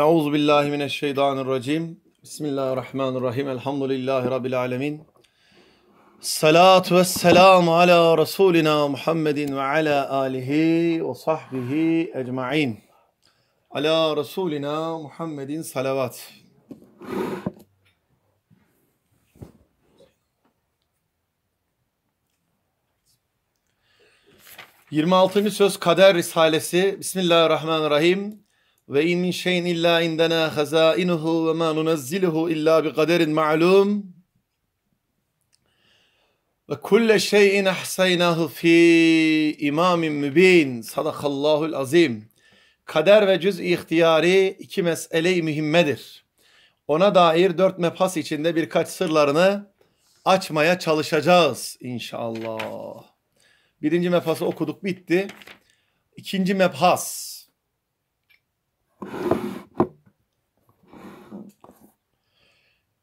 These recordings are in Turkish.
Euzu billahi mineşşeytanirracim. Bismillahirrahmanirrahim. Elhamdülillahi rabbil alamin. Salat ve selam ala Resulina Muhammedin ve ala alihi ve sahbihi ecmaîn. Ala Resulina Muhammedin salavat. Yirmi altıncı söz kader risalesi Bismillahirrahmanirrahim ve in min şeyin illa indena hazainuhu ve ma nunazziluhu illa bi kaderin ma'lum. Ve kulle şeyin ahsaynahu fi imamin mübin. Sadakallahul azim. Kader ve cüz ihtiyari iki mesele-i mühimmedir. Ona dair dört mebhas içinde birkaç sırlarını açmaya çalışacağız inşallah. Birinci mebhası okuduk bitti. İkinci mebhas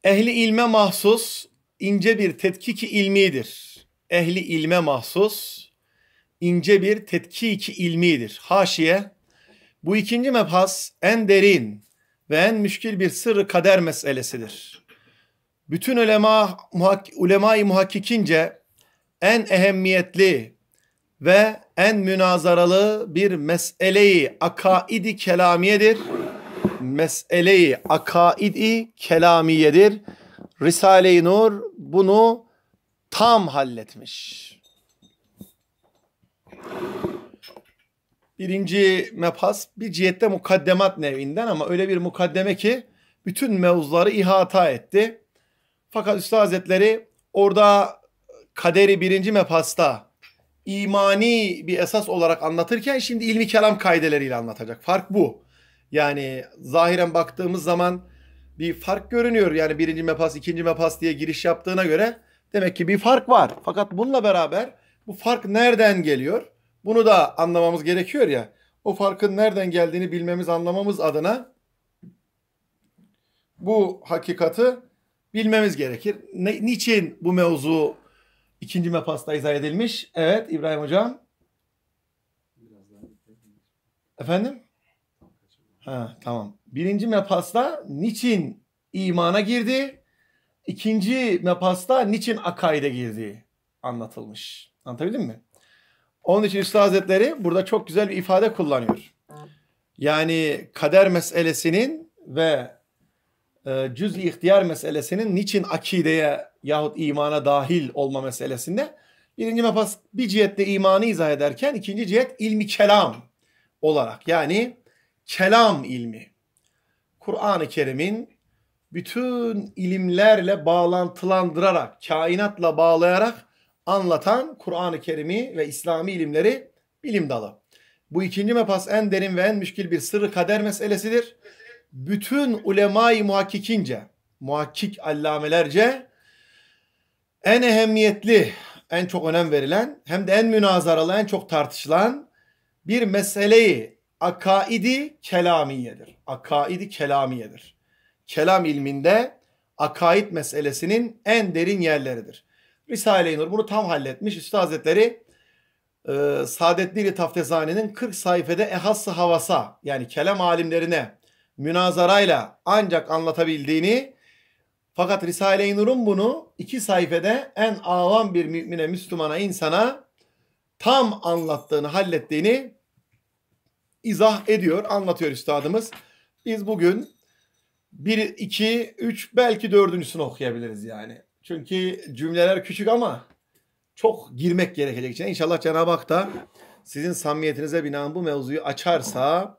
Ehli ilme mahsus ince bir tetkiki ilmidir. Ehli ilme mahsus ince bir tetkiki ilmidir. Haşiye bu ikinci mebhas en derin ve en müşkil bir sırrı kader meselesidir. Bütün ulema, muhak, ulema-i muhakkikince en ehemmiyetli ve en münazaralı bir meseleyi akaidi kelamiyedir. Meseleyi akaidi kelamiyedir. Risale-i Nur bunu tam halletmiş. Birinci mepas bir cihette mukaddemat nevinden ama öyle bir mukaddeme ki bütün mevzuları ihata etti. Fakat Üstad Hazretleri orada kaderi birinci mepasta imani bir esas olarak anlatırken şimdi ilmi kelam kaideleriyle anlatacak. Fark bu. Yani zahiren baktığımız zaman bir fark görünüyor. Yani birinci mepas, ikinci mepas diye giriş yaptığına göre demek ki bir fark var. Fakat bununla beraber bu fark nereden geliyor? Bunu da anlamamız gerekiyor ya. O farkın nereden geldiğini bilmemiz, anlamamız adına bu hakikati bilmemiz gerekir. Ne, niçin bu mevzu İkinci mepasta izah edilmiş. Evet İbrahim Hocam. Efendim? Ha, tamam. Birinci mepasta niçin imana girdi? İkinci mepasta niçin akaide girdi? Anlatılmış. Anlatabildim mi? Onun için Üstad Hazretleri burada çok güzel bir ifade kullanıyor. Yani kader meselesinin ve e, cüz-i ihtiyar meselesinin niçin akideye yahut imana dahil olma meselesinde birinci mefas bir cihette imanı izah ederken ikinci cihet ilmi kelam olarak yani kelam ilmi. Kur'an-ı Kerim'in bütün ilimlerle bağlantılandırarak, kainatla bağlayarak anlatan Kur'an-ı Kerim'i ve İslami ilimleri bilim dalı. Bu ikinci mepas en derin ve en müşkil bir sırrı kader meselesidir. Bütün ulemayı muhakkikince, muhakkik allamelerce en ehemmiyetli, en çok önem verilen hem de en münazaralı, en çok tartışılan bir meseleyi akaidi kelamiyedir. Akaidi kelamiyedir. Kelam ilminde akaid meselesinin en derin yerleridir. Risale-i Nur bunu tam halletmiş. Üstad Hazretleri e, Saadetli Taftezani'nin 40 sayfede ehassı havasa yani kelam alimlerine münazarayla ancak anlatabildiğini fakat Risale-i Nur'un bunu iki sayfede en avam bir mümine, Müslümana, insana tam anlattığını, hallettiğini izah ediyor, anlatıyor üstadımız. Biz bugün bir, iki, üç belki dördüncüsünü okuyabiliriz yani. Çünkü cümleler küçük ama çok girmek gerekecek için. İnşallah Cenab-ı Hak da sizin samimiyetinize binaen bu mevzuyu açarsa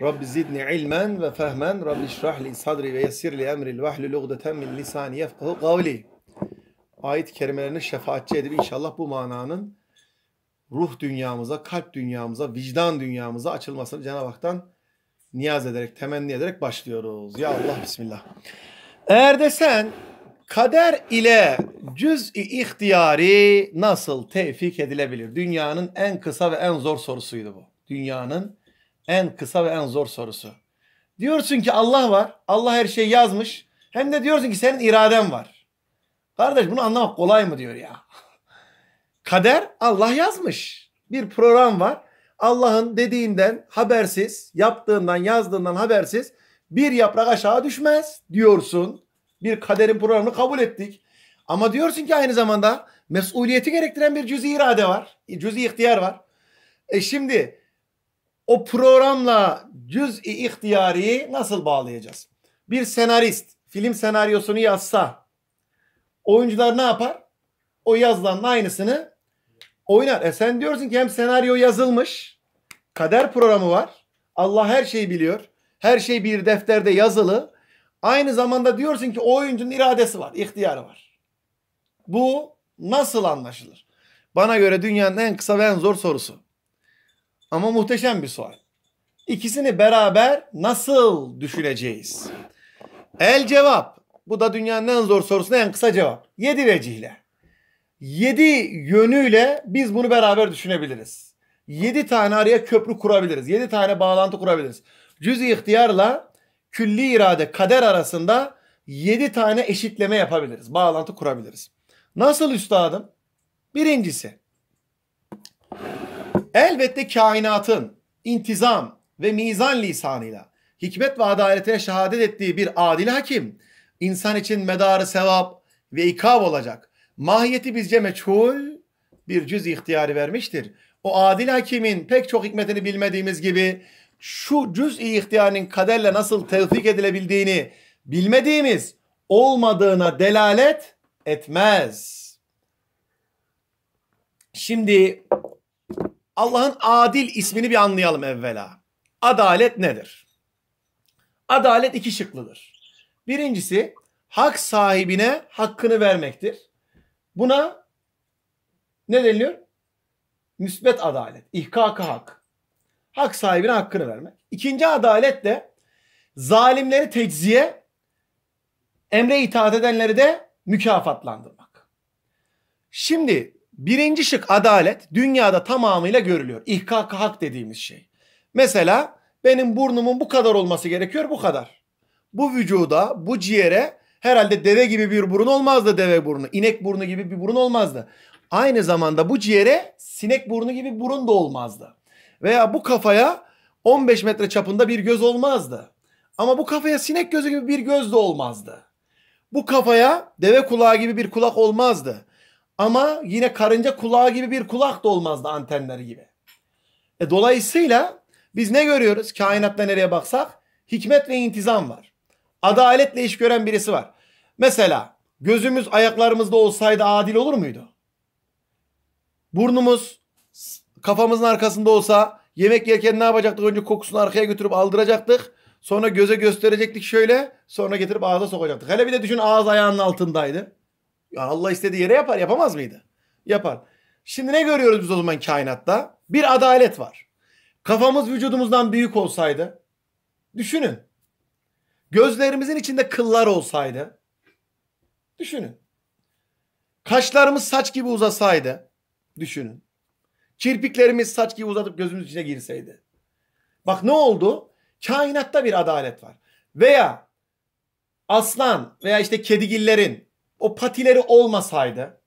Rabbi zidni ilmen ve fehmen. Rabbi şrah li sadri ve yessir li emri vahlu lugdeten min lisani yefkahu kavli. Ayet kerimelerini şefaatçi edip inşallah bu mananın ruh dünyamıza, kalp dünyamıza, vicdan dünyamıza açılmasını Cenab-ı Hak'tan niyaz ederek, temenni ederek başlıyoruz. Ya Allah Bismillah. Eğer de sen kader ile cüz-i ihtiyari nasıl tevfik edilebilir? Dünyanın en kısa ve en zor sorusuydu bu. Dünyanın en kısa ve en zor sorusu. Diyorsun ki Allah var. Allah her şeyi yazmış. Hem de diyorsun ki senin iraden var. Kardeş bunu anlamak kolay mı diyor ya. Kader Allah yazmış. Bir program var. Allah'ın dediğinden habersiz, yaptığından, yazdığından habersiz bir yaprak aşağı düşmez diyorsun. Bir kaderin programını kabul ettik. Ama diyorsun ki aynı zamanda mesuliyeti gerektiren bir cüz irade var. E, cüz ihtiyar var. E şimdi o programla cüz-i ihtiyari nasıl bağlayacağız? Bir senarist film senaryosunu yazsa oyuncular ne yapar? O yazılanın aynısını oynar. E sen diyorsun ki hem senaryo yazılmış, kader programı var. Allah her şeyi biliyor. Her şey bir defterde yazılı. Aynı zamanda diyorsun ki oyuncunun iradesi var, ihtiyarı var. Bu nasıl anlaşılır? Bana göre dünyanın en kısa ve en zor sorusu. Ama muhteşem bir sual. İkisini beraber nasıl düşüneceğiz? El cevap. Bu da dünyanın en zor sorusuna en kısa cevap. Yedi vecihle. Yedi yönüyle biz bunu beraber düşünebiliriz. Yedi tane araya köprü kurabiliriz. Yedi tane bağlantı kurabiliriz. Cüz-i ihtiyarla külli irade kader arasında yedi tane eşitleme yapabiliriz. Bağlantı kurabiliriz. Nasıl üstadım? Birincisi Elbette kainatın intizam ve mizan lisanıyla hikmet ve adaletine şehadet ettiği bir adil hakim insan için medarı sevap ve ikab olacak. Mahiyeti bizce meçhul bir cüz ihtiyarı vermiştir. O adil hakimin pek çok hikmetini bilmediğimiz gibi şu cüz-i ihtiyarının kaderle nasıl tevfik edilebildiğini bilmediğimiz olmadığına delalet etmez. Şimdi Allah'ın adil ismini bir anlayalım evvela. Adalet nedir? Adalet iki şıklıdır. Birincisi hak sahibine hakkını vermektir. Buna ne deniliyor? Müsbet adalet, ihkaka hak. Hak sahibine hakkını vermek. İkinci adalet de zalimleri tecziye, emre itaat edenleri de mükafatlandırmak. Şimdi Birinci şık adalet dünyada tamamıyla görülüyor. İhkak hak dediğimiz şey. Mesela benim burnumun bu kadar olması gerekiyor bu kadar. Bu vücuda, bu ciğere herhalde deve gibi bir burun olmazdı deve burnu. inek burnu gibi bir burun olmazdı. Aynı zamanda bu ciğere sinek burnu gibi burun da olmazdı. Veya bu kafaya 15 metre çapında bir göz olmazdı. Ama bu kafaya sinek gözü gibi bir göz de olmazdı. Bu kafaya deve kulağı gibi bir kulak olmazdı. Ama yine karınca kulağı gibi bir kulak da olmazdı antenleri gibi. E, dolayısıyla biz ne görüyoruz kainatta nereye baksak? Hikmet ve intizam var. Adaletle iş gören birisi var. Mesela gözümüz ayaklarımızda olsaydı adil olur muydu? Burnumuz kafamızın arkasında olsa yemek yerken ne yapacaktık? Önce kokusunu arkaya götürüp aldıracaktık. Sonra göze gösterecektik şöyle. Sonra getirip ağza sokacaktık. Hele bir de düşün ağız ayağının altındaydı. Yani Allah istediği yere yapar. Yapamaz mıydı? Yapar. Şimdi ne görüyoruz biz o zaman kainatta? Bir adalet var. Kafamız vücudumuzdan büyük olsaydı. Düşünün. Gözlerimizin içinde kıllar olsaydı. Düşünün. Kaşlarımız saç gibi uzasaydı. Düşünün. Kirpiklerimiz saç gibi uzatıp gözümüz içine girseydi. Bak ne oldu? Kainatta bir adalet var. Veya aslan veya işte kedigillerin o patileri olmasaydı,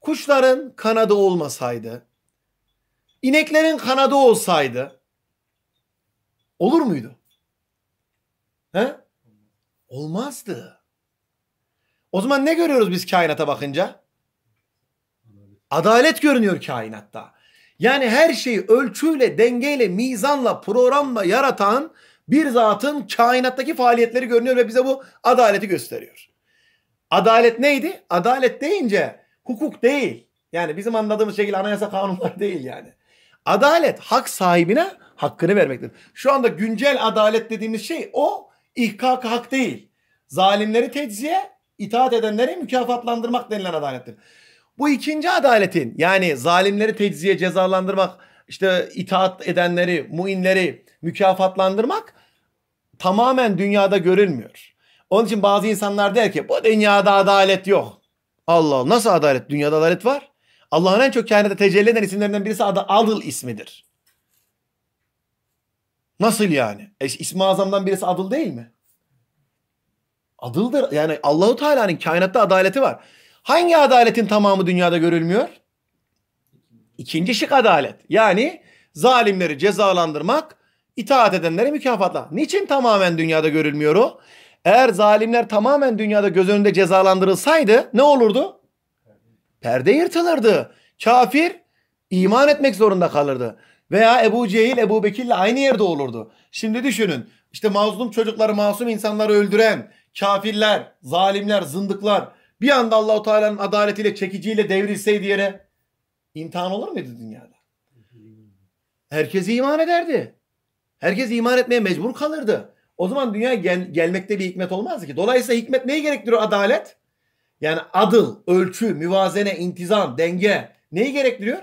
kuşların kanadı olmasaydı, ineklerin kanadı olsaydı olur muydu? He? Olmazdı. O zaman ne görüyoruz biz kainata bakınca? Adalet görünüyor kainatta. Yani her şeyi ölçüyle, dengeyle, mizanla, programla yaratan bir zatın kainattaki faaliyetleri görünüyor ve bize bu adaleti gösteriyor. Adalet neydi? Adalet deyince hukuk değil. Yani bizim anladığımız şekilde anayasa kanunlar değil yani. Adalet hak sahibine hakkını vermektir. Şu anda güncel adalet dediğimiz şey o ihkak hak değil. Zalimleri tecziye, itaat edenleri mükafatlandırmak denilen adalettir. Bu ikinci adaletin yani zalimleri tecziye, cezalandırmak, işte itaat edenleri, muinleri mükafatlandırmak tamamen dünyada görülmüyor. Onun için bazı insanlar der ki bu dünyada adalet yok. Allah Allah nasıl adalet? Dünyada adalet var. Allah'ın en çok kainatta tecelli eden isimlerinden birisi adı Adıl ismidir. Nasıl yani? E, İsmi Azam'dan birisi Adıl değil mi? Adıldır. Yani Allahu Teala'nın kainatta adaleti var. Hangi adaletin tamamı dünyada görülmüyor? İkinci şık adalet. Yani zalimleri cezalandırmak, itaat edenleri mükafatla. Niçin tamamen dünyada görülmüyor o? Eğer zalimler tamamen dünyada göz önünde cezalandırılsaydı ne olurdu? Perde yırtılırdı. Kafir iman etmek zorunda kalırdı. Veya Ebu Cehil Ebu Bekir'le aynı yerde olurdu. Şimdi düşünün işte mazlum çocukları masum insanları öldüren kafirler, zalimler, zındıklar bir anda Allahu Teala'nın adaletiyle çekiciyle devrilseydi yere imtihan olur muydu dünyada? Herkes iman ederdi. Herkes iman etmeye mecbur kalırdı. O zaman dünya gel, gelmekte bir hikmet olmaz ki. Dolayısıyla hikmet neyi gerektiriyor adalet? Yani adıl, ölçü, müvazene, intizam, denge neyi gerektiriyor?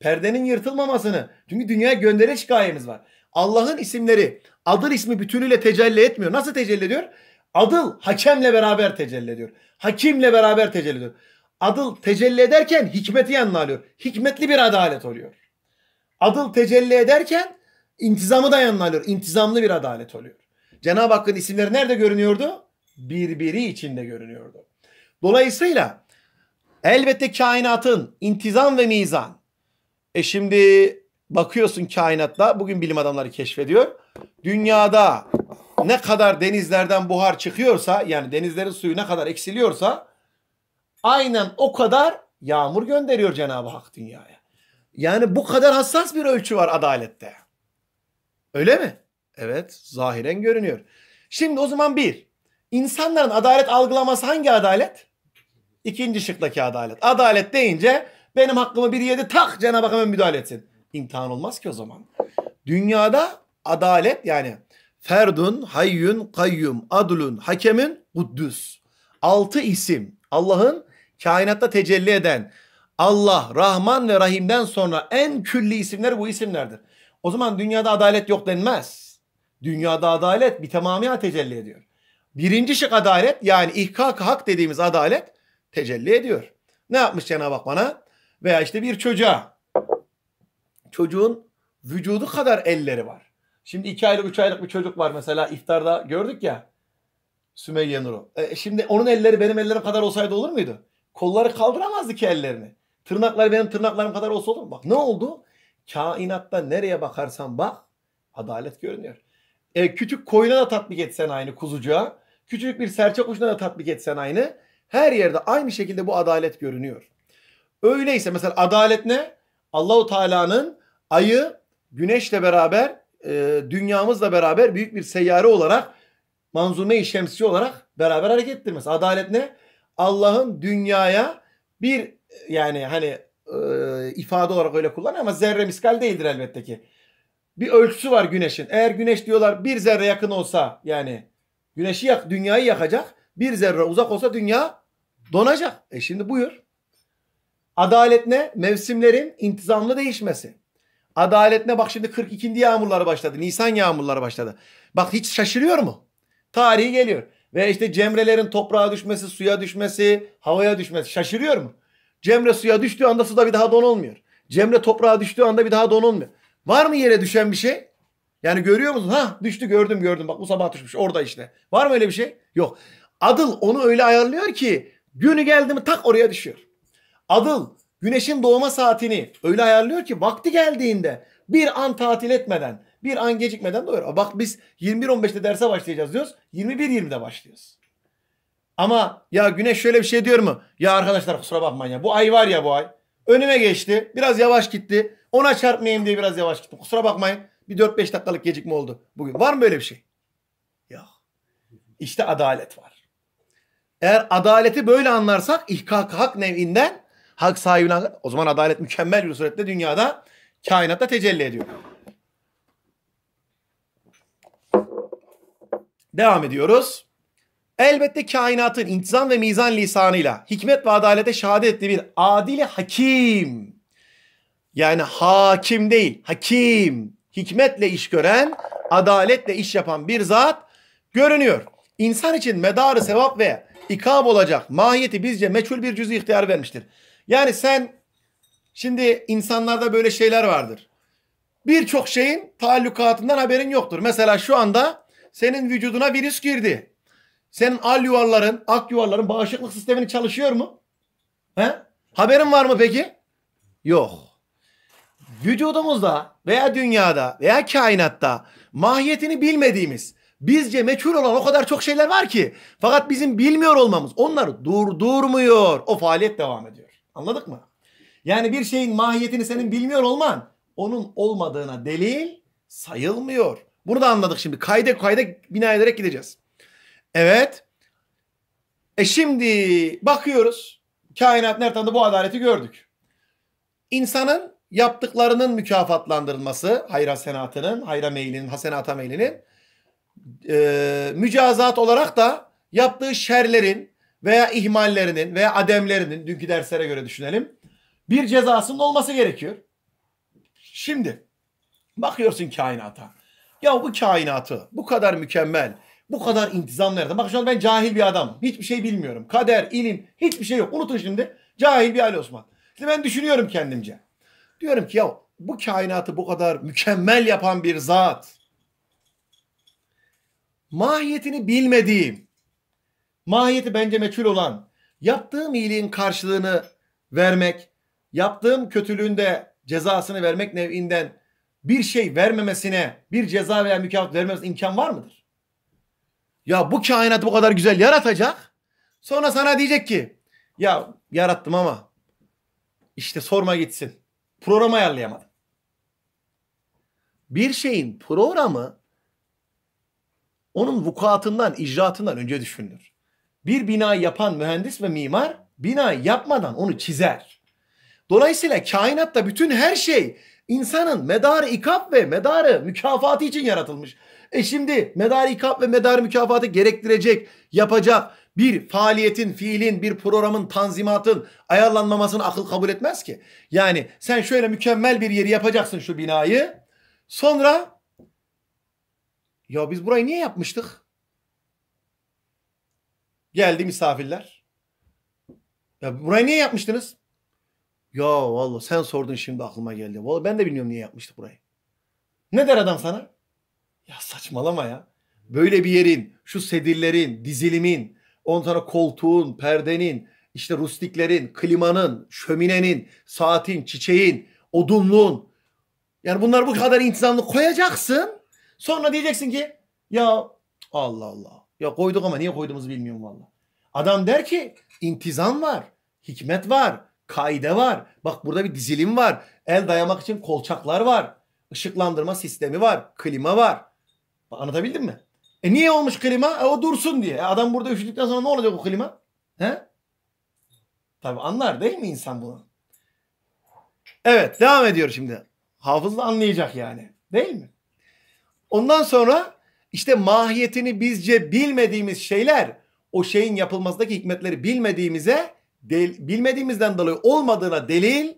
Perdenin yırtılmamasını. Çünkü dünyaya gönderiş gayemiz var. Allah'ın isimleri adıl ismi bütünüyle tecelli etmiyor. Nasıl tecelli ediyor? Adıl hakemle beraber tecelli ediyor. Hakimle beraber tecelli ediyor. Adıl tecelli ederken hikmeti yanına alıyor. Hikmetli bir adalet oluyor. Adıl tecelli ederken intizamı da yanına alıyor. İntizamlı bir adalet oluyor. Cenab-ı Hakk'ın isimleri nerede görünüyordu? Birbiri içinde görünüyordu. Dolayısıyla elbette kainatın intizam ve mizan. E şimdi bakıyorsun kainatta bugün bilim adamları keşfediyor. Dünyada ne kadar denizlerden buhar çıkıyorsa yani denizlerin suyu ne kadar eksiliyorsa aynen o kadar yağmur gönderiyor Cenab-ı Hak dünyaya. Yani bu kadar hassas bir ölçü var adalette. Öyle mi? Evet zahiren görünüyor. Şimdi o zaman bir. İnsanların adalet algılaması hangi adalet? İkinci şıktaki adalet. Adalet deyince benim hakkımı bir yedi tak Cenab-ı Hak hemen müdahale etsin. İmtihan olmaz ki o zaman. Dünyada adalet yani ferdun, hayyun, kayyum, Adulun, hakemin, kuddüs. Altı isim Allah'ın kainatta tecelli eden Allah, Rahman ve Rahim'den sonra en külli isimler bu isimlerdir. O zaman dünyada adalet yok denmez. Dünyada adalet bir tamamıya tecelli ediyor. Birinci şık adalet yani ihkak hak dediğimiz adalet tecelli ediyor. Ne yapmış Cenab-ı Hak bana? Veya işte bir çocuğa. Çocuğun vücudu kadar elleri var. Şimdi iki aylık, üç aylık bir çocuk var mesela iftarda gördük ya. Sümeyye Nur'u. E, şimdi onun elleri benim ellerim kadar olsaydı olur muydu? Kolları kaldıramazdı ki ellerini. Tırnakları benim tırnaklarım kadar olsa olur mu? Bak ne oldu? Kainatta nereye bakarsan bak adalet görünüyor. E, küçük koyuna da tatbik etsen aynı kuzucuğa. küçük bir serçe kuşuna da tatbik etsen aynı. Her yerde aynı şekilde bu adalet görünüyor. Öyleyse mesela adalet ne? Allahu Teala'nın ayı güneşle beraber e, dünyamızla beraber büyük bir seyyare olarak manzume-i şemsi olarak beraber hareket ettirmesi. Adalet ne? Allah'ın dünyaya bir yani hani e, ifade olarak öyle kullanıyor ama zerre miskal değildir elbette ki bir ölçüsü var güneşin. Eğer güneş diyorlar bir zerre yakın olsa yani güneşi yak, dünyayı yakacak. Bir zerre uzak olsa dünya donacak. E şimdi buyur. Adalet ne? Mevsimlerin intizamlı değişmesi. Adalet ne? Bak şimdi 42. yağmurlar başladı. Nisan yağmurları başladı. Bak hiç şaşırıyor mu? Tarihi geliyor. Ve işte cemrelerin toprağa düşmesi, suya düşmesi, havaya düşmesi şaşırıyor mu? Cemre suya düştüğü anda suda bir daha don olmuyor. Cemre toprağa düştüğü anda bir daha don olmuyor. Var mı yere düşen bir şey? Yani görüyor musun? Ha düştü gördüm gördüm bak bu sabah düşmüş orada işte. Var mı öyle bir şey? Yok. Adıl onu öyle ayarlıyor ki günü geldi mi tak oraya düşüyor. Adıl güneşin doğma saatini öyle ayarlıyor ki vakti geldiğinde bir an tatil etmeden bir an gecikmeden doğru. Bak biz 21.15'te derse başlayacağız diyoruz. 21.20'de başlıyoruz. Ama ya güneş şöyle bir şey diyor mu? Ya arkadaşlar kusura bakmayın ya bu ay var ya bu ay. Önüme geçti biraz yavaş gitti. Ona çarpmayayım diye biraz yavaş gittim. Kusura bakmayın. Bir 4-5 dakikalık gecikme oldu bugün. Var mı böyle bir şey? Yok. İşte adalet var. Eğer adaleti böyle anlarsak ihkak hak nevinden hak sahibine o zaman adalet mükemmel bir surette dünyada kainatta tecelli ediyor. Devam ediyoruz. Elbette kainatın intizam ve mizan lisanıyla hikmet ve adalete şehadet ettiği bir adili hakim yani hakim değil, hakim. Hikmetle iş gören, adaletle iş yapan bir zat görünüyor. İnsan için medarı sevap ve ikab olacak mahiyeti bizce meçhul bir cüzü ihtiyar vermiştir. Yani sen şimdi insanlarda böyle şeyler vardır. Birçok şeyin taallukatından haberin yoktur. Mesela şu anda senin vücuduna virüs girdi. Senin al yuvarların, ak yuvarların bağışıklık sistemini çalışıyor mu? He? Haberin var mı peki? Yok vücudumuzda veya dünyada veya kainatta mahiyetini bilmediğimiz bizce meçhul olan o kadar çok şeyler var ki fakat bizim bilmiyor olmamız onları durdurmuyor. O faaliyet devam ediyor. Anladık mı? Yani bir şeyin mahiyetini senin bilmiyor olman onun olmadığına delil sayılmıyor. Bunu da anladık şimdi. Kayda kayda bina ederek gideceğiz. Evet. E şimdi bakıyoruz. Kainat nerede bu adaleti gördük. İnsanın yaptıklarının mükafatlandırılması hayra senatının, hayra meylinin, hasenata meylinin e, mücazat olarak da yaptığı şerlerin veya ihmallerinin veya ademlerinin dünkü derslere göre düşünelim bir cezasının olması gerekiyor. Şimdi bakıyorsun kainata. Ya bu kainatı bu kadar mükemmel, bu kadar intizam nerede? Bak şu an ben cahil bir adam, Hiçbir şey bilmiyorum. Kader, ilim, hiçbir şey yok. Unutun şimdi. Cahil bir Ali Osman. Şimdi ben düşünüyorum kendimce. Diyorum ki ya bu kainatı bu kadar mükemmel yapan bir zat mahiyetini bilmediğim, mahiyeti bence meçhul olan, yaptığım iyiliğin karşılığını vermek, yaptığım kötülüğün de cezasını vermek nevinden bir şey vermemesine, bir ceza veya mükafat vermemesine imkan var mıdır? Ya bu kainatı bu kadar güzel yaratacak. Sonra sana diyecek ki ya yarattım ama işte sorma gitsin. Program ayarlayamadım. Bir şeyin programı onun vukuatından, icraatından önce düşünülür. Bir bina yapan mühendis ve mimar bina yapmadan onu çizer. Dolayısıyla kainatta bütün her şey insanın medarı ikap ve medarı mükafatı için yaratılmış. E şimdi medarı ikap ve medarı mükafatı gerektirecek, yapacak, bir faaliyetin, fiilin, bir programın, tanzimatın ayarlanmamasını akıl kabul etmez ki. Yani sen şöyle mükemmel bir yeri yapacaksın şu binayı. Sonra ya biz burayı niye yapmıştık? Geldi misafirler. Ya burayı niye yapmıştınız? Ya valla sen sordun şimdi aklıma geldi. Valla ben de bilmiyorum niye yapmıştık burayı. Ne der adam sana? Ya saçmalama ya. Böyle bir yerin, şu sedirlerin dizilimin, on tane koltuğun, perdenin, işte rustiklerin, klimanın, şöminenin, saatin, çiçeğin, odunluğun. Yani bunlar bu kadar intizamlı koyacaksın. Sonra diyeceksin ki ya Allah Allah. Ya koyduk ama niye koyduğumuzu bilmiyorum valla. Adam der ki intizam var, hikmet var, kaide var. Bak burada bir dizilim var. El dayamak için kolçaklar var. Işıklandırma sistemi var, klima var. Anlatabildim mi? E niye olmuş klima? E o dursun diye. E adam burada üşüdükten sonra ne olacak o klima? He? Tabi anlar değil mi insan bunu? Evet devam ediyor şimdi. Hafız da anlayacak yani. Değil mi? Ondan sonra işte mahiyetini bizce bilmediğimiz şeyler o şeyin yapılmasındaki hikmetleri bilmediğimize del, bilmediğimizden dolayı olmadığına delil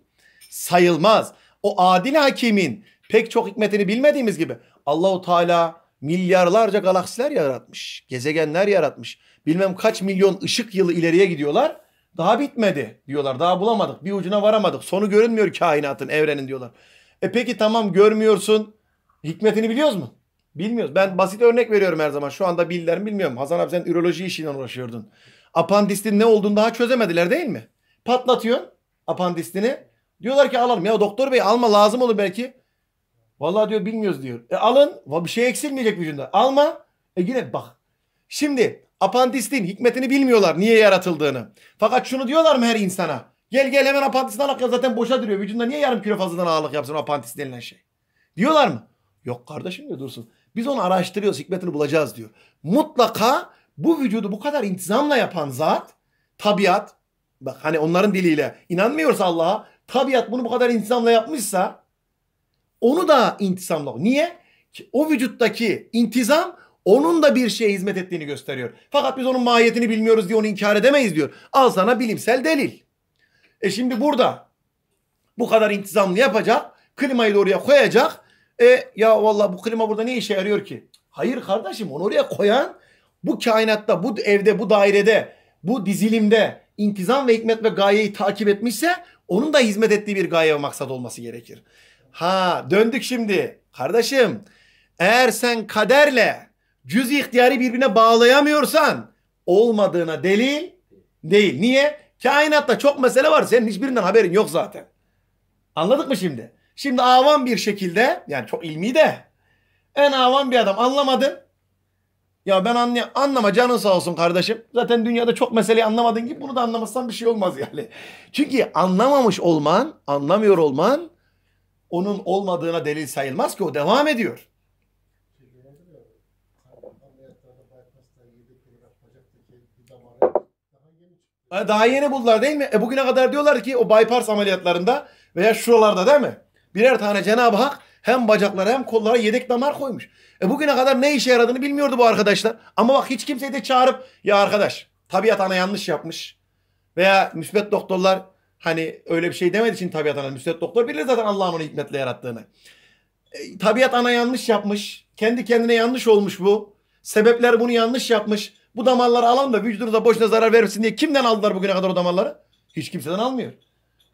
sayılmaz. O adil hakimin pek çok hikmetini bilmediğimiz gibi Allahu Teala milyarlarca galaksiler yaratmış, gezegenler yaratmış. Bilmem kaç milyon ışık yılı ileriye gidiyorlar. Daha bitmedi diyorlar. Daha bulamadık. Bir ucuna varamadık. Sonu görünmüyor kainatın, evrenin diyorlar. E peki tamam görmüyorsun. Hikmetini biliyoruz mu? Bilmiyoruz. Ben basit örnek veriyorum her zaman. Şu anda bildiler bilmiyorum. Hasan abi sen üroloji işiyle uğraşıyordun. Apandistin ne olduğunu daha çözemediler değil mi? Patlatıyorsun apandistini. Diyorlar ki alalım. Ya doktor bey alma lazım olur belki. Vallahi diyor bilmiyoruz diyor. E alın. Bir şey eksilmeyecek vücudunda. Alma. E yine bak. Şimdi apandistin hikmetini bilmiyorlar. Niye yaratıldığını. Fakat şunu diyorlar mı her insana? Gel gel hemen apantistin al. Zaten boşa duruyor. Vücudunda niye yarım kilo fazladan ağırlık yapsın apantistin denilen şey? Diyorlar mı? Yok kardeşim diyor dursun. Biz onu araştırıyoruz. Hikmetini bulacağız diyor. Mutlaka bu vücudu bu kadar intizamla yapan zat tabiat bak hani onların diliyle inanmıyorsa Allah'a tabiat bunu bu kadar intizamla yapmışsa onu da intisamla. Niye? O vücuttaki intizam onun da bir şeye hizmet ettiğini gösteriyor. Fakat biz onun mahiyetini bilmiyoruz diye onu inkar edemeyiz diyor. Al sana bilimsel delil. E şimdi burada bu kadar intizamlı yapacak. Klimayı da oraya koyacak. E ya vallahi bu klima burada ne işe yarıyor ki? Hayır kardeşim onu oraya koyan bu kainatta, bu evde, bu dairede, bu dizilimde intizam ve hikmet ve gayeyi takip etmişse onun da hizmet ettiği bir gaye ve maksat olması gerekir. Ha döndük şimdi. Kardeşim eğer sen kaderle cüz ihtiyarı birbirine bağlayamıyorsan olmadığına delil değil. Niye? Kainatta çok mesele var. Senin hiçbirinden haberin yok zaten. Anladık mı şimdi? Şimdi avam bir şekilde yani çok ilmi de en avam bir adam Anlamadın? Ya ben anlay anlama canın sağ olsun kardeşim. Zaten dünyada çok meseleyi anlamadığın gibi bunu da anlamazsan bir şey olmaz yani. Çünkü anlamamış olman, anlamıyor olman onun olmadığına delil sayılmaz ki o devam ediyor. Daha yeni buldular değil mi? E bugüne kadar diyorlar ki o bypass ameliyatlarında veya şuralarda değil mi? Birer tane Cenab-ı Hak hem bacaklara hem kollara yedek damar koymuş. E bugüne kadar ne işe yaradığını bilmiyordu bu arkadaşlar. Ama bak hiç kimseyi de çağırıp ya arkadaş tabiat ana yanlış yapmış. Veya müsbet doktorlar Hani öyle bir şey demediği için tabiat ana müsait doktor bilir zaten Allah'ın onu hikmetle yarattığını. E, tabiat ana yanlış yapmış. Kendi kendine yanlış olmuş bu. Sebepler bunu yanlış yapmış. Bu damarları alan da vücudunuza boşuna zarar vermesin diye kimden aldılar bugüne kadar o damarları? Hiç kimseden almıyor.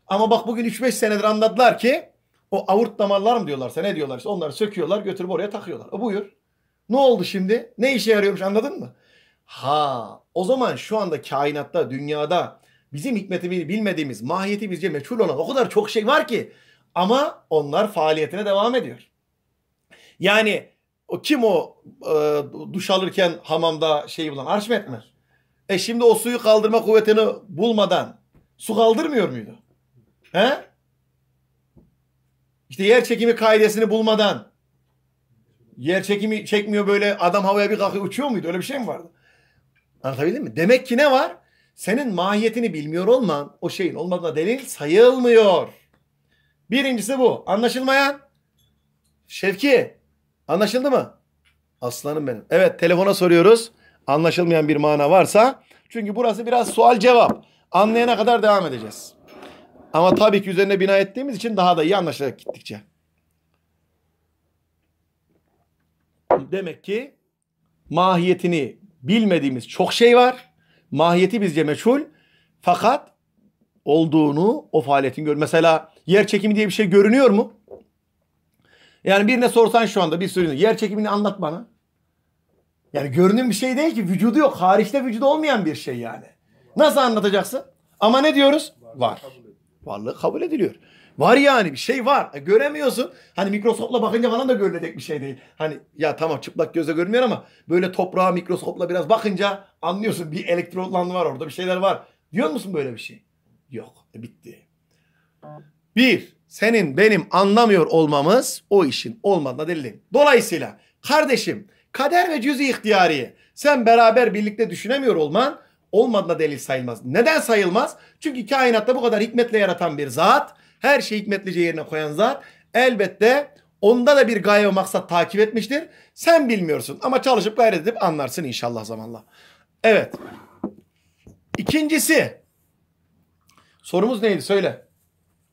Ama bak bugün 3-5 senedir anladılar ki o avurt damarlar mı diyorlarsa ne diyorlarsa onları söküyorlar götürüp oraya takıyorlar. O e, buyur. Ne oldu şimdi? Ne işe yarıyormuş anladın mı? Ha o zaman şu anda kainatta dünyada Bizim hikmetini bilmediğimiz, mahiyeti bizce meçhul olan o kadar çok şey var ki. Ama onlar faaliyetine devam ediyor. Yani o kim o e, duş alırken hamamda şey bulan Arşimet mi? E şimdi o suyu kaldırma kuvvetini bulmadan su kaldırmıyor muydu? He? İşte yer çekimi kaidesini bulmadan yer çekimi çekmiyor böyle adam havaya bir kalkıyor uçuyor muydu? Öyle bir şey mi vardı? Anlatabildim mi? Demek ki ne var? Senin mahiyetini bilmiyor olman o şeyin olmadığına delil sayılmıyor. Birincisi bu. Anlaşılmayan? Şevki. Anlaşıldı mı? Aslanım benim. Evet telefona soruyoruz. Anlaşılmayan bir mana varsa. Çünkü burası biraz sual cevap. Anlayana kadar devam edeceğiz. Ama tabii ki üzerine bina ettiğimiz için daha da iyi anlaşılacak gittikçe. Demek ki mahiyetini bilmediğimiz çok şey var mahiyeti bizce meçhul. Fakat olduğunu o faaliyetin gör. Mesela yer çekimi diye bir şey görünüyor mu? Yani birine sorsan şu anda bir sürü yer çekimini anlat bana. Yani görünüm bir şey değil ki vücudu yok. Hariçte vücudu olmayan bir şey yani. Nasıl anlatacaksın? Ama ne diyoruz? Var. Varlığı kabul ediliyor. Var yani bir şey var. E, göremiyorsun. Hani mikroskopla bakınca falan da görülecek bir şey değil. Hani ya tamam çıplak gözle görünmüyor ama böyle toprağa mikroskopla biraz bakınca anlıyorsun bir elektrotlanma var orada bir şeyler var. Diyor musun böyle bir şey? Yok. E, bitti. Bir, senin benim anlamıyor olmamız o işin olmadığına delil. Dolayısıyla kardeşim kader ve cüz-i ihtiyariye sen beraber birlikte düşünemiyor olman olmadığına delil sayılmaz. Neden sayılmaz? Çünkü kainatta bu kadar hikmetle yaratan bir zat her şeyi hikmetlice yerine koyan zat elbette onda da bir gaye ve maksat takip etmiştir. Sen bilmiyorsun ama çalışıp gayret edip anlarsın inşallah zamanla. Evet. İkincisi. Sorumuz neydi söyle.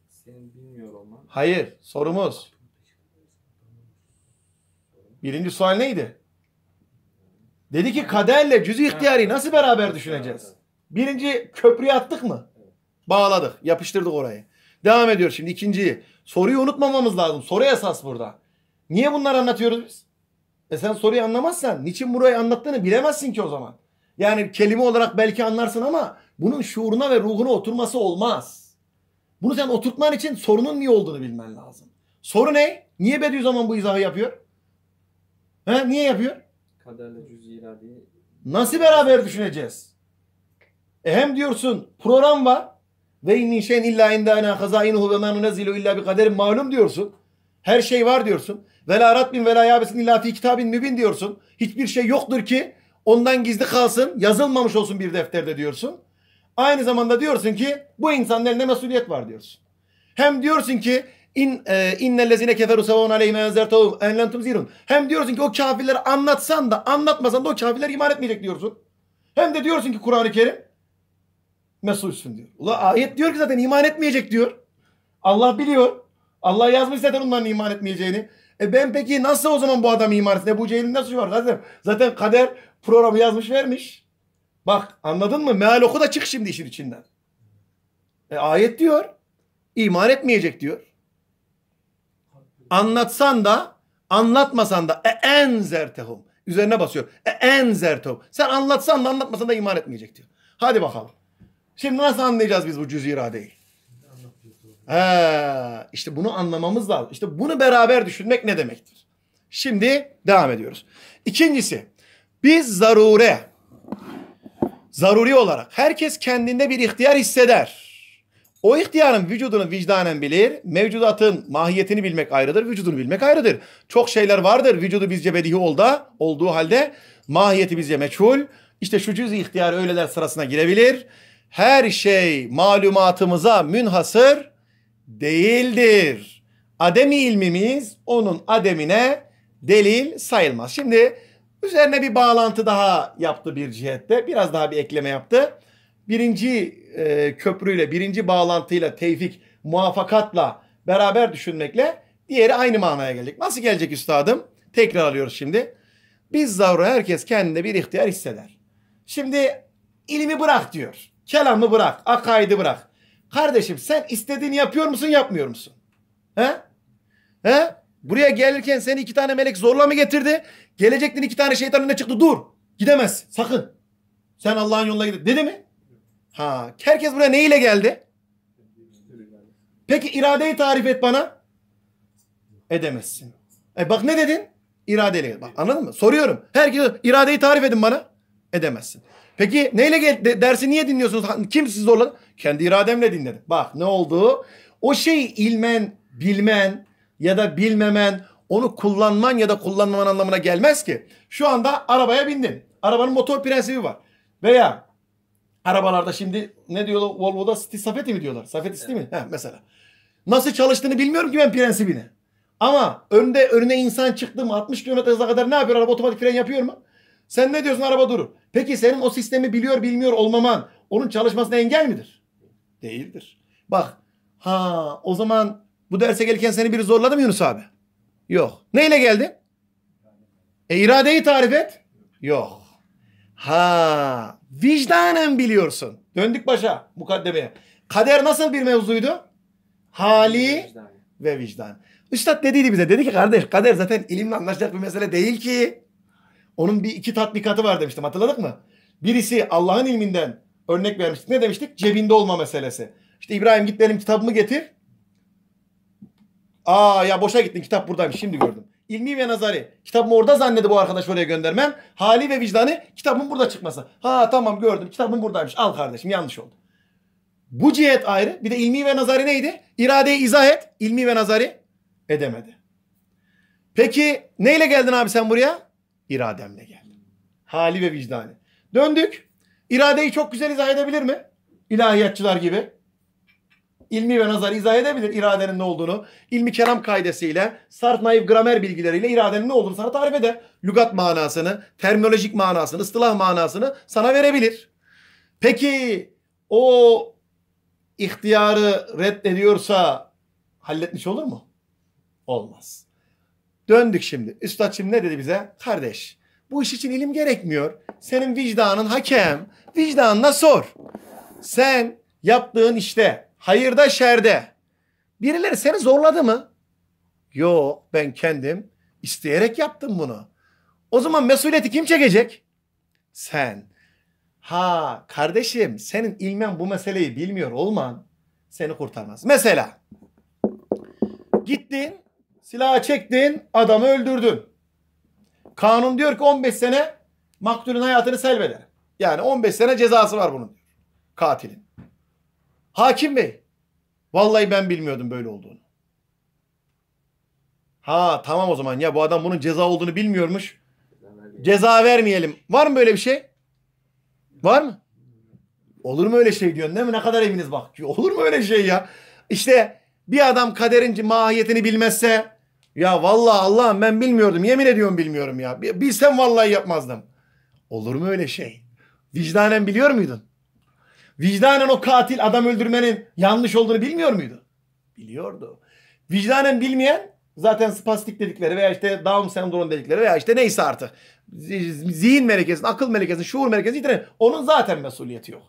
Senin bilmiyor olman. Hayır sorumuz. Birinci sual neydi? Dedi ki kaderle cüz ihtiyari nasıl beraber düşüneceğiz? Birinci köprüyü attık mı? Bağladık, yapıştırdık orayı. Devam ediyor şimdi ikinciyi. Soruyu unutmamamız lazım. Soru esas burada. Niye bunları anlatıyoruz biz? E sen soruyu anlamazsan niçin burayı anlattığını bilemezsin ki o zaman. Yani kelime olarak belki anlarsın ama bunun şuuruna ve ruhuna oturması olmaz. Bunu sen oturtman için sorunun niye olduğunu bilmen lazım. Soru ne? Niye Bediüzzaman bu izahı yapıyor? He, niye yapıyor? Kaderle cüz iradeyi... Nasıl beraber düşüneceğiz? E hem diyorsun program var. Ve min şeyin illa indana hazainuhu ve ma nunzilu illa bi kaderin malum diyorsun. Her şey var diyorsun. Ve la rabbin ve la yabesin illa fi kitabin mübin diyorsun. Hiçbir şey yoktur ki ondan gizli kalsın, yazılmamış olsun bir defterde diyorsun. Aynı zamanda diyorsun ki bu insanın elinde mesuliyet var diyorsun. Hem diyorsun ki in e, innellezine keferu sevun aleyhim enzertavum enlentum zirun. Hem diyorsun ki o kafirleri anlatsan da anlatmasan da o kafirler iman etmeyecek diyorsun. Hem de diyorsun ki Kur'an-ı Kerim mesulsün diyor. Ula ayet diyor ki zaten iman etmeyecek diyor. Allah biliyor. Allah yazmış zaten onların iman etmeyeceğini. E ben peki nasıl o zaman bu adam iman etsin? Ebu Cehil'in nasıl var? Zaten, zaten kader programı yazmış vermiş. Bak anladın mı? Meal oku da çık şimdi işin içinden. E ayet diyor. iman etmeyecek diyor. Anlatsan da anlatmasan da e en zertehum. Üzerine basıyor. E en zertehum. Sen anlatsan da anlatmasan da iman etmeyecek diyor. Hadi bakalım. Şimdi nasıl anlayacağız biz bu cüz iradeyi? Ha, işte bunu anlamamız lazım. İşte bunu beraber düşünmek ne demektir? Şimdi devam ediyoruz. İkincisi biz zarure zaruri olarak herkes kendinde bir ihtiyar hisseder. O ihtiyarın vücudunu vicdanen bilir, mevcudatın mahiyetini bilmek ayrıdır, vücudunu bilmek ayrıdır. Çok şeyler vardır vücudu bizce bedihi olda, olduğu halde mahiyeti bizce meçhul. İşte şu cüz ihtiyar öyleler sırasına girebilir her şey malumatımıza münhasır değildir. Ademi ilmimiz onun ademine delil sayılmaz. Şimdi üzerine bir bağlantı daha yaptı bir cihette. Biraz daha bir ekleme yaptı. Birinci e, köprüyle, birinci bağlantıyla, tevfik, muvaffakatla beraber düşünmekle diğeri aynı manaya gelecek. Nasıl gelecek üstadım? Tekrar alıyoruz şimdi. Biz zavru herkes kendinde bir ihtiyar hisseder. Şimdi ilmi bırak diyor. Kelamı bırak. Akaidi bırak. Kardeşim sen istediğini yapıyor musun yapmıyor musun? He? He? Buraya gelirken seni iki tane melek zorla mı getirdi? Gelecektin iki tane şeytan önüne çıktı dur. Gidemez sakın. Sen Allah'ın yoluna gidin. Dedi mi? Ha. Herkes buraya ne ile geldi? Peki iradeyi tarif et bana. Edemezsin. E bak ne dedin? İradeyle. Bak anladın mı? Soruyorum. Herkes iradeyi tarif edin bana. Edemezsin. Peki neyle gel- dersi niye dinliyorsunuz? Kim sizi zorladı? Kendi irademle dinledim. Bak ne oldu? O şey ilmen, bilmen ya da bilmemen onu kullanman ya da kullanmaman anlamına gelmez ki. Şu anda arabaya bindin. Arabanın motor prensibi var. Veya arabalarda şimdi ne diyorlar Volvo'da City Safety mi diyorlar? Safety City mi? Heh, mesela. Nasıl çalıştığını bilmiyorum ki ben prensibini. Ama önde önüne insan çıktı mı 60 km hıza kadar ne yapıyor? Araba otomatik fren yapıyor mu? Sen ne diyorsun araba durur. Peki senin o sistemi biliyor bilmiyor olmaman onun çalışmasına engel midir? Değildir. Bak ha o zaman bu derse gelirken seni biri zorladı mı Yunus abi? Yok. Neyle geldin? E iradeyi tarif et. Yok. Ha vicdanen biliyorsun. Döndük başa mukaddemeye. Kader nasıl bir mevzuydu? Hali vicdan. ve vicdan. Üstad dediydi bize. Dedi ki kardeş kader zaten ilimle anlaşacak bir mesele değil ki. Onun bir iki tatbikatı var demiştim hatırladık mı? Birisi Allah'ın ilminden örnek vermiştik. Ne demiştik? Cebinde olma meselesi. İşte İbrahim git benim kitabımı getir. Aa ya boşa gittin kitap buradaymış şimdi gördüm. İlmi ve nazari. Kitabımı orada zannedi bu arkadaş oraya göndermem. Hali ve vicdanı kitabın burada çıkması. Ha tamam gördüm kitabım buradaymış. Al kardeşim yanlış oldu. Bu cihet ayrı. Bir de ilmi ve nazari neydi? İradeyi izah et. İlmi ve nazari edemedi. Peki neyle geldin abi sen buraya? irademle geldi. Hali ve vicdani. Döndük. İradeyi çok güzel izah edebilir mi? İlahiyatçılar gibi. İlmi ve nazar izah edebilir iradenin ne olduğunu. İlmi kelam kaidesiyle, sart naif gramer bilgileriyle iradenin ne olduğunu sana tarif eder. Lügat manasını, terminolojik manasını, ıstılah manasını sana verebilir. Peki o ihtiyarı reddediyorsa halletmiş olur mu? Olmaz. Döndük şimdi. Üstadçım ne dedi bize? Kardeş bu iş için ilim gerekmiyor. Senin vicdanın hakem. Vicdanına sor. Sen yaptığın işte hayırda şerde birileri seni zorladı mı? Yok ben kendim isteyerek yaptım bunu. O zaman mesuliyeti kim çekecek? Sen. Ha kardeşim senin ilmen bu meseleyi bilmiyor olman seni kurtarmaz. Mesela gittin Silahı çektin, adamı öldürdün. Kanun diyor ki 15 sene maktulün hayatını selbeder. Yani 15 sene cezası var bunun Katilin. Hakim Bey. Vallahi ben bilmiyordum böyle olduğunu. Ha tamam o zaman ya bu adam bunun ceza olduğunu bilmiyormuş. Ceza vermeyelim. Var mı böyle bir şey? Var mı? Olur mu öyle şey diyorsun değil mi? Ne kadar eminiz bak. Olur mu öyle şey ya? İşte bir adam kaderin mahiyetini bilmezse ya vallahi Allah'ım ben bilmiyordum. Yemin ediyorum bilmiyorum ya. Bilsem vallahi yapmazdım. Olur mu öyle şey? Vicdanen biliyor muydun? Vicdanen o katil adam öldürmenin yanlış olduğunu bilmiyor muydu? Biliyordu. Vicdanen bilmeyen zaten spastik dedikleri veya işte Down sendromu dedikleri veya işte neyse artık zihin merkezinin, akıl merkezinin, şuur merkezinin yitiren onun zaten mesuliyeti yok.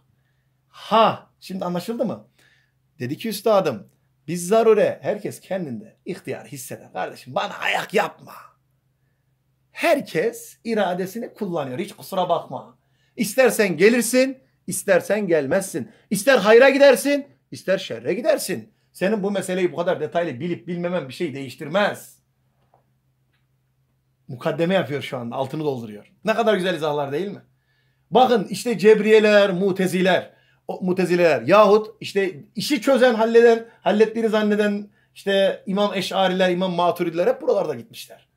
Ha şimdi anlaşıldı mı? Dedi ki üstadım biz zarure herkes kendinde ihtiyar hisseder. Kardeşim bana ayak yapma. Herkes iradesini kullanıyor. Hiç kusura bakma. İstersen gelirsin, istersen gelmezsin. İster hayra gidersin, ister şerre gidersin. Senin bu meseleyi bu kadar detaylı bilip bilmemen bir şey değiştirmez. Mukaddeme yapıyor şu anda. Altını dolduruyor. Ne kadar güzel izahlar değil mi? Bakın işte cebriyeler, muteziler o mutezileler yahut işte işi çözen halleden hallettiğini zanneden işte İmam Eş'ariler, İmam Maturidiler hep buralarda gitmişler.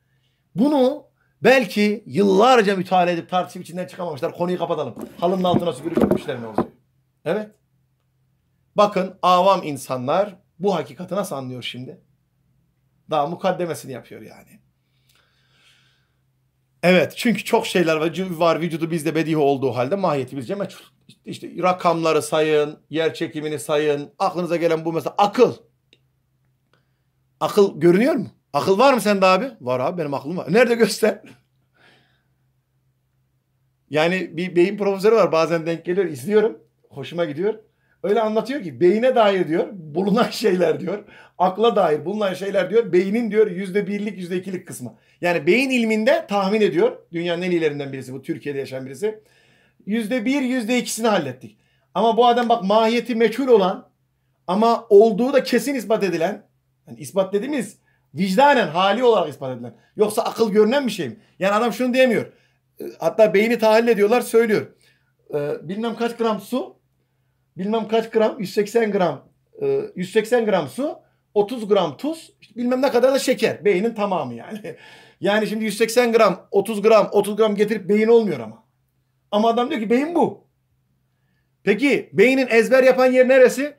Bunu belki yıllarca müteahhit edip tartışıp içinden çıkamamışlar. Konuyu kapatalım. Halının altına süpürüp gitmişler oluyor? Evet. Bakın avam insanlar bu hakikati nasıl anlıyor şimdi? Daha mukaddemesini yapıyor yani. Evet çünkü çok şeyler var, var vücudu bizde bedihi olduğu halde mahiyeti bizce meçhul işte rakamları sayın, yer çekimini sayın. Aklınıza gelen bu mesela akıl. Akıl görünüyor mu? Akıl var mı sende abi? Var abi benim aklım var. Nerede göster? Yani bir beyin profesörü var bazen denk geliyor izliyorum. Hoşuma gidiyor. Öyle anlatıyor ki beyine dair diyor bulunan şeyler diyor. Akla dair bulunan şeyler diyor. Beynin diyor yüzde birlik yüzde ikilik kısmı. Yani beyin ilminde tahmin ediyor. Dünyanın en ilerinden birisi bu Türkiye'de yaşayan birisi Yüzde bir, yüzde ikisini hallettik. Ama bu adam bak mahiyeti meçhul olan ama olduğu da kesin ispat edilen yani ispat dediğimiz vicdanen hali olarak ispat edilen. Yoksa akıl görünen bir şey mi? Yani adam şunu diyemiyor. Hatta beyni tahlil ediyorlar söylüyor. Ee, bilmem kaç gram su bilmem kaç gram 180 gram 180 e, gram su 30 gram tuz işte bilmem ne kadar da şeker. Beynin tamamı yani. Yani şimdi 180 gram 30 gram 30 gram getirip beyin olmuyor ama. Ama adam diyor ki beyin bu. Peki beynin ezber yapan yer neresi?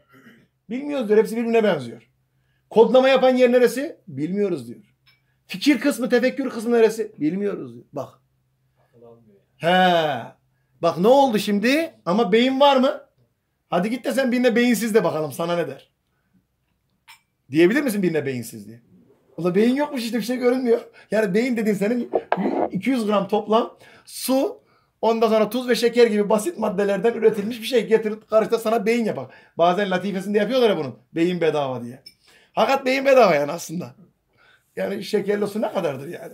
Bilmiyoruz diyor. Hepsi birbirine benziyor. Kodlama yapan yer neresi? Bilmiyoruz diyor. Fikir kısmı, tefekkür kısmı neresi? Bilmiyoruz diyor. Bak. He. Bak ne oldu şimdi? Ama beyin var mı? Hadi git de sen birine beyinsiz de bakalım sana ne der? Diyebilir misin birine beyinsiz diye? O da beyin yokmuş işte bir şey görünmüyor. Yani beyin dediğin senin 200 gram toplam su, Ondan sonra tuz ve şeker gibi basit maddelerden üretilmiş bir şey getirip karıştır sana beyin yapar. Bazen latifesinde yapıyorlar ya bunun. Beyin bedava diye. Hakikat beyin bedava yani aslında. Yani şekerli su ne kadardır yani.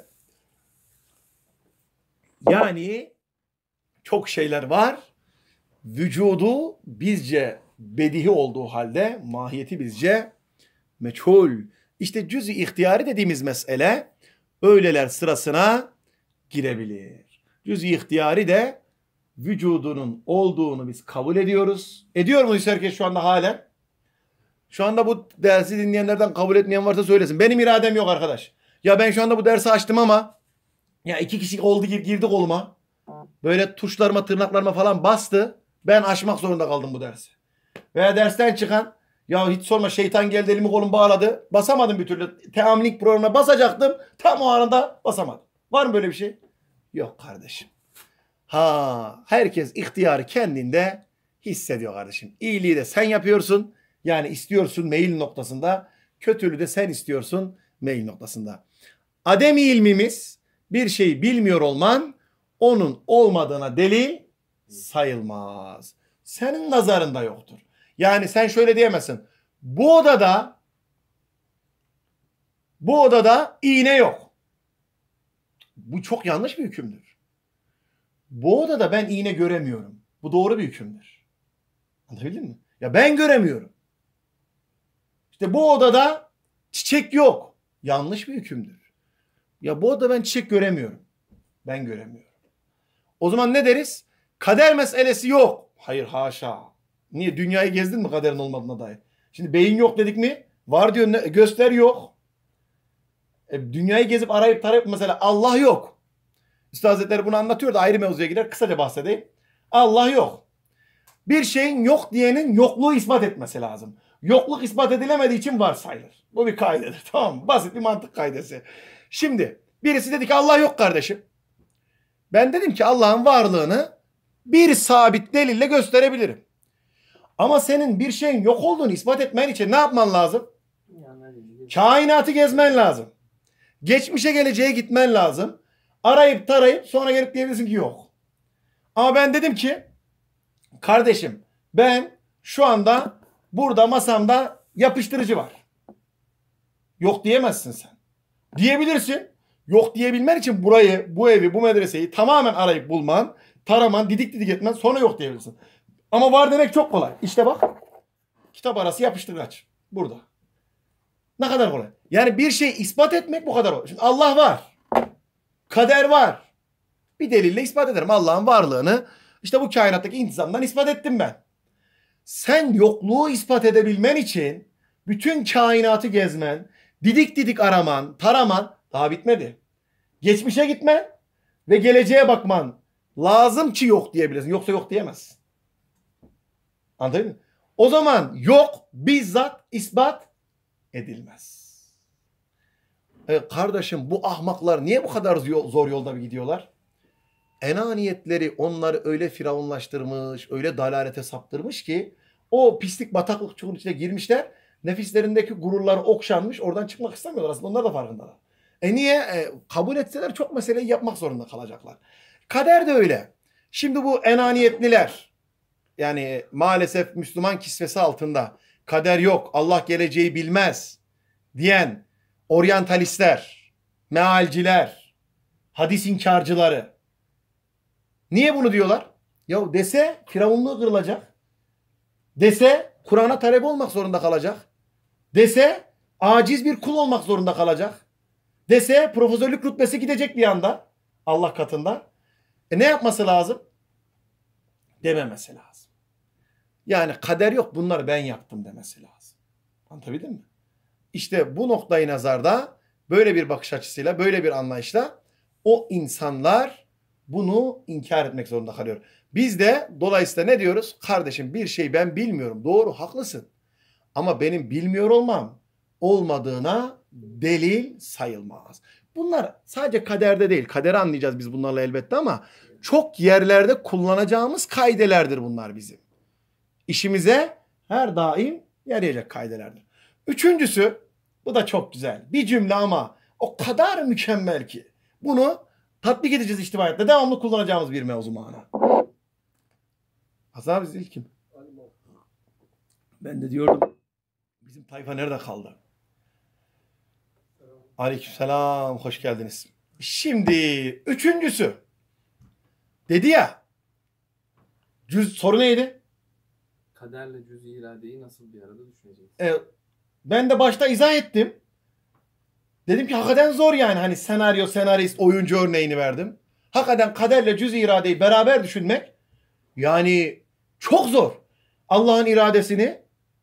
Yani çok şeyler var. Vücudu bizce bedihi olduğu halde mahiyeti bizce meçhul. İşte cüz-i ihtiyari dediğimiz mesele öyleler sırasına girebilir cüz-i ihtiyari de vücudunun olduğunu biz kabul ediyoruz. Ediyor muyuz herkes şu anda halen? Şu anda bu dersi dinleyenlerden kabul etmeyen varsa söylesin. Benim iradem yok arkadaş. Ya ben şu anda bu dersi açtım ama ya iki kişi oldu girdik olma. Böyle tuşlarıma tırnaklarıma falan bastı. Ben açmak zorunda kaldım bu dersi. Veya dersten çıkan ya hiç sorma şeytan geldi elimi kolumu bağladı. Basamadım bir türlü. Teamlik programına basacaktım. Tam o arada basamadım. Var mı böyle bir şey? Yok kardeşim. Ha herkes ihtiyarı kendinde hissediyor kardeşim. İyiliği de sen yapıyorsun. Yani istiyorsun mail noktasında. Kötülüğü de sen istiyorsun mail noktasında. Adem ilmimiz bir şeyi bilmiyor olman onun olmadığına deli sayılmaz. Senin nazarında yoktur. Yani sen şöyle diyemezsin. Bu odada bu odada iğne yok. Bu çok yanlış bir hükümdür. Bu odada ben iğne göremiyorum. Bu doğru bir hükümdür. Anlatabildim mi? Ya ben göremiyorum. İşte bu odada çiçek yok. Yanlış bir hükümdür. Ya bu odada ben çiçek göremiyorum. Ben göremiyorum. O zaman ne deriz? Kader meselesi yok. Hayır haşa. Niye? Dünyayı gezdin mi kaderin olmadığına dair? Şimdi beyin yok dedik mi? Var diyor göster yok. E, dünyayı gezip arayıp tarayıp mesela Allah yok. Üstad Hazretleri bunu anlatıyor da ayrı mevzuya girer. Kısaca bahsedeyim. Allah yok. Bir şeyin yok diyenin yokluğu ispat etmesi lazım. Yokluk ispat edilemediği için var sayılır. Bu bir kaydedir. Tamam mı? Basit bir mantık kaydesi. Şimdi birisi dedi ki Allah yok kardeşim. Ben dedim ki Allah'ın varlığını bir sabit delille gösterebilirim. Ama senin bir şeyin yok olduğunu ispat etmen için ne yapman lazım? Kainatı gezmen lazım. Geçmişe geleceğe gitmen lazım. Arayıp tarayıp sonra gelip diyebilirsin ki yok. Ama ben dedim ki kardeşim ben şu anda burada masamda yapıştırıcı var. Yok diyemezsin sen. Diyebilirsin. Yok diyebilmen için burayı, bu evi, bu medreseyi tamamen arayıp bulman, taraman, didik didik etmen sonra yok diyebilirsin. Ama var demek çok kolay. İşte bak. Kitap arası yapıştırıcı. Burada. Ne kadar kolay. Yani bir şey ispat etmek bu kadar kolay. Şimdi Allah var. Kader var. Bir delille ispat ederim. Allah'ın varlığını İşte bu kainattaki intizamdan ispat ettim ben. Sen yokluğu ispat edebilmen için bütün kainatı gezmen, didik didik araman, taraman daha bitmedi. Geçmişe gitmen ve geleceğe bakman lazım ki yok diyebilirsin. Yoksa yok diyemezsin. Anladın mı? O zaman yok bizzat ispat edilmez. E kardeşim bu ahmaklar niye bu kadar zor yolda gidiyorlar? Enaniyetleri onları öyle firavunlaştırmış, öyle dalalete saptırmış ki o pislik bataklık çukurun içine girmişler. Nefislerindeki gururlar okşanmış. Oradan çıkmak istemiyorlar aslında. Onlar da farkındalar. E niye? E, kabul etseler çok meseleyi yapmak zorunda kalacaklar. Kader de öyle. Şimdi bu enaniyetliler yani maalesef Müslüman kisvesi altında kader yok, Allah geleceği bilmez diyen oryantalistler, mealciler, hadis inkarcıları niye bunu diyorlar? Ya dese firavunluğu kırılacak. Dese Kur'an'a talep olmak zorunda kalacak. Dese aciz bir kul olmak zorunda kalacak. Dese profesörlük rütbesi gidecek bir anda Allah katında. E ne yapması lazım? Dememesi lazım. Yani kader yok bunları ben yaptım demesi lazım. Anlatabildim mi? İşte bu noktayı nazarda böyle bir bakış açısıyla, böyle bir anlayışla o insanlar bunu inkar etmek zorunda kalıyor. Biz de dolayısıyla ne diyoruz? Kardeşim bir şey ben bilmiyorum. Doğru, haklısın. Ama benim bilmiyor olmam olmadığına delil sayılmaz. Bunlar sadece kaderde değil. Kaderi anlayacağız biz bunlarla elbette ama çok yerlerde kullanacağımız kaidelerdir bunlar bizim işimize her daim yarayacak kaydelerdir. Üçüncüsü bu da çok güzel. Bir cümle ama o kadar mükemmel ki bunu tatbik edeceğiz içtibayetle. Devamlı kullanacağımız bir mevzu mana. Hasan biz ilkim. Ben de diyordum bizim tayfa nerede kaldı? Aleykümselam. Hoş geldiniz. Şimdi üçüncüsü. Dedi ya. Cüz, soru neydi? kaderle cüz-i iradeyi nasıl bir arada düşüneceksin? E, ben de başta izah ettim. Dedim ki hakikaten zor yani hani senaryo, senarist, oyuncu örneğini verdim. Hakikaten kaderle cüz-i iradeyi beraber düşünmek yani çok zor. Allah'ın iradesini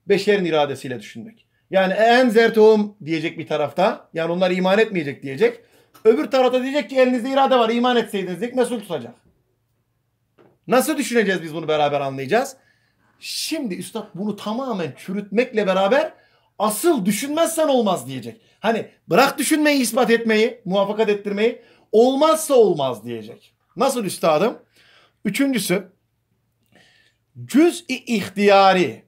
beşerin iradesiyle düşünmek. Yani en zertuğum diyecek bir tarafta. Yani onlar iman etmeyecek diyecek. Öbür tarafta diyecek ki elinizde irade var. iman etseydiniz diyecek mesul tutacak. Nasıl düşüneceğiz biz bunu beraber anlayacağız? Şimdi üstad bunu tamamen çürütmekle beraber asıl düşünmezsen olmaz diyecek. Hani bırak düşünmeyi ispat etmeyi, muvaffakat ettirmeyi olmazsa olmaz diyecek. Nasıl üstadım? Üçüncüsü cüz-i ihtiyari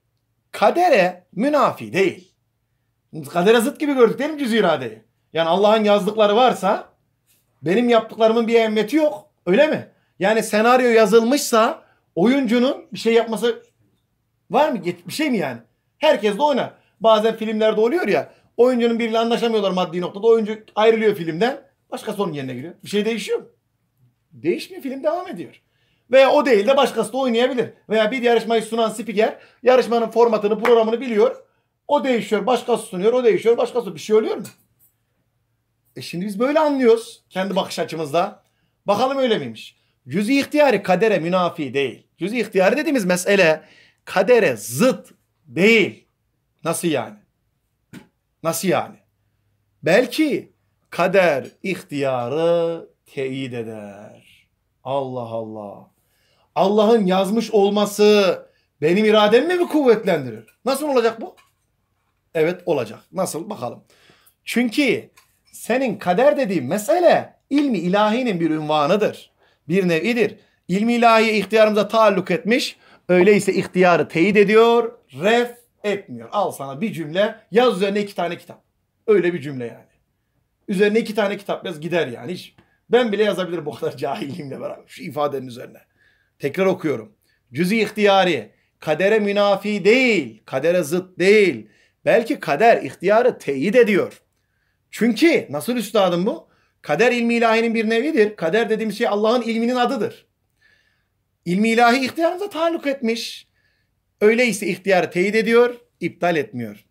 kadere münafi değil. Kadere zıt gibi gördük değil mi cüz iradeyi? Yani Allah'ın yazdıkları varsa benim yaptıklarımın bir emniyeti yok. Öyle mi? Yani senaryo yazılmışsa oyuncunun bir şey yapması Var mı? Bir şey mi yani? Herkes de oyna. Bazen filmlerde oluyor ya. Oyuncunun biriyle anlaşamıyorlar maddi noktada. Oyuncu ayrılıyor filmden. başka sorun yerine giriyor. Bir şey değişiyor mu? Değişmiyor. Film devam ediyor. Veya o değil de başkası da oynayabilir. Veya bir yarışmayı sunan spiker yarışmanın formatını, programını biliyor. O değişiyor, başkası sunuyor, o değişiyor, başkası bir şey oluyor mu? E şimdi biz böyle anlıyoruz kendi bakış açımızda. Bakalım öyle miymiş? Yüzü ihtiyarı kadere münafi değil. Yüzü ihtiyarı dediğimiz mesele kadere zıt değil. Nasıl yani? Nasıl yani? Belki kader ihtiyarı teyit eder. Allah Allah. Allah'ın yazmış olması benim irademi mi kuvvetlendirir? Nasıl olacak bu? Evet olacak. Nasıl bakalım. Çünkü senin kader dediğin mesele ilmi ilahinin bir ünvanıdır. Bir nevidir. İlmi ilahiye ihtiyarımıza taalluk etmiş. Öyleyse ihtiyarı teyit ediyor, ref etmiyor. Al sana bir cümle yaz üzerine iki tane kitap. Öyle bir cümle yani. Üzerine iki tane kitap yaz gider yani. Hiç, ben bile yazabilirim bu kadar cahilliğimle beraber şu ifadenin üzerine. Tekrar okuyorum. Cüz-i ihtiyari kadere münafi değil, kadere zıt değil. Belki kader ihtiyarı teyit ediyor. Çünkü nasıl üstadım bu? Kader ilmi ilahinin bir nevidir. Kader dediğim şey Allah'ın ilminin adıdır. İlmi ilahi ihtiyarımıza taluk etmiş. Öyleyse ihtiyarı teyit ediyor, iptal etmiyor.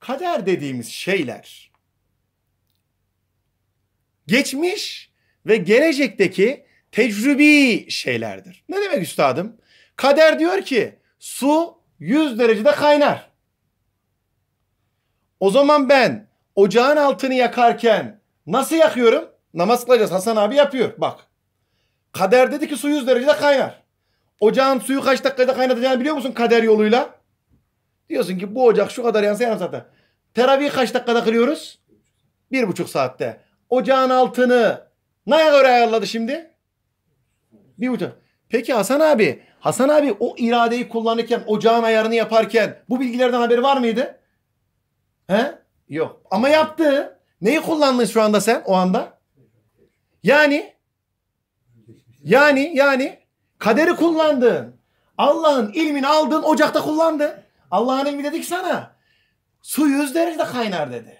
Kader dediğimiz şeyler geçmiş ve gelecekteki tecrübi şeylerdir. Ne demek üstadım? Kader diyor ki su 100 derecede kaynar. O zaman ben ocağın altını yakarken nasıl yakıyorum? Namaz kılacağız Hasan abi yapıyor bak. Kader dedi ki su 100 derecede kaynar. Ocağın suyu kaç dakikada kaynatacağını biliyor musun kader yoluyla? Diyorsun ki bu ocak şu kadar yansa yarım saatte. Teravih kaç dakikada kırıyoruz? Bir buçuk saatte. Ocağın altını neye göre ayarladı şimdi? Bir buçuk. Peki Hasan abi, Hasan abi o iradeyi kullanırken, ocağın ayarını yaparken bu bilgilerden haberi var mıydı? He? Yok. Ama yaptı. Neyi kullandın şu anda sen o anda? Yani yani yani kaderi kullandın. Allah'ın ilmini aldın ocakta kullandı Allah'ın ilmi dedik sana. Su 100 derecede kaynar dedi.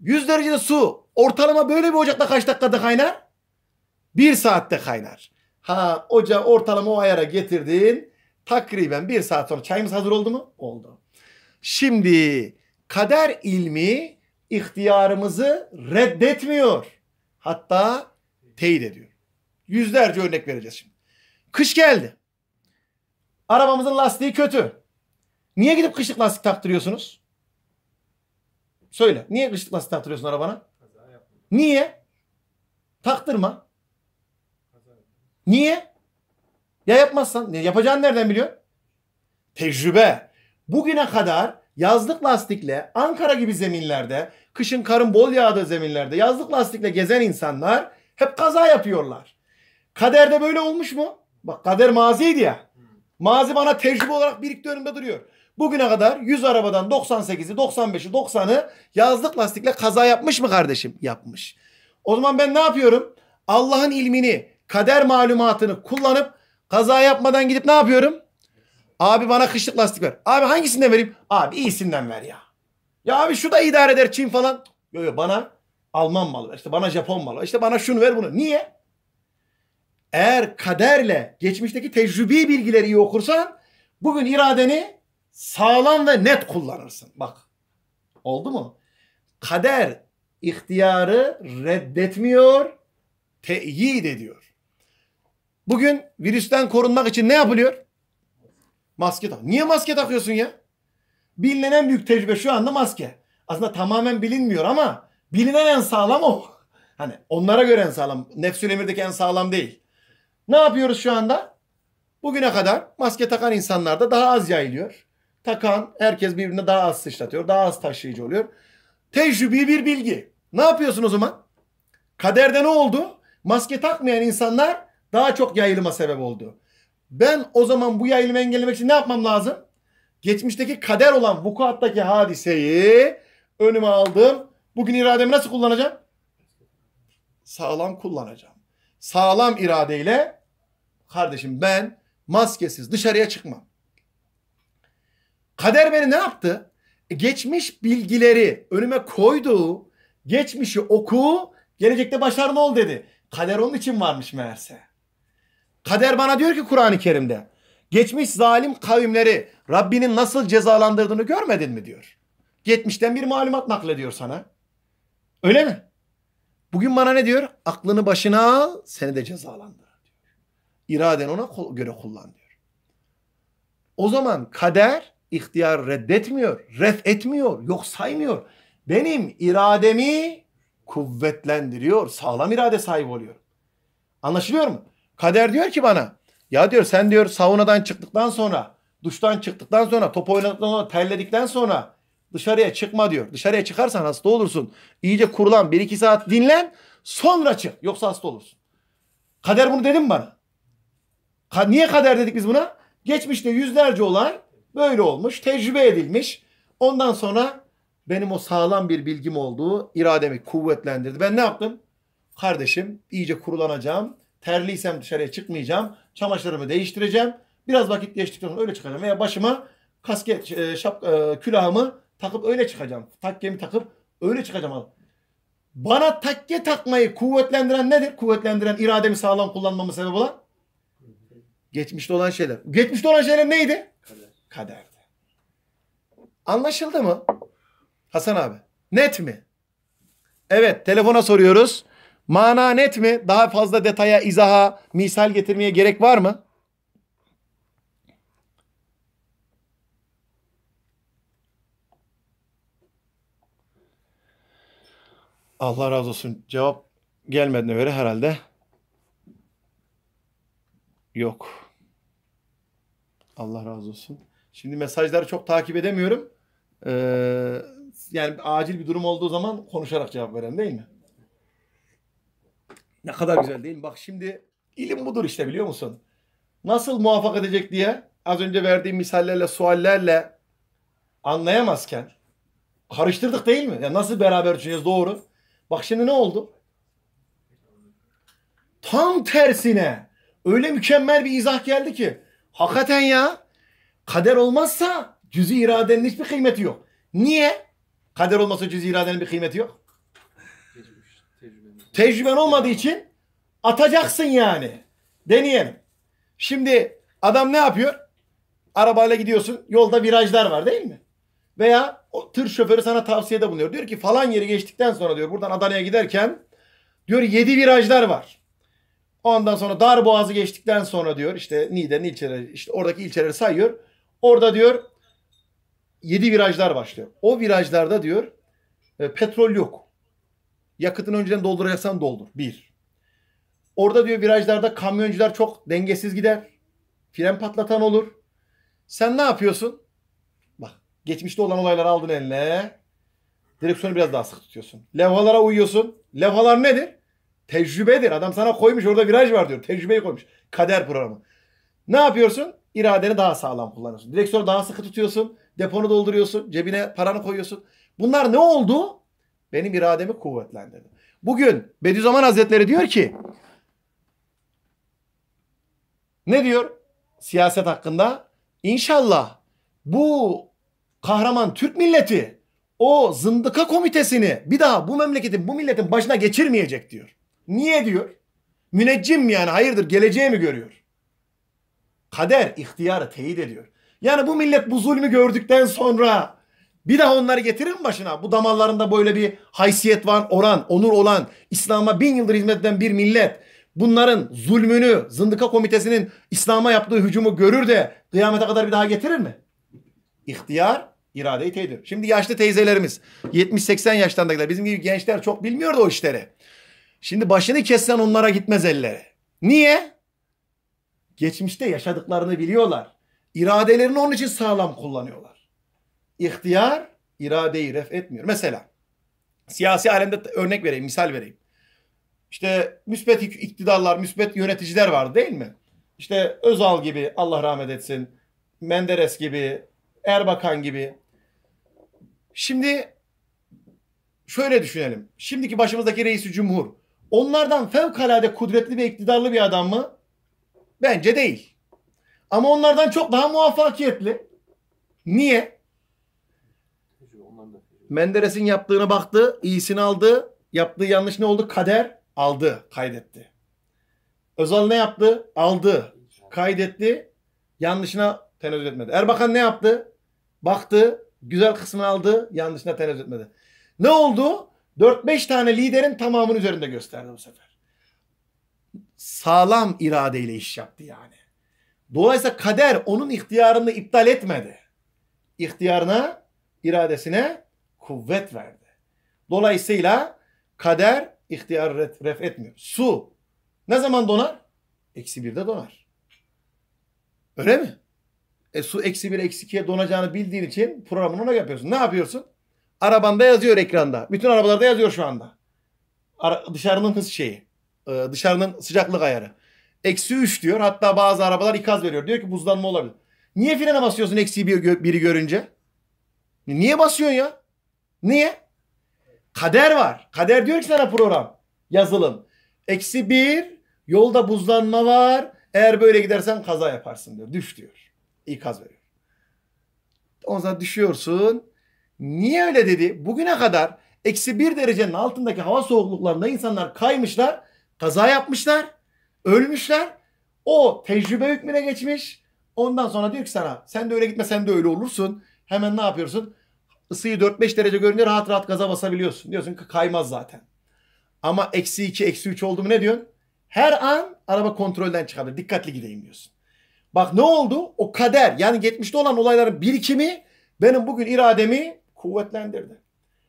100 derecede su ortalama böyle bir ocakta kaç dakikada kaynar? 1 saatte kaynar. Ha ocağı ortalama o ayara getirdin. Takriben 1 saat sonra çayımız hazır oldu mu? Oldu. Şimdi kader ilmi ihtiyarımızı reddetmiyor. Hatta teyit ediyor. Yüzlerce örnek vereceğiz şimdi. Kış geldi. Arabamızın lastiği kötü. Niye gidip kışlık lastik taktırıyorsunuz? Söyle. Niye kışlık lastik taktırıyorsun arabana? Niye? Taktırma. Niye? Ya yapmazsan? Yapacağını nereden biliyorsun? Tecrübe. Bugüne kadar yazlık lastikle Ankara gibi zeminlerde, kışın karın bol yağdığı zeminlerde yazlık lastikle gezen insanlar hep kaza yapıyorlar. Kaderde böyle olmuş mu? Bak kader maziydi ya. Hmm. Mazi bana tecrübe olarak birikti önümde duruyor. Bugüne kadar 100 arabadan 98'i, 95'i, 90'ı yazlık lastikle kaza yapmış mı kardeşim? Yapmış. O zaman ben ne yapıyorum? Allah'ın ilmini, kader malumatını kullanıp kaza yapmadan gidip ne yapıyorum? Abi bana kışlık lastik ver. Abi hangisinden vereyim? Abi iyisinden ver ya. Ya abi şu da idare eder Çin falan. Yok yok bana Alman malı ver. İşte bana Japon malı. İşte bana şunu ver bunu. Niye? eğer kaderle geçmişteki tecrübi bilgileri iyi okursan bugün iradeni sağlam ve net kullanırsın. Bak oldu mu? Kader ihtiyarı reddetmiyor, teyit ediyor. Bugün virüsten korunmak için ne yapılıyor? Maske tak. Niye maske takıyorsun ya? Bilinen en büyük tecrübe şu anda maske. Aslında tamamen bilinmiyor ama bilinen en sağlam o. Hani onlara göre en sağlam. Nefsül emirdeki en sağlam değil. Ne yapıyoruz şu anda? Bugüne kadar maske takan insanlarda daha az yayılıyor. Takan herkes birbirine daha az sıçratıyor. Daha az taşıyıcı oluyor. Tecrübi bir bilgi. Ne yapıyorsun o zaman? Kaderde ne oldu? Maske takmayan insanlar daha çok yayılıma sebep oldu. Ben o zaman bu yayılımı engellemek için ne yapmam lazım? Geçmişteki kader olan vukuattaki hadiseyi önüme aldım. Bugün irademi nasıl kullanacağım? Sağlam kullanacağım. Sağlam iradeyle Kardeşim ben maskesiz dışarıya çıkmam. Kader beni ne yaptı? E, geçmiş bilgileri önüme koyduğu, geçmişi oku, gelecekte başarılı ol dedi. Kader onun için varmış meğerse. Kader bana diyor ki Kur'an-ı Kerim'de. Geçmiş zalim kavimleri Rabbinin nasıl cezalandırdığını görmedin mi diyor. Geçmişten bir malumat naklediyor sana. Öyle mi? Bugün bana ne diyor? Aklını başına al, seni de cezalandır. İraden ona göre kullan diyor. O zaman kader ihtiyar reddetmiyor, ref etmiyor, yok saymıyor. Benim irademi kuvvetlendiriyor, sağlam irade sahibi oluyor. Anlaşılıyor mu? Kader diyor ki bana, ya diyor sen diyor saunadan çıktıktan sonra, duştan çıktıktan sonra, top oynadıktan sonra, terledikten sonra dışarıya çıkma diyor. Dışarıya çıkarsan hasta olursun. İyice kurulan bir iki saat dinlen, sonra çık. Yoksa hasta olursun. Kader bunu dedim bana. Niye kader dedik biz buna? Geçmişte yüzlerce olay böyle olmuş, tecrübe edilmiş. Ondan sonra benim o sağlam bir bilgim olduğu irademi kuvvetlendirdi. Ben ne yaptım? Kardeşim iyice kurulanacağım. Terliysem dışarıya çıkmayacağım. Çamaşırımı değiştireceğim. Biraz vakit geçtikten sonra öyle çıkacağım. Veya başıma kasket, e, şap, e, külahımı takıp öyle çıkacağım. Takkemi takıp öyle çıkacağım. Bana takke takmayı kuvvetlendiren nedir? Kuvvetlendiren irademi sağlam kullanmamın sebebi olan Geçmişte olan şeyler. Geçmişte olan şeyler neydi? Kader. Kaderdi. Anlaşıldı mı? Hasan abi. Net mi? Evet telefona soruyoruz. Mana net mi? Daha fazla detaya, izaha, misal getirmeye gerek var mı? Allah razı olsun. Cevap gelmedi öyle herhalde yok. Allah razı olsun. Şimdi mesajları çok takip edemiyorum. Ee, yani acil bir durum olduğu zaman konuşarak cevap veren değil mi? Ne kadar güzel değil mi? Bak şimdi ilim budur işte biliyor musun? Nasıl muvaffak edecek diye az önce verdiğim misallerle, suallerle anlayamazken karıştırdık değil mi? Ya nasıl beraber düşüneceğiz doğru. Bak şimdi ne oldu? Tam tersine öyle mükemmel bir izah geldi ki Hakikaten ya. Kader olmazsa cüz-i iradenin hiçbir kıymeti yok. Niye? Kader olmazsa cüz-i iradenin bir kıymeti yok. tecrüben. Tecrüben olmadığı için atacaksın yani. Deneyelim. Şimdi adam ne yapıyor? Arabayla gidiyorsun. Yolda virajlar var değil mi? Veya o tır şoförü sana tavsiyede bulunuyor. Diyor ki falan yeri geçtikten sonra diyor buradan Adana'ya giderken diyor 7 virajlar var. Ondan sonra dar boğazı geçtikten sonra diyor işte Niğde'nin ilçeleri işte oradaki ilçeleri sayıyor. Orada diyor 7 virajlar başlıyor. O virajlarda diyor e, petrol yok. Yakıtını önceden dolduruyorsan doldur. Bir. Orada diyor virajlarda kamyoncular çok dengesiz gider. Fren patlatan olur. Sen ne yapıyorsun? Bak geçmişte olan olayları aldın eline. Direksiyonu biraz daha sık tutuyorsun. Levhalara uyuyorsun. Levhalar nedir? Tecrübedir. Adam sana koymuş orada viraj var diyor. Tecrübeyi koymuş. Kader programı. Ne yapıyorsun? İradeni daha sağlam kullanıyorsun. Direksiyonu daha sıkı tutuyorsun. Deponu dolduruyorsun. Cebine paranı koyuyorsun. Bunlar ne oldu? Benim irademi kuvvetlendirdi. Bugün Bediüzzaman Hazretleri diyor ki ne diyor siyaset hakkında? İnşallah bu kahraman Türk milleti o zındıka komitesini bir daha bu memleketin bu milletin başına geçirmeyecek diyor. Niye diyor? Müneccim mi yani hayırdır geleceği mi görüyor? Kader ihtiyarı teyit ediyor. Yani bu millet bu zulmü gördükten sonra bir daha onları getirir mi başına. Bu damarlarında böyle bir haysiyet var oran, onur olan, İslam'a bin yıldır hizmet eden bir millet. Bunların zulmünü, zındıka komitesinin İslam'a yaptığı hücumu görür de kıyamete kadar bir daha getirir mi? İhtiyar iradeyi teyit ediyor. Şimdi yaşlı teyzelerimiz 70-80 yaşlarındakiler bizim gibi gençler çok bilmiyor da o işleri. Şimdi başını kessen onlara gitmez elleri. Niye? Geçmişte yaşadıklarını biliyorlar. İradelerini onun için sağlam kullanıyorlar. İhtiyar iradeyi ref etmiyor. Mesela siyasi alemde örnek vereyim, misal vereyim. İşte müsbet iktidarlar, müsbet yöneticiler var değil mi? İşte Özal gibi Allah rahmet etsin, Menderes gibi, Erbakan gibi. Şimdi şöyle düşünelim. Şimdiki başımızdaki reisi cumhur onlardan fevkalade kudretli ve iktidarlı bir adam mı? Bence değil. Ama onlardan çok daha muvaffakiyetli. Niye? Menderes'in yaptığına baktı, iyisini aldı. Yaptığı yanlış ne oldu? Kader aldı, kaydetti. Özal ne yaptı? Aldı, kaydetti. Yanlışına tenezzül etmedi. Erbakan ne yaptı? Baktı, güzel kısmını aldı, yanlışına tenezzül etmedi. Ne oldu? 4-5 tane liderin tamamının üzerinde gösterdi bu sefer. Sağlam iradeyle iş yaptı yani. Dolayısıyla kader onun ihtiyarını iptal etmedi. İhtiyarına, iradesine kuvvet verdi. Dolayısıyla kader ihtiyar ref, ref etmiyor. Su ne zaman donar? Eksi birde donar. Öyle mi? E su eksi bir eksi ikiye donacağını bildiğin için programını ona yapıyorsun. Ne yapıyorsun? Arabanda yazıyor ekranda. Bütün arabalarda yazıyor şu anda. Ara, dışarının hız şeyi. Ee, dışarının sıcaklık ayarı. Eksi 3 diyor. Hatta bazı arabalar ikaz veriyor. Diyor ki buzlanma olabilir. Niye frene basıyorsun eksi bir, biri görünce? Niye basıyorsun ya? Niye? Kader var. Kader diyor ki sana program. Yazılım. Eksi bir. Yolda buzlanma var. Eğer böyle gidersen kaza yaparsın diyor. Düş diyor. İkaz veriyor. O zaman düşüyorsun. Niye öyle dedi? Bugüne kadar eksi bir derecenin altındaki hava soğukluklarında insanlar kaymışlar, kaza yapmışlar, ölmüşler. O tecrübe hükmüne geçmiş. Ondan sonra diyor ki sana sen de öyle gitme sen de öyle olursun. Hemen ne yapıyorsun? Isıyı 4-5 derece görünce rahat rahat gaza basabiliyorsun. Diyorsun ki kaymaz zaten. Ama eksi 2, eksi 3 oldu mu ne diyorsun? Her an araba kontrolden çıkardı. Dikkatli gideyim diyorsun. Bak ne oldu? O kader yani geçmişte olan olayların birikimi benim bugün irademi kuvvetlendirdi.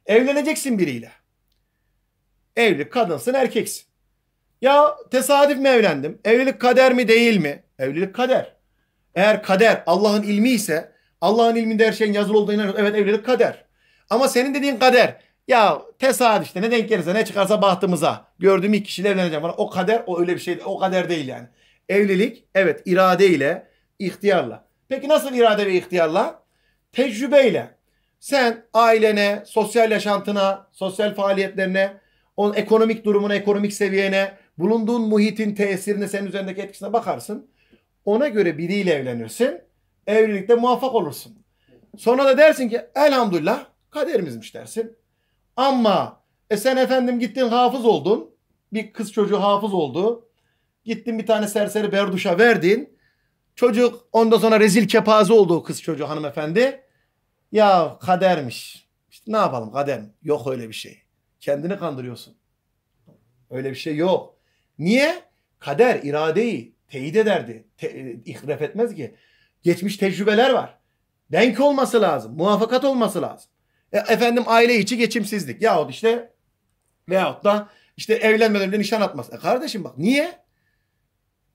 Evleneceksin biriyle. Evli kadınsın erkeksin. Ya tesadüf mi evlendim? Evlilik kader mi değil mi? Evlilik kader. Eğer kader Allah'ın ilmi ise Allah'ın ilminde her şeyin yazılı olduğuna inanıyoruz. Evet evlilik kader. Ama senin dediğin kader. Ya tesadüf işte ne denk gelirse ne çıkarsa bahtımıza. Gördüğüm ilk kişiyle evleneceğim falan. O kader o öyle bir şey o kader değil yani. Evlilik evet irade ile ihtiyarla. Peki nasıl irade ve ihtiyarla? Tecrübeyle. Sen ailene, sosyal yaşantına, sosyal faaliyetlerine, onun ekonomik durumuna, ekonomik seviyene, bulunduğun muhitin tesirine, senin üzerindeki etkisine bakarsın. Ona göre biriyle evlenirsin. Evlilikte muvaffak olursun. Sonra da dersin ki elhamdülillah kaderimizmiş dersin. Ama e sen efendim gittin hafız oldun. Bir kız çocuğu hafız oldu. Gittin bir tane serseri berduşa verdin. Çocuk ondan sonra rezil kepaze oldu o kız çocuğu hanımefendi. Ya kadermiş. İşte ne yapalım kader. Yok öyle bir şey. Kendini kandırıyorsun. Öyle bir şey yok. Niye? Kader iradeyi teyit ederdi. Te, e, ihref etmez ki. Geçmiş tecrübeler var. Denk olması lazım. Muvafakat olması lazım. E, efendim aile içi geçimsizlik. Yahut işte veyahut da işte evlenmeden nişan atması. E kardeşim bak niye?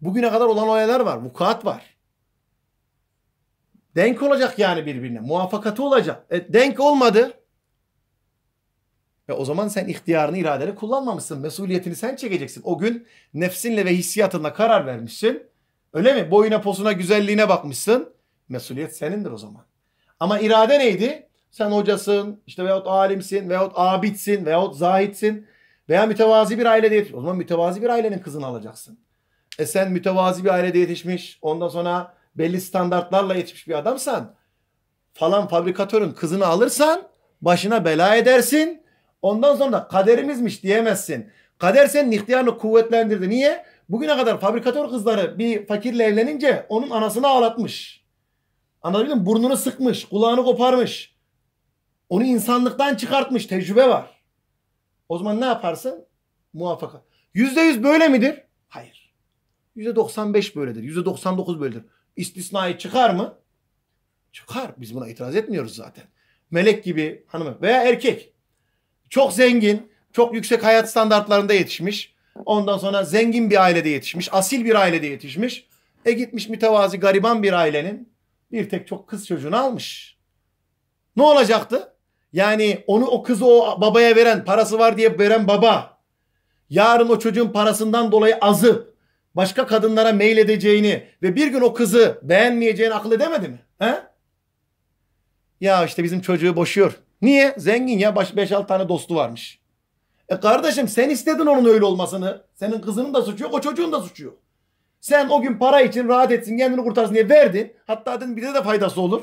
Bugüne kadar olan olaylar var. Vukuat var. Denk olacak yani birbirine. Muvaffakatı olacak. E, denk olmadı. Ve o zaman sen ihtiyarını, iradeni kullanmamışsın. Mesuliyetini sen çekeceksin. O gün nefsinle ve hissiyatınla karar vermişsin. Öyle mi? Boyuna, posuna, güzelliğine bakmışsın. Mesuliyet senindir o zaman. Ama irade neydi? Sen hocasın, işte veyahut alimsin, veyahut abidsin, veyahut zahitsin. Veya mütevazi bir ailede yetişmiş. O zaman mütevazi bir ailenin kızını alacaksın. E sen mütevazi bir ailede yetişmiş. Ondan sonra belli standartlarla yetişmiş bir adamsan falan fabrikatörün kızını alırsan başına bela edersin. Ondan sonra kaderimizmiş diyemezsin. Kader senin ihtiyarını kuvvetlendirdi. Niye? Bugüne kadar fabrikatör kızları bir fakirle evlenince onun anasını ağlatmış. Anladın mı? Burnunu sıkmış, kulağını koparmış. Onu insanlıktan çıkartmış. Tecrübe var. O zaman ne yaparsın? Muvaffaka. Yüzde yüz böyle midir? Hayır. Yüzde doksan beş böyledir. Yüzde doksan dokuz böyledir istisnai çıkar mı? Çıkar. Biz buna itiraz etmiyoruz zaten. Melek gibi hanımı veya erkek. Çok zengin, çok yüksek hayat standartlarında yetişmiş. Ondan sonra zengin bir ailede yetişmiş, asil bir ailede yetişmiş. E gitmiş mütevazi gariban bir ailenin bir tek çok kız çocuğunu almış. Ne olacaktı? Yani onu o kızı o babaya veren, parası var diye veren baba. Yarın o çocuğun parasından dolayı azıp başka kadınlara mail edeceğini ve bir gün o kızı beğenmeyeceğini akıl edemedi mi? He? Ya işte bizim çocuğu boşuyor. Niye? Zengin ya 5-6 tane dostu varmış. E kardeşim sen istedin onun öyle olmasını. Senin kızının da suçu yok o çocuğun da suçu yok. Sen o gün para için rahat etsin kendini kurtarsın diye verdin. Hatta dedin bize de faydası olur.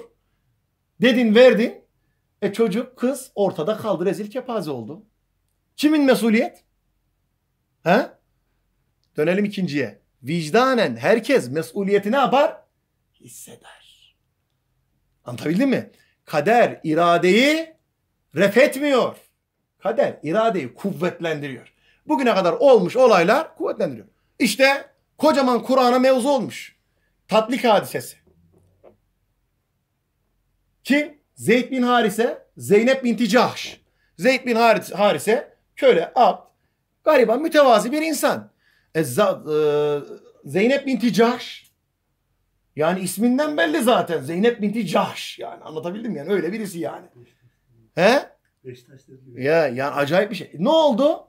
Dedin verdin. E çocuk kız ortada kaldı rezil kepaze oldu. Kimin mesuliyet? He? Dönelim ikinciye vicdanen herkes mesuliyetini yapar? Hisseder. Anlatabildim mi? Kader iradeyi refetmiyor. Kader iradeyi kuvvetlendiriyor. Bugüne kadar olmuş olaylar kuvvetlendiriyor. İşte kocaman Kur'an'a mevzu olmuş. Tatlik hadisesi. Kim? Zeyd bin Harise, Zeynep binti Cahş. Zeyd bin Harise köle, abd, gariban, mütevazi bir insan. Ezza, e, Zeynep binti Cahş. Yani isminden belli zaten. Zeynep binti Cahş. Yani anlatabildim yani öyle birisi yani. He? Ya yani acayip bir şey. Ne oldu?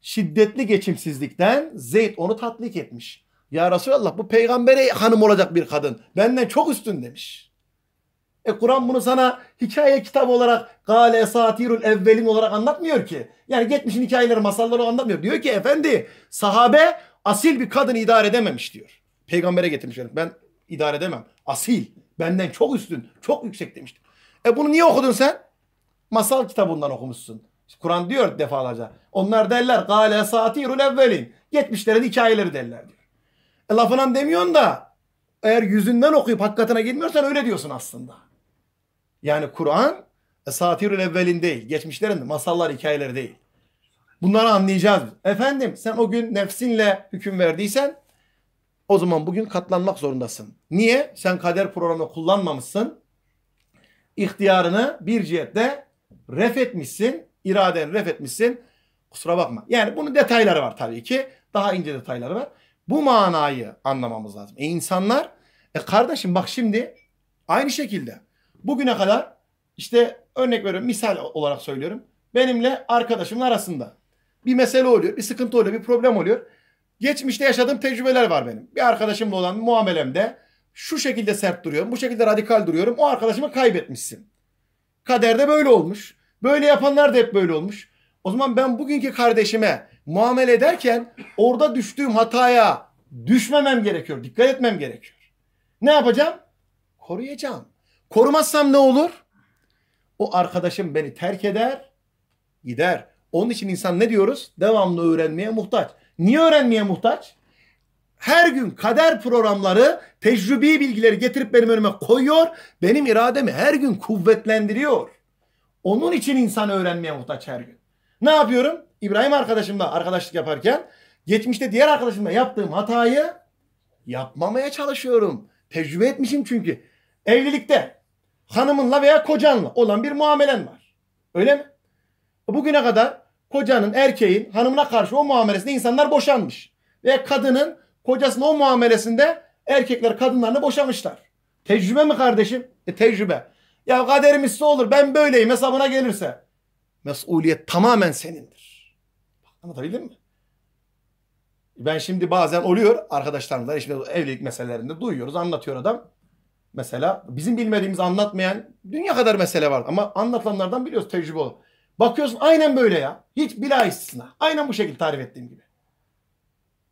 Şiddetli geçimsizlikten Zeyd onu tatlik etmiş. Ya Resulallah bu peygambere hanım olacak bir kadın. Benden çok üstün demiş. E Kur'an bunu sana hikaye kitabı olarak gale esatirul evvelin olarak anlatmıyor ki. Yani geçmişin hikayeleri masalları anlatmıyor. Diyor ki efendi sahabe asil bir kadın idare edememiş diyor. Peygambere getirmiş. Yani ben idare edemem. Asil. Benden çok üstün. Çok yüksek demişti. E bunu niye okudun sen? Masal kitabından okumuşsun. Kur'an diyor defalarca. Onlar derler gale esatirul evvelin. Geçmişlerin hikayeleri derler diyor. E lafından demiyorsun da eğer yüzünden okuyup hakikatine girmiyorsan öyle diyorsun aslında. Yani Kur'an esatirül evvelin değil. Geçmişlerin masallar, hikayeleri değil. Bunları anlayacağız. Efendim sen o gün nefsinle hüküm verdiysen o zaman bugün katlanmak zorundasın. Niye? Sen kader programı kullanmamışsın. İhtiyarını bir cihette ref etmişsin. İraden ref etmişsin. Kusura bakma. Yani bunun detayları var tabii ki. Daha ince detayları var. Bu manayı anlamamız lazım. E insanlar, e kardeşim bak şimdi aynı şekilde Bugüne kadar işte örnek veriyorum misal olarak söylüyorum. Benimle arkadaşımın arasında bir mesele oluyor, bir sıkıntı oluyor, bir problem oluyor. Geçmişte yaşadığım tecrübeler var benim. Bir arkadaşımla olan muamelemde şu şekilde sert duruyorum, bu şekilde radikal duruyorum. O arkadaşımı kaybetmişsin. Kaderde böyle olmuş. Böyle yapanlar da hep böyle olmuş. O zaman ben bugünkü kardeşime muamele ederken orada düştüğüm hataya düşmemem gerekiyor. Dikkat etmem gerekiyor. Ne yapacağım? Koruyacağım. Korumazsam ne olur? O arkadaşım beni terk eder, gider. Onun için insan ne diyoruz? Devamlı öğrenmeye muhtaç. Niye öğrenmeye muhtaç? Her gün kader programları tecrübi bilgileri getirip benim önüme koyuyor. Benim irademi her gün kuvvetlendiriyor. Onun için insan öğrenmeye muhtaç her gün. Ne yapıyorum? İbrahim arkadaşımla arkadaşlık yaparken geçmişte diğer arkadaşımla yaptığım hatayı yapmamaya çalışıyorum. Tecrübe etmişim çünkü. Evlilikte hanımınla veya kocanla olan bir muamelen var. Öyle mi? Bugüne kadar kocanın, erkeğin hanımına karşı o muamelesinde insanlar boşanmış. Ve kadının kocasının o muamelesinde erkekler kadınlarını boşamışlar. Tecrübe mi kardeşim? E, tecrübe. Ya kaderimizse olur ben böyleyim hesabına gelirse. Mesuliyet tamamen senindir. Anlatabildim mi? Ben şimdi bazen oluyor arkadaşlarımla işte evlilik meselelerinde duyuyoruz anlatıyor adam. Mesela bizim bilmediğimiz anlatmayan dünya kadar mesele var ama anlatılanlardan biliyoruz tecrübe olarak. Bakıyorsun aynen böyle ya. Hiç bila istisna. Aynen bu şekilde tarif ettiğim gibi.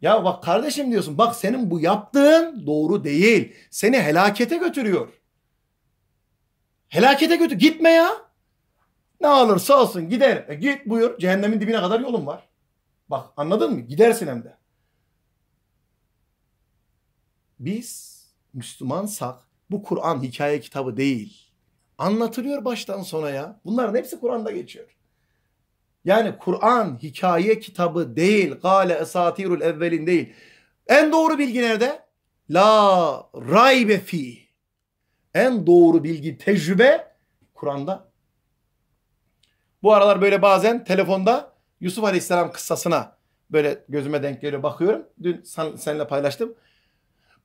Ya bak kardeşim diyorsun bak senin bu yaptığın doğru değil. Seni helakete götürüyor. Helakete götür. Gitme ya. Ne olursa olsun gider. E git buyur. Cehennemin dibine kadar yolun var. Bak anladın mı? Gidersin hem de. Biz Müslümansak bu Kur'an hikaye kitabı değil. Anlatılıyor baştan sona ya. Bunların hepsi Kur'an'da geçiyor. Yani Kur'an hikaye kitabı değil. Gale esatirul evvelin değil. En doğru bilgi nerede? La raybe fi. En doğru bilgi, tecrübe Kur'an'da. Bu aralar böyle bazen telefonda Yusuf Aleyhisselam kıssasına böyle gözüme denk geliyor bakıyorum. Dün sen, seninle paylaştım.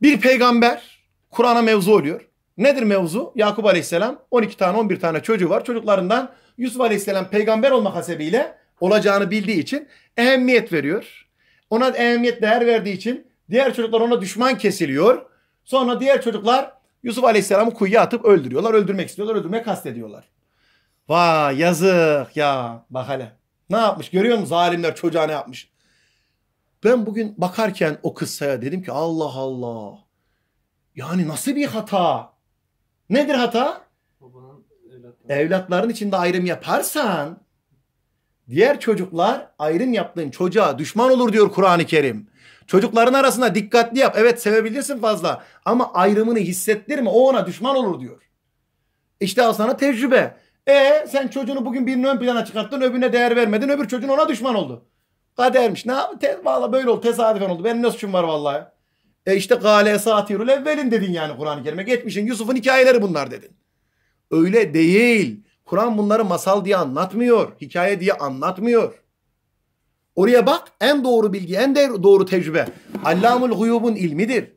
Bir peygamber Kur'an'a mevzu oluyor. Nedir mevzu? Yakup Aleyhisselam 12 tane 11 tane çocuğu var. Çocuklarından Yusuf Aleyhisselam peygamber olma hasebiyle olacağını bildiği için ehemmiyet veriyor. Ona ehemmiyet değer verdiği için diğer çocuklar ona düşman kesiliyor. Sonra diğer çocuklar Yusuf Aleyhisselam'ı kuyuya atıp öldürüyorlar. Öldürmek istiyorlar. Öldürmeye kastediyorlar. Vay yazık ya. Bak hele. Ne yapmış görüyor musun? Zalimler çocuğa ne yapmış? Ben bugün bakarken o kıssaya dedim ki Allah Allah. Yani nasıl bir hata? Nedir hata? Babanın evlatları. evlatların içinde ayrım yaparsan diğer çocuklar ayrım yaptığın çocuğa düşman olur diyor Kur'an-ı Kerim. Çocukların arasında dikkatli yap. Evet sevebilirsin fazla ama ayrımını mi? o ona düşman olur diyor. İşte al sana tecrübe. E sen çocuğunu bugün birinin ön plana çıkarttın öbürüne değer vermedin öbür çocuğun ona düşman oldu. Kadermiş. Ne yap? Te- Valla böyle oldu. Tesadüfen oldu. Benim ne suçum var vallahi. E işte gale esatirul evvelin dedin yani Kur'an-ı Kerim'e. Geçmişin Yusuf'un hikayeleri bunlar dedin. Öyle değil. Kur'an bunları masal diye anlatmıyor. Hikaye diye anlatmıyor. Oraya bak en doğru bilgi, en doğru tecrübe. Allamul huyubun ilmidir.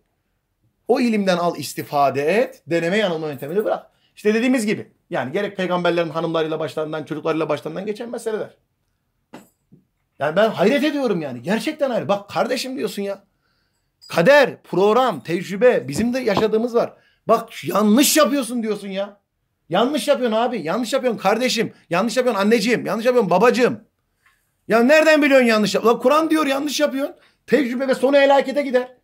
O ilimden al istifade et. Deneme yanılma yöntemini bırak. İşte dediğimiz gibi. Yani gerek peygamberlerin hanımlarıyla başlarından, çocuklarıyla başlarından geçen meseleler. Yani ben hayret ediyorum yani. Gerçekten hayret. Bak kardeşim diyorsun ya. Kader, program, tecrübe bizim de yaşadığımız var. Bak yanlış yapıyorsun diyorsun ya. Yanlış yapıyorsun abi. Yanlış yapıyorsun kardeşim. Yanlış yapıyorsun anneciğim. Yanlış yapıyorsun babacığım. Ya nereden biliyorsun yanlış yap? Kur'an diyor yanlış yapıyorsun. Tecrübe ve sonu helakete gider.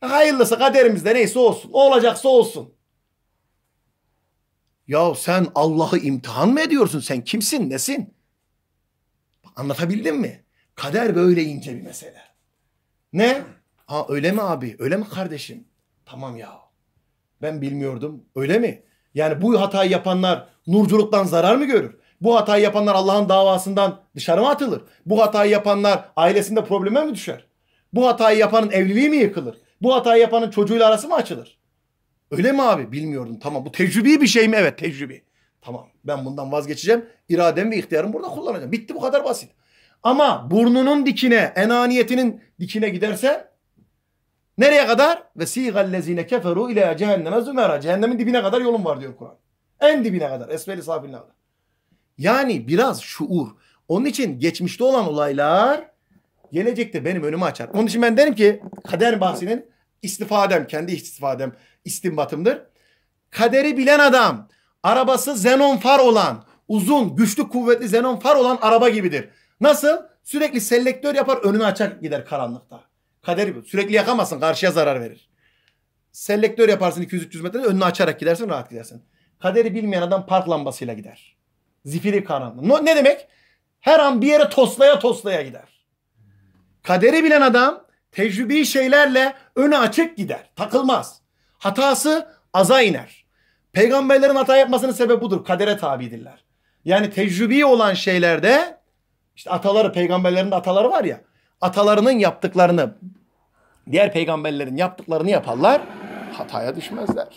Hayırlısı kaderimizde neyse olsun. O olacaksa olsun. Ya sen Allah'ı imtihan mı ediyorsun? Sen kimsin? Nesin? Anlatabildim mi? Kader böyle ince bir mesele. Ne? Ha öyle mi abi? Öyle mi kardeşim? Tamam ya. Ben bilmiyordum. Öyle mi? Yani bu hatayı yapanlar nurculuktan zarar mı görür? Bu hatayı yapanlar Allah'ın davasından dışarı mı atılır? Bu hatayı yapanlar ailesinde probleme mi düşer? Bu hatayı yapanın evliliği mi yıkılır? Bu hatayı yapanın çocuğuyla arası mı açılır? Öyle mi abi? Bilmiyordum. Tamam bu tecrübi bir şey mi? Evet tecrübi. Tamam ben bundan vazgeçeceğim. İradem ve ihtiyarım burada kullanacağım. Bitti bu kadar basit. Ama burnunun dikine, enaniyetinin dikine giderse nereye kadar? Ve sigallezine keferu ile cehenneme zümera. Cehennemin dibine kadar yolun var diyor Kur'an. En dibine kadar. esveli safiline kadar. Yani biraz şuur. Onun için geçmişte olan olaylar gelecekte benim önümü açar. Onun için ben derim ki kader bahsinin istifadem, kendi istifadem, istimbatımdır. Kaderi bilen adam, arabası xenon far olan, uzun, güçlü, kuvvetli xenon far olan araba gibidir. Nasıl? Sürekli selektör yapar önünü açar gider karanlıkta. Kader Sürekli yakamazsın karşıya zarar verir. Selektör yaparsın 200-300 metrede önünü açarak gidersin rahat gidersin. Kaderi bilmeyen adam park lambasıyla gider. Zifiri karanlık. No, ne demek? Her an bir yere toslaya toslaya gider. Kaderi bilen adam tecrübi şeylerle öne açık gider. Takılmaz. Hatası aza iner. Peygamberlerin hata yapmasının sebebi budur. Kadere tabidirler. Yani tecrübi olan şeylerde işte ataları peygamberlerin ataları var ya. Atalarının yaptıklarını diğer peygamberlerin yaptıklarını yaparlar. Hataya düşmezler.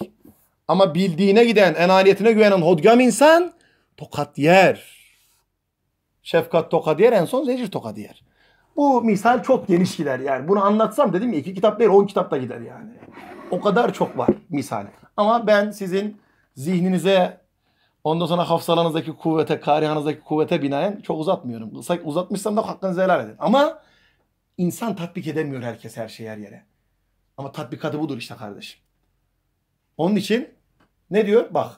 Ama bildiğine giden, enaniyetine güvenen hodgam insan tokat yer. Şefkat tokat yer, en son zecir tokat yer. Bu misal çok geniş gider yani. Bunu anlatsam dedim ya iki kitap değil on kitap da gider yani. O kadar çok var misal. Ama ben sizin zihninize Ondan sonra hafızalarınızdaki kuvvete, karihanızdaki kuvvete binaen çok uzatmıyorum. Uzatmışsam da hakkınızı helal edin. Ama insan tatbik edemiyor herkes her şeyi, her yere. Ama tatbikatı budur işte kardeşim. Onun için ne diyor? Bak.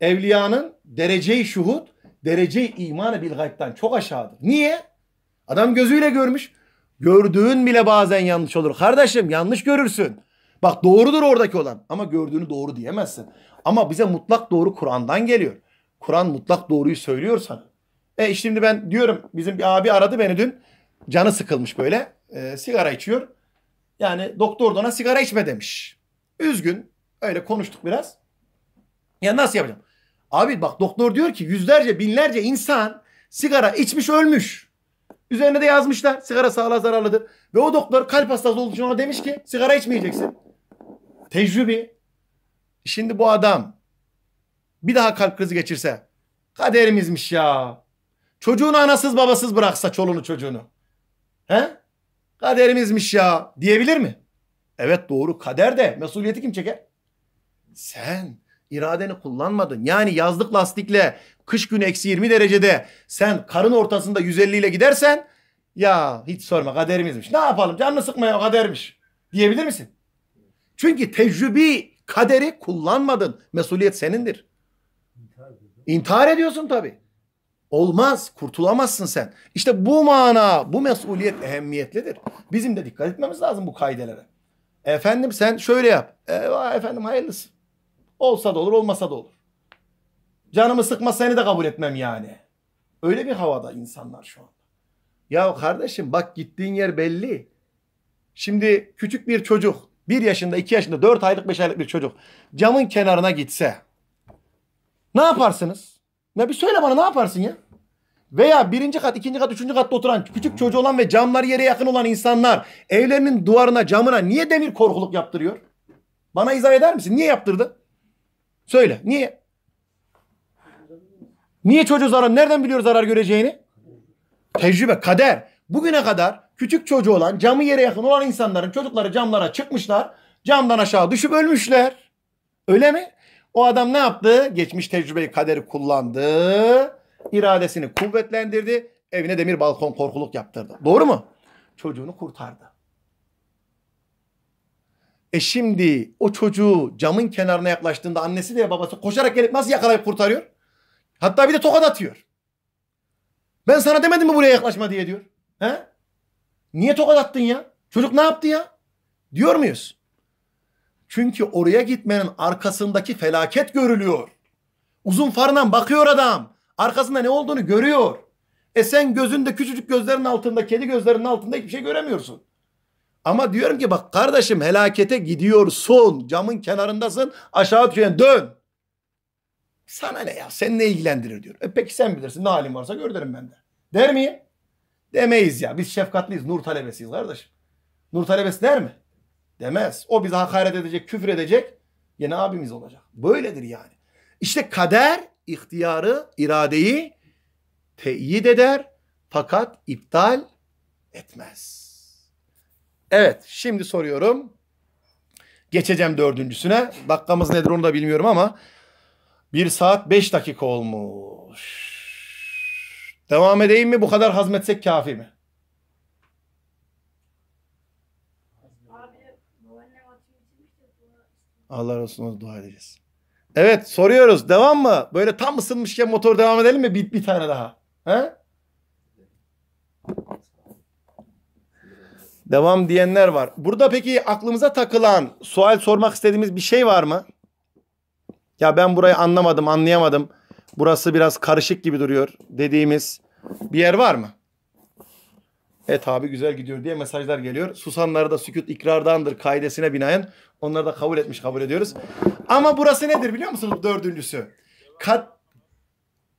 Evliyanın dereceyi şuhud, dereceyi imanı bil gaybtan çok aşağıdır. Niye? Adam gözüyle görmüş. Gördüğün bile bazen yanlış olur. Kardeşim yanlış görürsün. Bak doğrudur oradaki olan ama gördüğünü doğru diyemezsin. Ama bize mutlak doğru Kur'an'dan geliyor. Kur'an mutlak doğruyu söylüyor sana. E şimdi ben diyorum bizim bir abi aradı beni dün. Canı sıkılmış böyle. E, sigara içiyor. Yani doktor da ona sigara içme demiş. Üzgün. Öyle konuştuk biraz. Ya nasıl yapacağım? Abi bak doktor diyor ki yüzlerce binlerce insan sigara içmiş ölmüş. Üzerine de yazmışlar sigara sağlığa zararlıdır. Ve o doktor kalp hastası olduğu için ona demiş ki sigara içmeyeceksin. Tecrübe. Şimdi bu adam bir daha kalp krizi geçirse kaderimizmiş ya. Çocuğunu anasız babasız bıraksa çolunu çocuğunu. He? Kaderimizmiş ya diyebilir mi? Evet doğru kader de mesuliyeti kim çeker? Sen iradeni kullanmadın. Yani yazlık lastikle kış günü eksi 20 derecede sen karın ortasında 150 ile gidersen ya hiç sorma kaderimizmiş. Ne yapalım canını sıkmaya kadermiş diyebilir misin? Çünkü tecrübi Kaderi kullanmadın. Mesuliyet senindir. İntihar, ediyorsun tabi. Olmaz. Kurtulamazsın sen. İşte bu mana, bu mesuliyet ehemmiyetlidir. Bizim de dikkat etmemiz lazım bu kaidelere. Efendim sen şöyle yap. E, efendim hayırlısı. Olsa da olur, olmasa da olur. Canımı sıkma seni de kabul etmem yani. Öyle bir havada insanlar şu an. Ya kardeşim bak gittiğin yer belli. Şimdi küçük bir çocuk bir yaşında, iki yaşında, dört aylık, beş aylık bir çocuk camın kenarına gitse ne yaparsınız? Ne bir söyle bana ne yaparsın ya? Veya birinci kat, ikinci kat, üçüncü katta oturan küçük çocuğu olan ve camları yere yakın olan insanlar evlerinin duvarına, camına niye demir korkuluk yaptırıyor? Bana izah eder misin? Niye yaptırdı? Söyle. Niye? Niye çocuğu zarar? Nereden biliyor zarar göreceğini? Tecrübe, kader. Bugüne kadar küçük çocuğu olan camı yere yakın olan insanların çocukları camlara çıkmışlar. Camdan aşağı düşüp ölmüşler. Öyle mi? O adam ne yaptı? Geçmiş tecrübeyi kaderi kullandı. iradesini kuvvetlendirdi. Evine demir balkon korkuluk yaptırdı. Doğru mu? Çocuğunu kurtardı. E şimdi o çocuğu camın kenarına yaklaştığında annesi de babası koşarak gelip nasıl yakalayıp kurtarıyor? Hatta bir de tokat atıyor. Ben sana demedim mi buraya yaklaşma diye diyor. He? Niye tokat attın ya? Çocuk ne yaptı ya? Diyor muyuz? Çünkü oraya gitmenin arkasındaki felaket görülüyor. Uzun farından bakıyor adam. Arkasında ne olduğunu görüyor. E sen gözünde küçücük gözlerin altında, kedi gözlerinin altında hiçbir şey göremiyorsun. Ama diyorum ki bak kardeşim helakete gidiyorsun. Camın kenarındasın. Aşağı düşen dön. Sana ne ya? Sen ne ilgilendirir diyor. E peki sen bilirsin. Ne halin varsa gör derim ben de. Der miyim? Demeyiz ya. Biz şefkatliyiz. Nur talebesiyiz kardeşim. Nur talebesi der mi? Demez. O bize hakaret edecek, küfür edecek. Yine abimiz olacak. Böyledir yani. İşte kader ihtiyarı, iradeyi teyit eder fakat iptal etmez. Evet şimdi soruyorum. Geçeceğim dördüncüsüne. Dakikamız nedir onu da bilmiyorum ama bir saat beş dakika olmuş. Devam edeyim mi? Bu kadar hazmetsek kafi mi? Allah olsun dua edeceğiz. Evet soruyoruz. Devam mı? Böyle tam ısınmışken motor devam edelim mi? Bir, bir tane daha. He? Devam diyenler var. Burada peki aklımıza takılan, sual sormak istediğimiz bir şey var mı? Ya ben burayı anlamadım, anlayamadım burası biraz karışık gibi duruyor dediğimiz bir yer var mı? Evet abi güzel gidiyor diye mesajlar geliyor. susanları da sükut ikrardandır kaidesine binaen. Onları da kabul etmiş kabul ediyoruz. Ama burası nedir biliyor musunuz dördüncüsü? Kad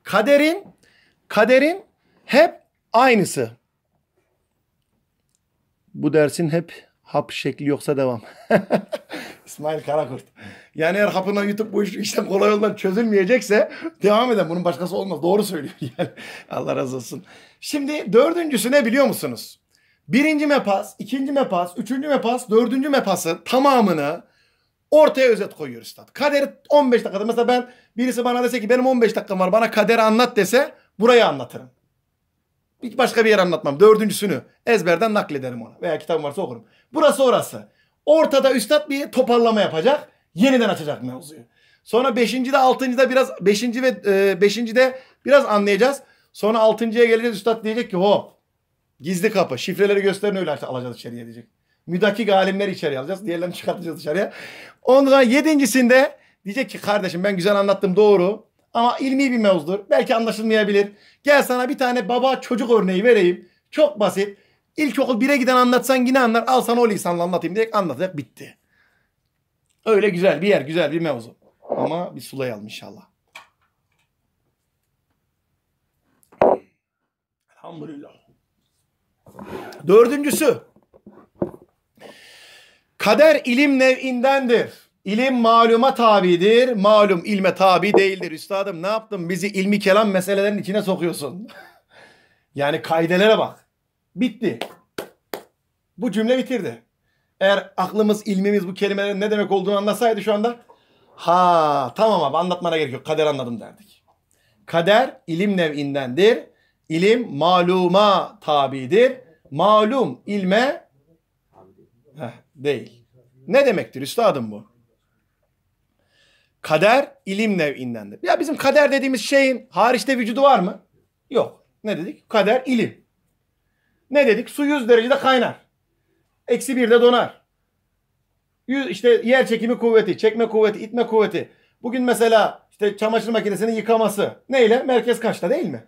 kaderin kaderin hep aynısı. Bu dersin hep hap şekli yoksa devam. İsmail Karakurt. Yani eğer hapına YouTube bu iş işte kolay yoldan çözülmeyecekse devam eden bunun başkası olmaz. Doğru söylüyor yani. Allah razı olsun. Şimdi dördüncüsü ne biliyor musunuz? Birinci mepas, ikinci mepas, üçüncü mepas, dördüncü mepası tamamını ortaya özet koyuyor üstad. kader 15 dakikada. Mesela ben birisi bana dese ki benim 15 dakikam var bana kaderi anlat dese burayı anlatırım. Hiç başka bir yer anlatmam. Dördüncüsünü ezberden naklederim ona. Veya kitabım varsa okurum. Burası orası. Ortada üstad bir toparlama yapacak. Yeniden açacak mevzuyu. Sonra de 5.de da biraz 5. ve e, de biraz anlayacağız. Sonra 6.ya geleceğiz üstad diyecek ki hop gizli kapı şifreleri gösterin öyle alacağız içeriye diyecek. Müdakik alimleri içeriye alacağız. Diğerlerini çıkartacağız dışarıya. Ondan yedincisinde diyecek ki kardeşim ben güzel anlattım doğru. Ama ilmi bir mevzudur. Belki anlaşılmayabilir. Gel sana bir tane baba çocuk örneği vereyim. Çok basit. İlkokul 1'e giden anlatsan yine anlar. Al sana o lisanla anlatayım diyerek anlatacak bitti. Öyle güzel bir yer, güzel bir mevzu. Ama bir sulayalım inşallah. Elhamdülillah. Dördüncüsü. Kader ilim nev'indendir. İlim maluma tabidir. Malum ilme tabi değildir. Üstadım ne yaptın? Bizi ilmi kelam meselelerin içine sokuyorsun. yani kaidelere bak. Bitti. Bu cümle bitirdi. Eğer aklımız, ilmimiz bu kelimelerin ne demek olduğunu anlasaydı şu anda ha tamam abi anlatmana gerek yok kader anladım derdik. Kader ilim nevindendir. İlim maluma tabidir. Malum ilme heh, değil. Ne demektir üstadım bu? Kader ilim nevindendir. Ya bizim kader dediğimiz şeyin hariçte vücudu var mı? Yok. Ne dedik? Kader ilim. Ne dedik? Su 100 derecede kaynar. Eksi bir de donar. İşte yer çekimi kuvveti, çekme kuvveti, itme kuvveti. Bugün mesela işte çamaşır makinesinin yıkaması. Neyle? Merkez kaçta değil mi?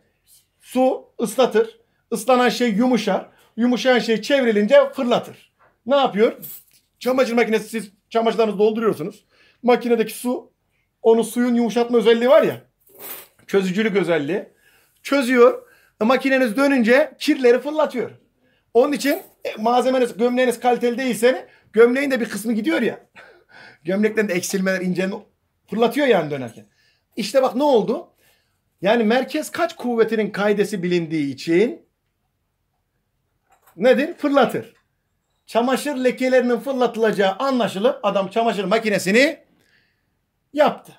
Su ıslatır. Islanan şey yumuşar. Yumuşayan şey çevrilince fırlatır. Ne yapıyor? Çamaşır makinesi siz çamaşırlarınızı dolduruyorsunuz. Makinedeki su onu suyun yumuşatma özelliği var ya. Çözücülük özelliği. Çözüyor. E, makineniz dönünce kirleri fırlatıyor. Onun için malzemeniz, gömleğiniz kaliteli değilse gömleğin de bir kısmı gidiyor ya. Gömlekten de eksilmeler, incelme fırlatıyor yani dönerken. İşte bak ne oldu? Yani merkez kaç kuvvetinin kaydesi bilindiği için nedir? Fırlatır. Çamaşır lekelerinin fırlatılacağı anlaşılıp adam çamaşır makinesini yaptı.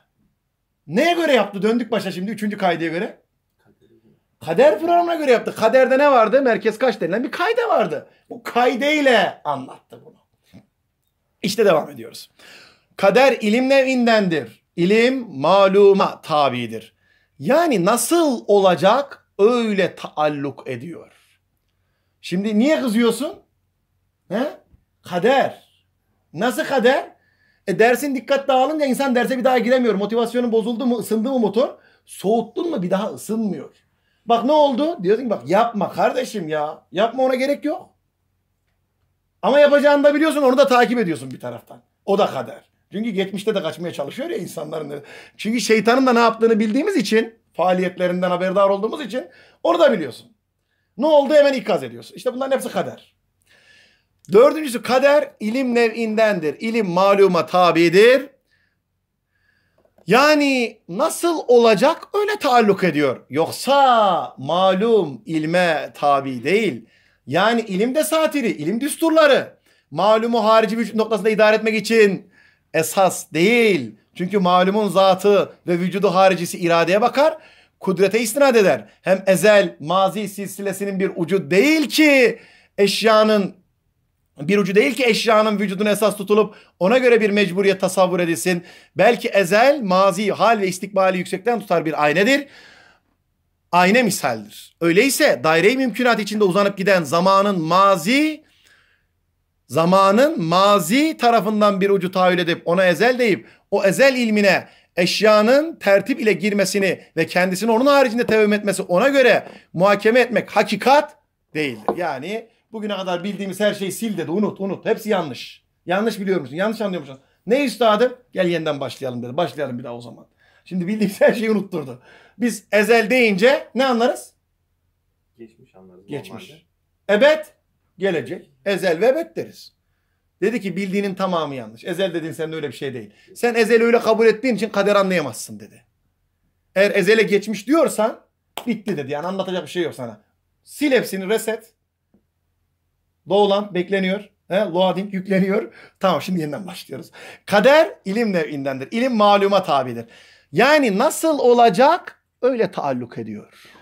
Neye göre yaptı? Döndük başa şimdi üçüncü kaideye göre. Kader programına göre yaptı. Kaderde ne vardı? Merkez kaç denilen bir kayda vardı. Bu kaydeyle anlattı bunu. İşte devam ediyoruz. Kader ilim nevindendir. İlim maluma tabidir. Yani nasıl olacak öyle taalluk ediyor. Şimdi niye kızıyorsun? He? Kader. Nasıl kader? E dersin dikkat dağılınca insan derse bir daha giremiyor. Motivasyonu bozuldu mu, Isındı mı motor? Soğuttun mu bir daha ısınmıyor. Bak ne oldu? Diyorsun ki bak yapma kardeşim ya. Yapma ona gerek yok. Ama yapacağını da biliyorsun onu da takip ediyorsun bir taraftan. O da kader. Çünkü geçmişte de kaçmaya çalışıyor ya insanların. Çünkü şeytanın da ne yaptığını bildiğimiz için faaliyetlerinden haberdar olduğumuz için onu da biliyorsun. Ne oldu hemen ikaz ediyorsun. İşte bunların hepsi kader. Dördüncüsü kader ilim nev'indendir. İlim maluma tabidir. Yani nasıl olacak öyle taalluk ediyor. Yoksa malum ilme tabi değil. Yani ilim de satiri, ilim düsturları. Malumu harici vücut noktasında idare etmek için esas değil. Çünkü malumun zatı ve vücudu haricisi iradeye bakar. Kudrete istinad eder. Hem ezel, mazi silsilesinin bir ucu değil ki eşyanın bir ucu değil ki eşyanın vücuduna esas tutulup ona göre bir mecburiyet tasavvur edilsin. Belki ezel, mazi, hal ve istikbali yüksekten tutar bir aynedir. Ayna misaldir. Öyleyse daire-i mümkünat içinde uzanıp giden zamanın mazi, zamanın mazi tarafından bir ucu tahayyül edip ona ezel deyip o ezel ilmine eşyanın tertip ile girmesini ve kendisini onun haricinde tevhüm etmesi ona göre muhakeme etmek hakikat değildir. Yani Bugüne kadar bildiğimiz her şeyi sil dedi. Unut unut. Hepsi yanlış. Yanlış biliyormuşsun, Yanlış anlıyormuşsun. Ne üstadı? Gel yeniden başlayalım dedi. Başlayalım bir daha o zaman. Şimdi bildiğimiz her şeyi unutturdu. Biz ezel deyince ne anlarız? Geçmiş anlarız. Geçmiş. Normalde. Ebed gelecek. Ezel ve ebed deriz. Dedi ki bildiğinin tamamı yanlış. Ezel dedin sen de öyle bir şey değil. Sen ezeli öyle kabul ettiğin için kader anlayamazsın dedi. Eğer ezele geçmiş diyorsan bitti dedi. Yani anlatacak bir şey yok sana. Sil hepsini reset. Doğulan bekleniyor. He, loading yükleniyor. Tamam şimdi yeniden başlıyoruz. Kader ilim nevindendir. İlim maluma tabidir. Yani nasıl olacak öyle taalluk ediyor.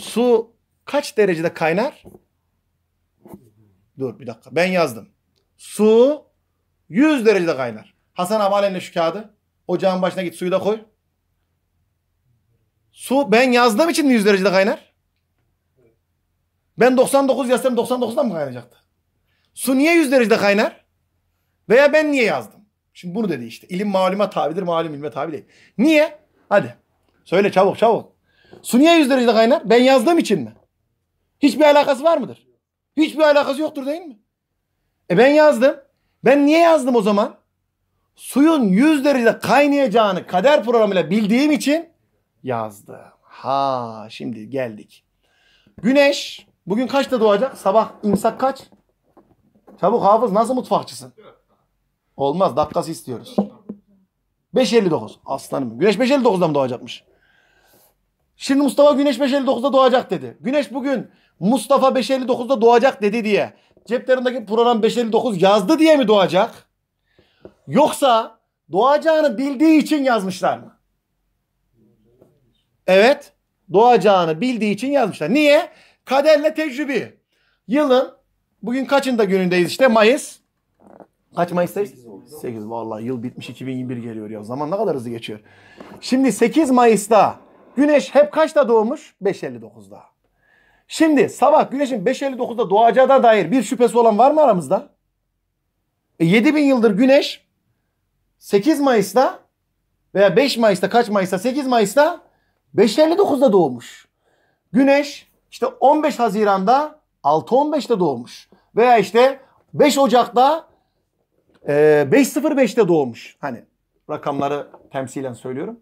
Su kaç derecede kaynar? Dur bir dakika ben yazdım. Su 100 derecede kaynar. Hasan abi alenle şu kağıdı. Ocağın başına git suyu da koy. Su ben yazdığım için mi 100 derecede kaynar? Ben 99 yazsam 99'dan mı kaynayacaktı? Su niye 100 derecede kaynar? Veya ben niye yazdım? Şimdi bunu dedi işte. İlim maluma tabidir, malim ilme tabi değil. Niye? Hadi. Söyle çabuk çabuk. Su niye 100 derecede kaynar? Ben yazdığım için mi? Hiçbir alakası var mıdır? Hiçbir alakası yoktur değil mi? E ben yazdım. Ben niye yazdım o zaman? Suyun 100 derecede kaynayacağını kader programıyla bildiğim için yazdım. Ha şimdi geldik. Güneş Bugün kaçta doğacak? Sabah imsak kaç? Çabuk hafız nasıl mutfakçısın? Olmaz dakikası istiyoruz. 5.59 aslanım. Güneş 5.59'da mı doğacakmış? Şimdi Mustafa Güneş 5.59'da doğacak dedi. Güneş bugün Mustafa 5.59'da doğacak dedi diye. Ceplerindeki program 5.59 yazdı diye mi doğacak? Yoksa doğacağını bildiği için yazmışlar mı? Evet. Doğacağını bildiği için yazmışlar. Niye? Kaderle tecrübe. Yılın bugün kaçında günündeyiz işte Mayıs. Kaç Mayıs'tayız? 8, 8 vallahi yıl bitmiş 2021 geliyor ya. Zaman ne kadar hızlı geçiyor. Şimdi 8 Mayıs'ta güneş hep kaçta doğmuş? 5.59'da. Şimdi sabah güneşin 5.59'da doğacağına dair bir şüphesi olan var mı aramızda? E 7000 yıldır güneş 8 Mayıs'ta veya 5 Mayıs'ta kaç Mayıs'ta 8 Mayıs'ta 5.59'da doğmuş. Güneş işte 15 Haziran'da 6.15'te doğmuş. Veya işte 5 Ocak'ta e, 5.05'te doğmuş. Hani rakamları temsilen söylüyorum.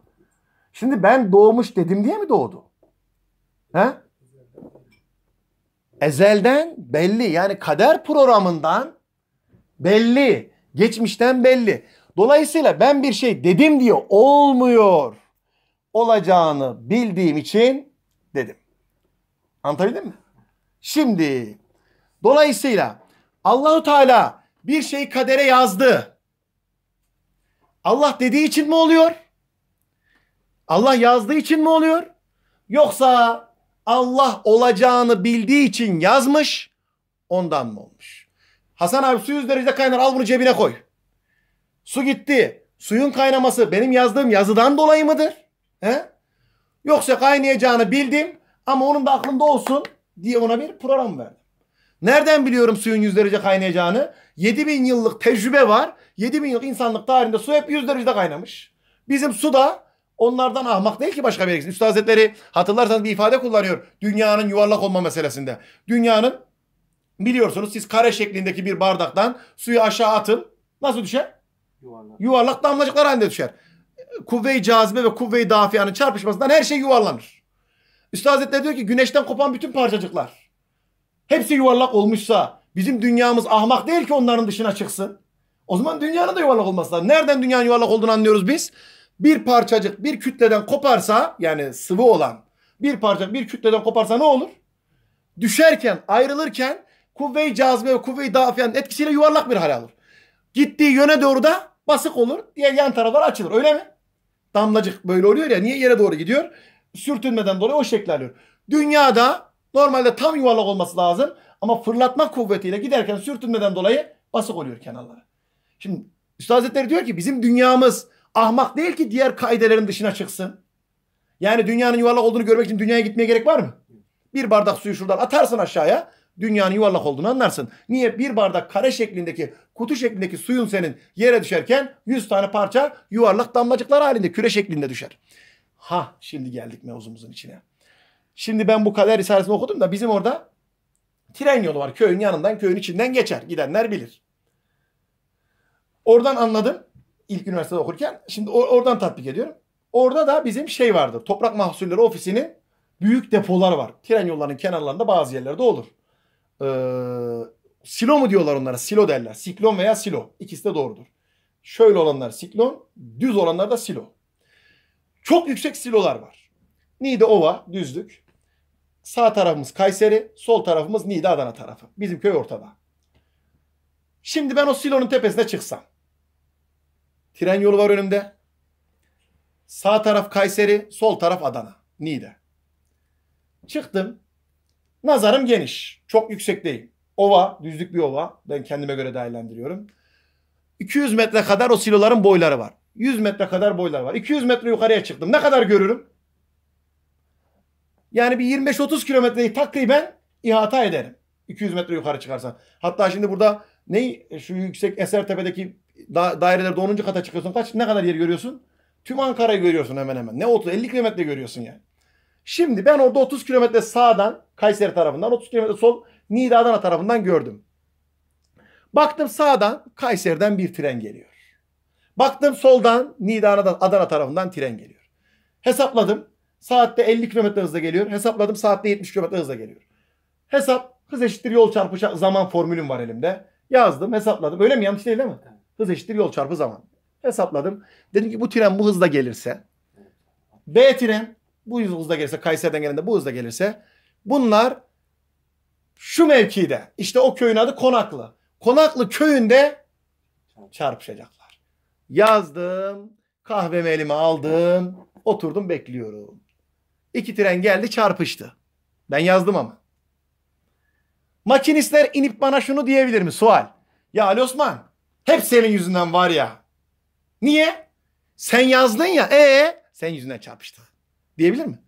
Şimdi ben doğmuş dedim diye mi doğdu? He? Ezelden belli yani kader programından belli. Geçmişten belli. Dolayısıyla ben bir şey dedim diye olmuyor. Olacağını bildiğim için dedim. Anlatabildim mi? Şimdi dolayısıyla Allahu Teala bir şeyi kadere yazdı. Allah dediği için mi oluyor? Allah yazdığı için mi oluyor? Yoksa Allah olacağını bildiği için yazmış ondan mı olmuş? Hasan abi su 100 derecede kaynar al bunu cebine koy. Su gitti. Suyun kaynaması benim yazdığım yazıdan dolayı mıdır? He? Yoksa kaynayacağını bildim. Ama onun da aklında olsun diye ona bir program verdim. Nereden biliyorum suyun 100 derece kaynayacağını? 7000 yıllık tecrübe var. 7000 yıllık insanlık tarihinde su hep 100 derecede kaynamış. Bizim su da onlardan ahmak değil ki başka bir eksin. Üstad Hazretleri hatırlarsanız bir ifade kullanıyor. Dünyanın yuvarlak olma meselesinde. Dünyanın biliyorsunuz siz kare şeklindeki bir bardaktan suyu aşağı atın. Nasıl düşer? Yuvarlak. Yuvarlak damlacıklar halinde düşer. Kuvve-i cazibe ve kuvve-i dafiyanın çarpışmasından her şey yuvarlanır. Üstad Hazretleri diyor ki güneşten kopan bütün parçacıklar. Hepsi yuvarlak olmuşsa bizim dünyamız ahmak değil ki onların dışına çıksın. O zaman dünyanın da yuvarlak olması lazım. Nereden dünyanın yuvarlak olduğunu anlıyoruz biz. Bir parçacık bir kütleden koparsa yani sıvı olan bir parçacık bir kütleden koparsa ne olur? Düşerken ayrılırken kuvve-i cazibe ve kuvve-i dafiyanın etkisiyle yuvarlak bir hal alır. Gittiği yöne doğru da basık olur. Diğer yan taraflar açılır öyle mi? Damlacık böyle oluyor ya niye yere doğru gidiyor? sürtünmeden dolayı o şekli alıyor. Dünyada normalde tam yuvarlak olması lazım ama fırlatma kuvvetiyle giderken sürtünmeden dolayı basık oluyor kenarları. Şimdi Üstad Hazretleri diyor ki bizim dünyamız ahmak değil ki diğer kaidelerin dışına çıksın. Yani dünyanın yuvarlak olduğunu görmek için dünyaya gitmeye gerek var mı? Bir bardak suyu şuradan atarsın aşağıya dünyanın yuvarlak olduğunu anlarsın. Niye? Bir bardak kare şeklindeki, kutu şeklindeki suyun senin yere düşerken 100 tane parça yuvarlak damlacıklar halinde küre şeklinde düşer. Ha şimdi geldik mevzumuzun içine. Şimdi ben bu kader risalesini okudum da bizim orada tren yolu var. Köyün yanından, köyün içinden geçer. Gidenler bilir. Oradan anladım. İlk üniversitede okurken. Şimdi or- oradan tatbik ediyorum. Orada da bizim şey vardır. Toprak Mahsulleri Ofisi'nin büyük depolar var. Tren yollarının kenarlarında bazı yerlerde olur. Ee, silo mu diyorlar onlara? Silo derler. Siklon veya silo. İkisi de doğrudur. Şöyle olanlar siklon, düz olanlar da silo. Çok yüksek silolar var. Niğde Ova düzlük. Sağ tarafımız Kayseri, sol tarafımız Niğde Adana tarafı. Bizim köy ortada. Şimdi ben o silonun tepesine çıksam. Tren yolu var önümde. Sağ taraf Kayseri, sol taraf Adana, Niğde. Çıktım. Nazarım geniş. Çok yüksek değil. Ova, düzlük bir ova. Ben kendime göre değerlendiriyorum. 200 metre kadar o siloların boyları var. 100 metre kadar boylar var. 200 metre yukarıya çıktım. Ne kadar görürüm? Yani bir 25-30 kilometreyi takriben ihata ederim. 200 metre yukarı çıkarsan. Hatta şimdi burada ne şu yüksek Esertepe'deki da, dairelerde 10. kata çıkıyorsun. Kaç ne kadar yeri görüyorsun? Tüm Ankara'yı görüyorsun hemen hemen. Ne 30 50 kilometre görüyorsun yani. Şimdi ben orada 30 kilometre sağdan Kayseri tarafından 30 kilometre sol Niğde Adana tarafından gördüm. Baktım sağdan Kayseri'den bir tren geliyor. Baktım soldan Niğde'den Adana tarafından tren geliyor. Hesapladım. Saatte 50 km hızla geliyor. Hesapladım saatte 70 km hızla geliyor. Hesap hız eşittir yol çarpı zaman formülüm var elimde. Yazdım hesapladım. Öyle mi yanlış değil değil mi? Hız eşittir yol çarpı zaman. Hesapladım. Dedim ki bu tren bu hızla gelirse B tren bu hızla gelirse Kayseri'den gelen de bu hızla gelirse bunlar şu mevkide işte o köyün adı Konaklı. Konaklı köyünde çarpışacaklar. Yazdım. Kahvemi elime aldım. Oturdum bekliyorum. İki tren geldi çarpıştı. Ben yazdım ama. Makinistler inip bana şunu diyebilir mi? Sual. Ya Ali Osman hep senin yüzünden var ya. Niye? Sen yazdın ya. ee senin yüzünden çarpıştı. Diyebilir mi?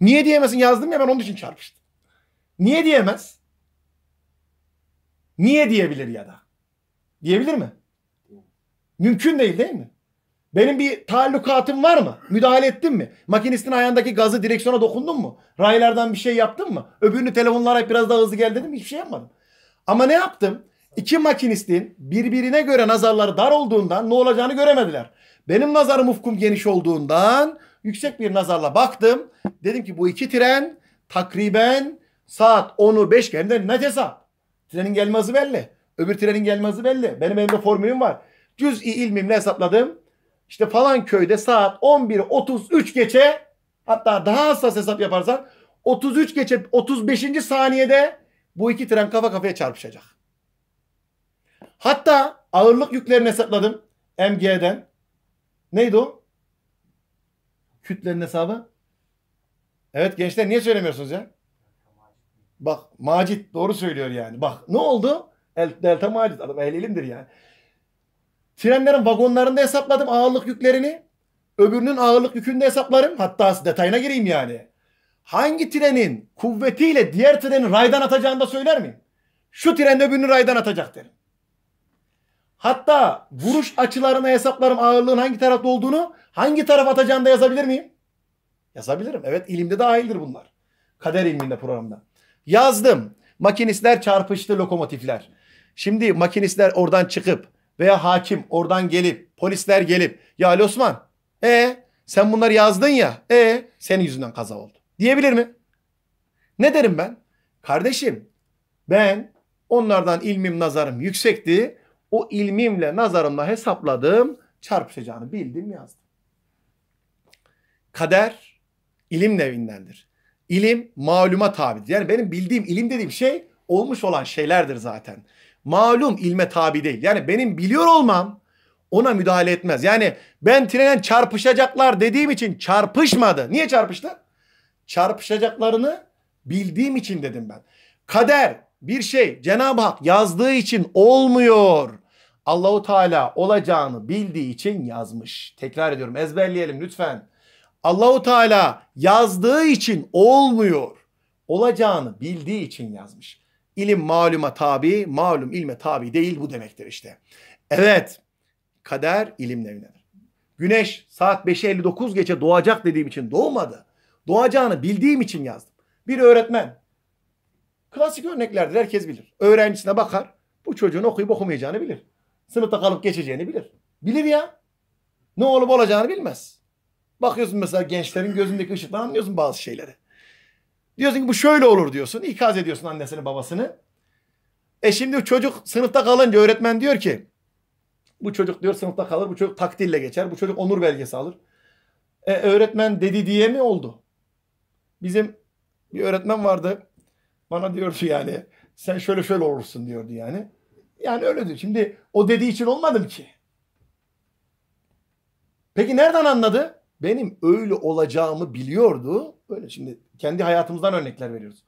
Niye diyemesin yazdım ya ben onun için çarpıştı. Niye diyemez? Niye diyebilir ya da? Diyebilir mi? Mümkün değil değil mi? Benim bir talukatım var mı? Müdahale ettin mi? Makinistin ayağındaki gazı direksiyona dokundun mu? Raylardan bir şey yaptın mı? Öbürünü telefonlara biraz daha hızlı gel dedim hiçbir şey yapmadım. Ama ne yaptım? İki makinistin birbirine göre nazarları dar olduğundan ne olacağını göremediler. Benim nazarım ufkum geniş olduğundan yüksek bir nazarla baktım. Dedim ki bu iki tren takriben saat 10'u 5 gelmeden ne ceza? Trenin gelmesi belli. Öbür trenin gelmesi belli. Benim elimde formülüm var. Cüz'i ilmimle hesapladım. İşte falan köyde saat 11.33 geçe hatta daha hassas hesap yaparsan 33 geçe 35. saniyede bu iki tren kafa kafaya çarpışacak. Hatta ağırlık yüklerini hesapladım MG'den. Neydi o? Kütlenin hesabı. Evet gençler niye söylemiyorsunuz ya? Bak Macit doğru söylüyor yani. Bak ne oldu? El, delta Macit adam ehlilimdir yani. Trenlerin vagonlarında hesapladım ağırlık yüklerini. Öbürünün ağırlık yükünü hesaplarım. Hatta detayına gireyim yani. Hangi trenin kuvvetiyle diğer trenin raydan atacağını da söyler miyim? Şu tren öbürünü raydan atacak derim. Hatta vuruş açılarını hesaplarım ağırlığın hangi tarafta olduğunu, hangi taraf atacağını da yazabilir miyim? Yazabilirim. Evet ilimde dahildir bunlar. Kader ilminde programda. Yazdım. Makinistler çarpıştı lokomotifler. Şimdi makinistler oradan çıkıp veya hakim oradan gelip polisler gelip ya Ali Osman e ee, sen bunları yazdın ya e ee, senin yüzünden kaza oldu diyebilir mi? Ne derim ben? Kardeşim ben onlardan ilmim nazarım yüksekti. O ilmimle nazarımla hesapladığım Çarpışacağını bildim yazdım. Kader ilim nevindendir. İlim maluma tabidir. Yani benim bildiğim ilim dediğim şey olmuş olan şeylerdir zaten malum ilme tabi değil. Yani benim biliyor olmam ona müdahale etmez. Yani ben trenen çarpışacaklar dediğim için çarpışmadı. Niye çarpıştı? Çarpışacaklarını bildiğim için dedim ben. Kader bir şey Cenab-ı Hak yazdığı için olmuyor. Allahu Teala olacağını bildiği için yazmış. Tekrar ediyorum ezberleyelim lütfen. Allahu Teala yazdığı için olmuyor. Olacağını bildiği için yazmış. İlim maluma tabi, malum ilme tabi değil bu demektir işte. Evet, kader ilimle Güneş saat 5.59 gece doğacak dediğim için doğmadı. Doğacağını bildiğim için yazdım. Bir öğretmen, klasik örneklerdir herkes bilir. Öğrencisine bakar, bu çocuğun okuyup okumayacağını bilir. Sınıfta kalıp geçeceğini bilir. Bilir ya. Ne olup olacağını bilmez. Bakıyorsun mesela gençlerin gözündeki ışıktan anlıyorsun bazı şeyleri. Diyorsun ki bu şöyle olur diyorsun. İkaz ediyorsun annesini babasını. E şimdi çocuk sınıfta kalınca öğretmen diyor ki bu çocuk diyor sınıfta kalır, bu çocuk takdirle geçer, bu çocuk onur belgesi alır. E, öğretmen dedi diye mi oldu? Bizim bir öğretmen vardı. Bana diyordu yani sen şöyle şöyle olursun diyordu yani. Yani öyle diyor. Şimdi o dediği için olmadım ki. Peki nereden anladı? Benim öyle olacağımı biliyordu. Böyle şimdi kendi hayatımızdan örnekler veriyoruz.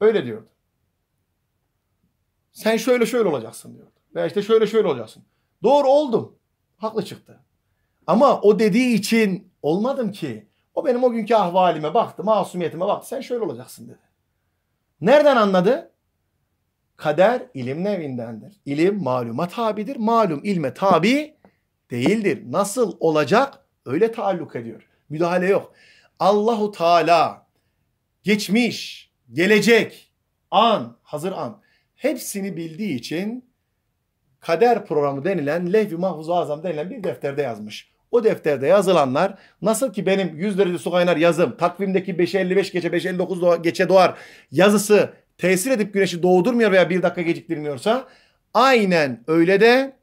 Öyle diyordu. Sen şöyle şöyle olacaksın diyordu. Veya işte şöyle şöyle olacaksın. Doğru oldum. Haklı çıktı. Ama o dediği için olmadım ki. O benim o günkü ahvalime baktı, masumiyetime baktı. Sen şöyle olacaksın dedi. Nereden anladı? Kader ilim nevindendir. İlim maluma tabidir. Malum ilme tabi değildir. Nasıl olacak? Öyle taalluk ediyor. Müdahale yok. Allahu Teala geçmiş, gelecek, an, hazır an hepsini bildiği için kader programı denilen levh-i mahfuzu azam denilen bir defterde yazmış. O defterde yazılanlar nasıl ki benim 100 derece su kaynar yazım, takvimdeki 5.55 gece 5.59 doğa, geçe doğar yazısı tesir edip güneşi doğdurmuyor veya bir dakika geciktirmiyorsa aynen öyle de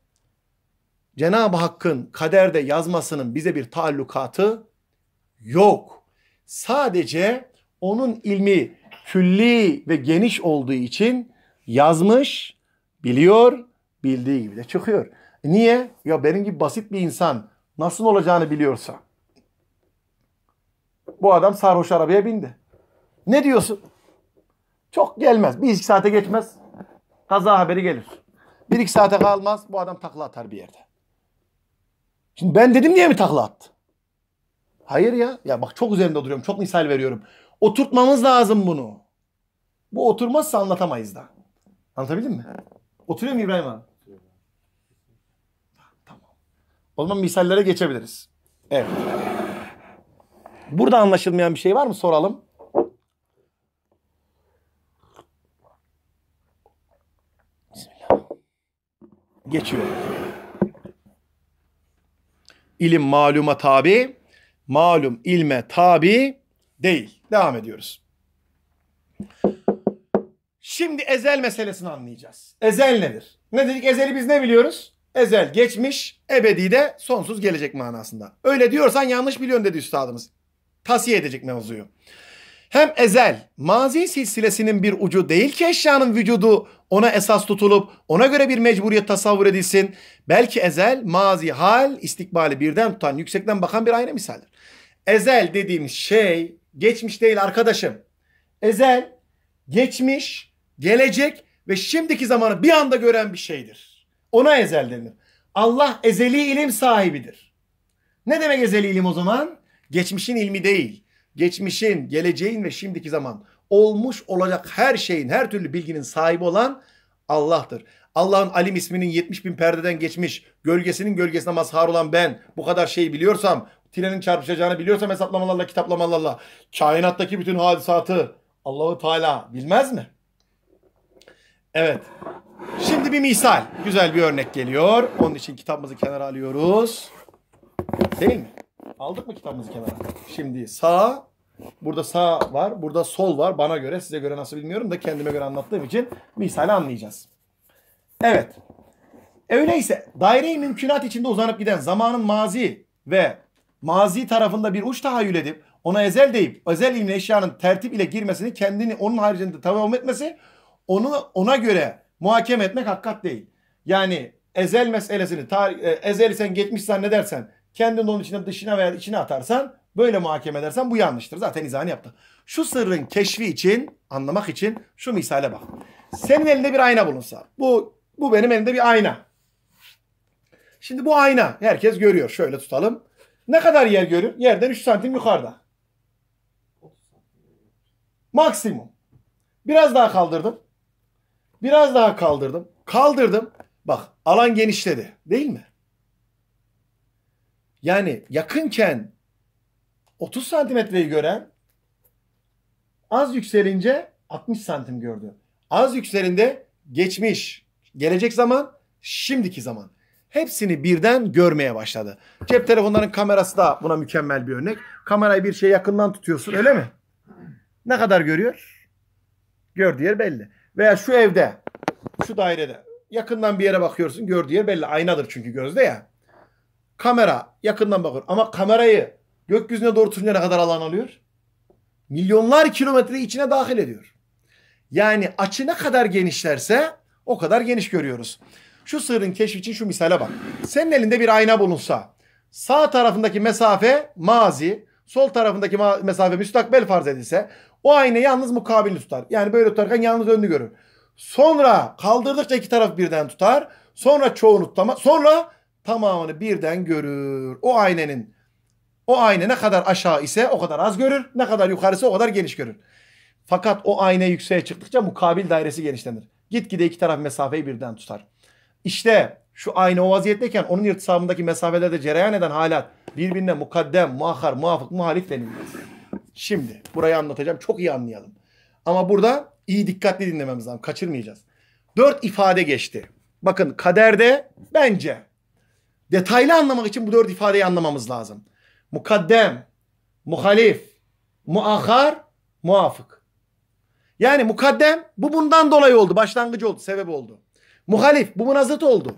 Cenab-ı Hakk'ın kaderde yazmasının bize bir taallukatı yok. Sadece onun ilmi külli ve geniş olduğu için yazmış, biliyor, bildiği gibi de çıkıyor. Niye? Ya benim gibi basit bir insan nasıl olacağını biliyorsa. Bu adam sarhoş arabaya bindi. Ne diyorsun? Çok gelmez. Bir iki saate geçmez. Kaza haberi gelir. Bir iki saate kalmaz. Bu adam takla atar bir yerde. Şimdi ben dedim niye mi takla attı? Hayır ya. Ya bak çok üzerinde duruyorum. Çok misal veriyorum. Oturtmamız lazım bunu. Bu oturmazsa anlatamayız da. Anlatabildim mi? Oturuyor mu İbrahim abi? Tamam. O zaman misallere geçebiliriz. Evet. Burada anlaşılmayan bir şey var mı? Soralım. Geçiyor. İlim maluma tabi. Malum ilme tabi değil. Devam ediyoruz. Şimdi ezel meselesini anlayacağız. Ezel nedir? Ne dedik? Ezeli biz ne biliyoruz? Ezel geçmiş, ebedi de sonsuz gelecek manasında. Öyle diyorsan yanlış biliyorsun dedi üstadımız. Tasiye edecek mevzuyu. Hem ezel, mazi silsilesinin bir ucu değil ki eşyanın vücudu ona esas tutulup ona göre bir mecburiyet tasavvur edilsin. Belki ezel, mazi, hal, istikbali birden tutan, yüksekten bakan bir ayna misaldir. Ezel dediğimiz şey geçmiş değil arkadaşım. Ezel geçmiş, gelecek ve şimdiki zamanı bir anda gören bir şeydir. Ona ezel denir. Allah ezeli ilim sahibidir. Ne demek ezeli ilim o zaman? Geçmişin ilmi değil. Geçmişin, geleceğin ve şimdiki zaman olmuş olacak her şeyin, her türlü bilginin sahibi olan Allah'tır. Allah'ın Alim isminin 70 bin perdeden geçmiş, gölgesinin gölgesine mazhar olan ben bu kadar şeyi biliyorsam trenin çarpışacağını biliyorsam hesaplamalarla, kitaplamalarla kainattaki bütün hadisatı Allahu Teala bilmez mi? Evet. Şimdi bir misal. Güzel bir örnek geliyor. Onun için kitabımızı kenara alıyoruz. Değil mi? Aldık mı kitabımızı kenara? Şimdi sağ, burada sağ var, burada sol var. Bana göre, size göre nasıl bilmiyorum da kendime göre anlattığım için misali anlayacağız. Evet. Öyleyse daire-i mümkünat içinde uzanıp giden zamanın mazi ve mazi tarafında bir uç tahayyül edip ona ezel deyip özel ilmi eşyanın tertip ile girmesini kendini onun haricinde tavım etmesi onu ona göre muhakeme etmek hakikat değil. Yani ezel meselesini e, ezeli sen geçmiş zannedersen kendini onun içine dışına veya içine atarsan böyle muhakeme edersen bu yanlıştır. Zaten izahını yaptı. Şu sırrın keşfi için anlamak için şu misale bak. Senin elinde bir ayna bulunsa. Bu bu benim elimde bir ayna. Şimdi bu ayna herkes görüyor. Şöyle tutalım. Ne kadar yer görür? Yerden 3 santim yukarıda. Maksimum. Biraz daha kaldırdım. Biraz daha kaldırdım. Kaldırdım. Bak alan genişledi. Değil mi? Yani yakınken 30 santimetreyi gören az yükselince 60 santim gördü. Az yükselinde geçmiş, gelecek zaman, şimdiki zaman hepsini birden görmeye başladı. Cep telefonlarının kamerası da buna mükemmel bir örnek. Kamerayı bir şey yakından tutuyorsun öyle mi? Ne kadar görüyor? Gördüğü yer belli. Veya şu evde, şu dairede yakından bir yere bakıyorsun gördüğü yer belli. Aynadır çünkü gözde ya. Kamera yakından bakıyor ama kamerayı gökyüzüne doğru tutunca ne kadar alan alıyor? Milyonlar kilometre içine dahil ediyor. Yani açı ne kadar genişlerse o kadar geniş görüyoruz. Şu sırrın keşfi için şu misale bak. Senin elinde bir ayna bulunsa sağ tarafındaki mesafe mazi, sol tarafındaki ma- mesafe müstakbel farz edilse o ayna yalnız mukabili tutar. Yani böyle tutarken yalnız önünü görür. Sonra kaldırdıkça iki taraf birden tutar. Sonra çoğunu tutamaz. Sonra tamamını birden görür. O aynenin o ayna ne kadar aşağı ise o kadar az görür. Ne kadar yukarısı o kadar geniş görür. Fakat o ayna yükseğe çıktıkça mukabil dairesi genişlenir. Gitgide iki taraf mesafeyi birden tutar. İşte şu ayna o vaziyetteyken onun irtisamındaki mesafelerde cereyan eden halat birbirine mukaddem, muahhar, muafık, muhalif denilmez. Şimdi burayı anlatacağım. Çok iyi anlayalım. Ama burada iyi dikkatli dinlememiz lazım. Kaçırmayacağız. Dört ifade geçti. Bakın kaderde bence detaylı anlamak için bu dört ifadeyi anlamamız lazım. Mukaddem, muhalif, muahhar, muafık. Yani mukaddem bu bundan dolayı oldu. Başlangıcı oldu, sebep oldu. Muhalif bu buna zıt oldu.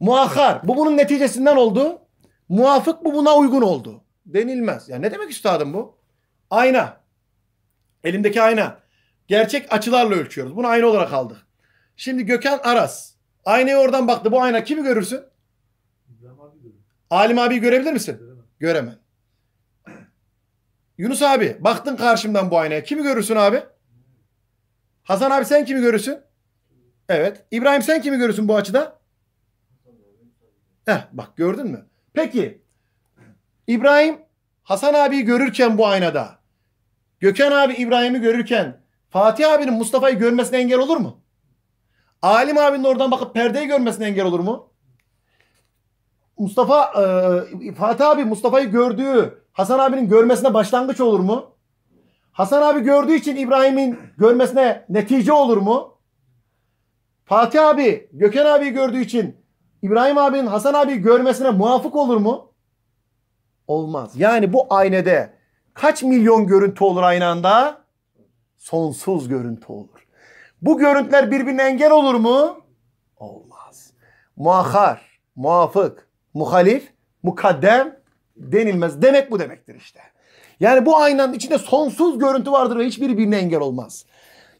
Muahhar bu bunun neticesinden oldu. Muafık bu buna uygun oldu. Denilmez. Ya ne demek üstadım bu? Ayna. Elimdeki ayna. Gerçek açılarla ölçüyoruz. Bunu ayna olarak aldık. Şimdi Gökhan Aras. Aynaya oradan baktı. Bu ayna kimi görürsün? Alim abi görebilir misin? Göremem. Göremem. Yunus abi baktın karşımdan bu aynaya. Kimi görürsün abi? Hasan abi sen kimi görürsün? Evet. İbrahim sen kimi görürsün bu açıda? Heh, bak gördün mü? Peki İbrahim Hasan abiyi görürken bu aynada Gökhan abi İbrahim'i görürken Fatih abinin Mustafa'yı görmesine engel olur mu? Alim abinin oradan bakıp perdeyi görmesine engel olur mu? Mustafa e, Fatih abi Mustafa'yı gördüğü Hasan abinin görmesine başlangıç olur mu? Hasan abi gördüğü için İbrahim'in görmesine netice olur mu? Fatih abi Gökhan abi gördüğü için İbrahim abinin Hasan abi görmesine muafık olur mu? Olmaz. Yani bu aynede kaç milyon görüntü olur aynı anda? Sonsuz görüntü olur. Bu görüntüler birbirine engel olur mu? Olmaz. Muahhar, muafık, muhalif, mukaddem denilmez. Demek bu demektir işte. Yani bu aynanın içinde sonsuz görüntü vardır ve hiçbiri birbirine engel olmaz.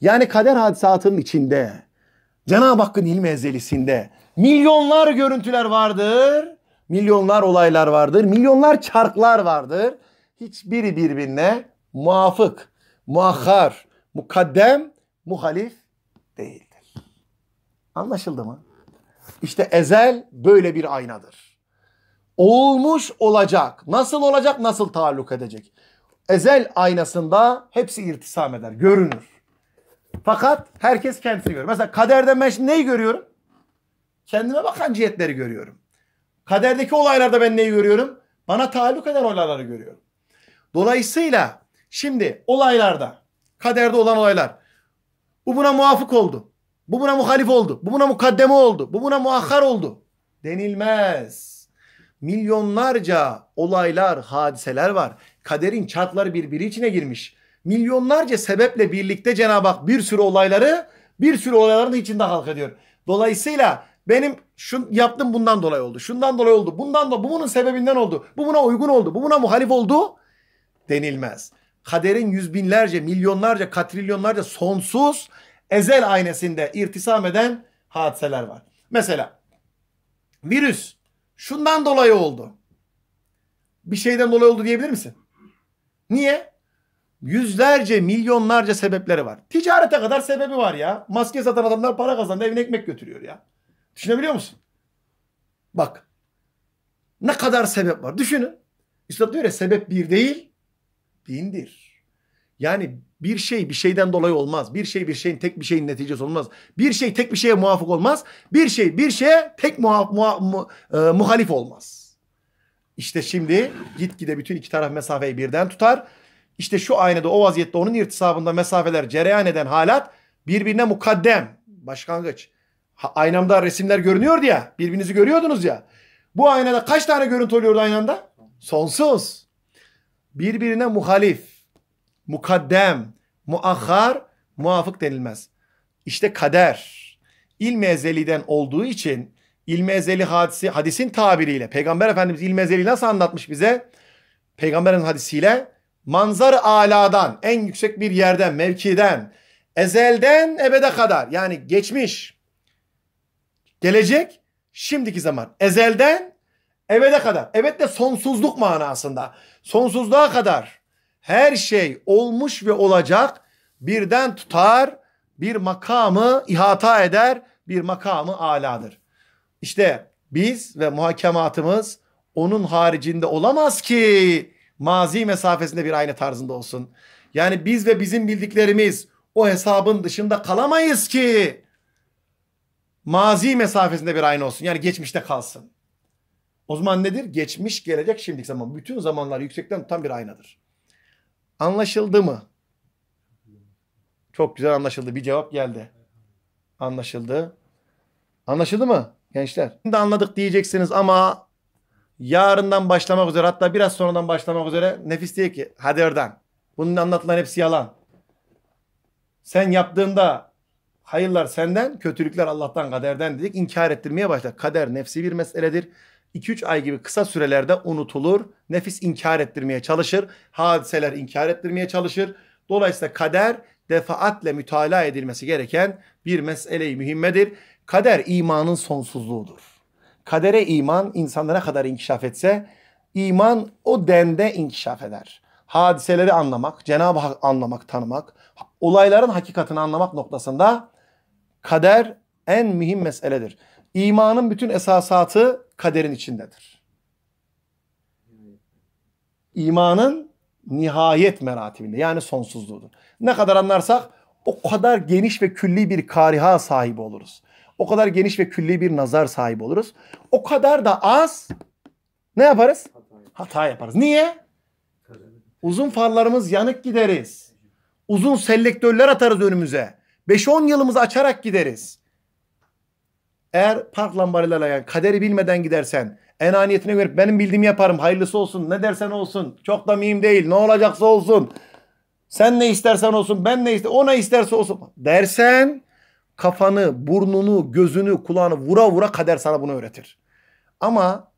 Yani kader hadisatının içinde Cenab-ı Hakk'ın ilmi ezelisinde milyonlar görüntüler vardır. Milyonlar olaylar vardır. Milyonlar çarklar vardır. Hiçbiri birbirine muafık, muahhar, mukaddem, muhalif değildir. Anlaşıldı mı? İşte ezel böyle bir aynadır. Olmuş olacak. Nasıl olacak, nasıl taalluk edecek? Ezel aynasında hepsi irtisam eder, görünür. Fakat herkes kendisini görüyor. Mesela kaderde ben şimdi neyi görüyorum? Kendime bakan cihetleri görüyorum. Kaderdeki olaylarda ben neyi görüyorum? Bana taluk eden olayları görüyorum. Dolayısıyla şimdi olaylarda, kaderde olan olaylar. Bu buna muafık oldu. Bu buna muhalif oldu. Bu buna mukaddeme oldu. Bu buna muakhar oldu. Denilmez. Milyonlarca olaylar, hadiseler var. Kaderin çatları birbiri içine girmiş milyonlarca sebeple birlikte Cenab-ı Hak bir sürü olayları bir sürü olayların içinde halk ediyor. Dolayısıyla benim şun yaptım bundan dolayı oldu. Şundan dolayı oldu. Bundan da bu bunun sebebinden oldu. Bu buna uygun oldu. Bu buna muhalif oldu denilmez. Kaderin yüz binlerce, milyonlarca, katrilyonlarca sonsuz ezel aynesinde irtisam eden hadiseler var. Mesela virüs şundan dolayı oldu. Bir şeyden dolayı oldu diyebilir misin? Niye? Yüzlerce, milyonlarca sebepleri var. Ticarete kadar sebebi var ya. Maske satan adamlar para kazandı evine ekmek götürüyor ya. Düşünebiliyor musun? Bak. Ne kadar sebep var. Düşünün. Üstad diyor ya sebep bir değil, bindir. Yani bir şey bir şeyden dolayı olmaz. Bir şey bir şeyin tek bir şeyin neticesi olmaz. Bir şey tek bir şeye muafık olmaz. Bir şey bir şeye tek muha, muha, mu, e, muhalif olmaz. İşte şimdi gitgide bütün iki taraf mesafeyi birden tutar işte şu aynada o vaziyette onun irtisabında mesafeler cereyan eden halat birbirine mukaddem. Başlangıç. aynamda resimler görünüyordu ya. Birbirinizi görüyordunuz ya. Bu aynada kaç tane görüntü oluyordu aynamda? Sonsuz. Birbirine muhalif, mukaddem, muahhar, muafık denilmez. İşte kader. İlmi ezeliden olduğu için ilmi ezeli hadisi, hadisin tabiriyle Peygamber Efendimiz ilmi ezeli nasıl anlatmış bize? Peygamberin hadisiyle manzar aladan, en yüksek bir yerden, mevkiden, ezelden ebede kadar yani geçmiş, gelecek, şimdiki zaman. Ezelden ebede kadar. Evet de sonsuzluk manasında. Sonsuzluğa kadar her şey olmuş ve olacak birden tutar, bir makamı ihata eder, bir makamı aladır. İşte biz ve muhakematımız onun haricinde olamaz ki Mazi mesafesinde bir aynı tarzında olsun. Yani biz ve bizim bildiklerimiz o hesabın dışında kalamayız ki. Mazi mesafesinde bir aynı olsun. Yani geçmişte kalsın. O zaman nedir? Geçmiş, gelecek, şimdiki zaman. Bütün zamanlar yüksekten tutan bir aynadır. Anlaşıldı mı? Çok güzel anlaşıldı. Bir cevap geldi. Anlaşıldı. Anlaşıldı mı gençler? Şimdi anladık diyeceksiniz ama yarından başlamak üzere hatta biraz sonradan başlamak üzere nefis diye ki hadi oradan. Bunun anlatılan hepsi yalan. Sen yaptığında hayırlar senden, kötülükler Allah'tan, kaderden dedik. inkar ettirmeye başlar. Kader nefsi bir meseledir. 2-3 ay gibi kısa sürelerde unutulur. Nefis inkar ettirmeye çalışır. Hadiseler inkar ettirmeye çalışır. Dolayısıyla kader defaatle mütalaa edilmesi gereken bir meseleyi mühimmedir. Kader imanın sonsuzluğudur kadere iman insanlara kadar inkişaf etse iman o dende inkişaf eder. Hadiseleri anlamak, Cenab-ı Hak anlamak, tanımak, olayların hakikatini anlamak noktasında kader en mühim meseledir. İmanın bütün esasatı kaderin içindedir. İmanın nihayet meratibinde yani sonsuzluğudur. Ne kadar anlarsak o kadar geniş ve külli bir kariha sahibi oluruz o kadar geniş ve külli bir nazar sahibi oluruz. O kadar da az ne yaparız? Hata yaparız. Niye? Uzun farlarımız yanık gideriz. Uzun selektörler atarız önümüze. 5-10 yılımızı açarak gideriz. Eğer park lambalarıyla yani kaderi bilmeden gidersen, enaniyetine göre benim bildiğimi yaparım, hayırlısı olsun, ne dersen olsun, çok da mühim değil, ne olacaksa olsun, sen ne istersen olsun, ben ne ister, o ne isterse olsun dersen kafanı, burnunu, gözünü, kulağını vura vura kader sana bunu öğretir. Ama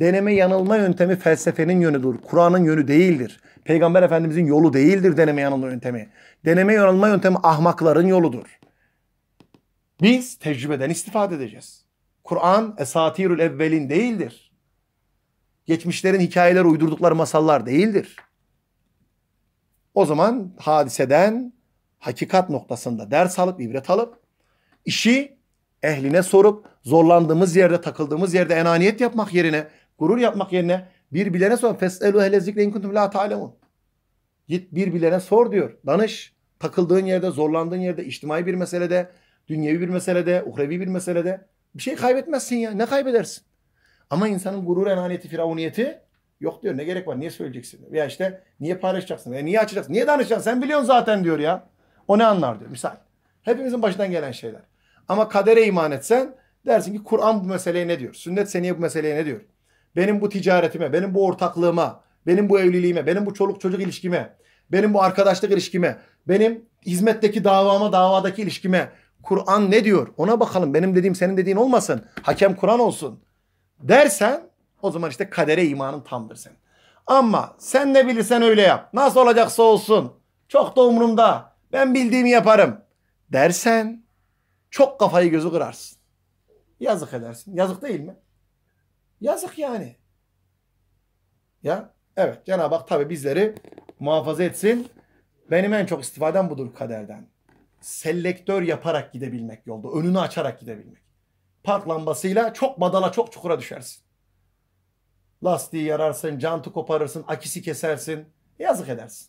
deneme yanılma yöntemi felsefenin yönüdür. Kur'an'ın yönü değildir. Peygamber Efendimizin yolu değildir deneme yanılma yöntemi. Deneme yanılma yöntemi ahmakların yoludur. Biz tecrübeden istifade edeceğiz. Kur'an esatirül evvelin değildir. Geçmişlerin hikayeleri uydurdukları masallar değildir. O zaman hadiseden hakikat noktasında ders alıp, ibret alıp işi ehline sorup zorlandığımız yerde, takıldığımız yerde enaniyet yapmak yerine, gurur yapmak yerine bir bilene sor. Feselu ehle zikre in kuntum la ta'lemun. Git bir bilene sor diyor. Danış. Takıldığın yerde, zorlandığın yerde, içtimai bir meselede, dünyevi bir meselede, uhrevi bir meselede bir şey kaybetmezsin ya. Ne kaybedersin? Ama insanın gurur, enaniyeti, firavuniyeti yok diyor. Ne gerek var? Niye söyleyeceksin? Veya işte niye paylaşacaksın? Veya niye açacaksın? Niye danışacaksın? Sen biliyorsun zaten diyor ya. O ne anlar diyor. Misal. Hepimizin başından gelen şeyler. Ama kadere iman etsen dersin ki Kur'an bu meseleye ne diyor? Sünnet seniye bu meseleye ne diyor? Benim bu ticaretime, benim bu ortaklığıma, benim bu evliliğime, benim bu çoluk çocuk ilişkime, benim bu arkadaşlık ilişkime, benim hizmetteki davama, davadaki ilişkime Kur'an ne diyor? Ona bakalım. Benim dediğim senin dediğin olmasın. Hakem Kur'an olsun. Dersen o zaman işte kadere imanın tamdır senin. Ama sen ne bilirsen öyle yap. Nasıl olacaksa olsun. Çok da umurumda. Ben bildiğimi yaparım. Dersen çok kafayı gözü kırarsın. Yazık edersin. Yazık değil mi? Yazık yani. Ya evet Cenab-ı Hak tabi bizleri muhafaza etsin. Benim en çok istifadem budur kaderden. Selektör yaparak gidebilmek yolda. Önünü açarak gidebilmek. Park lambasıyla çok badala çok çukura düşersin. Lastiği yararsın, cantı koparırsın, akisi kesersin. Yazık edersin.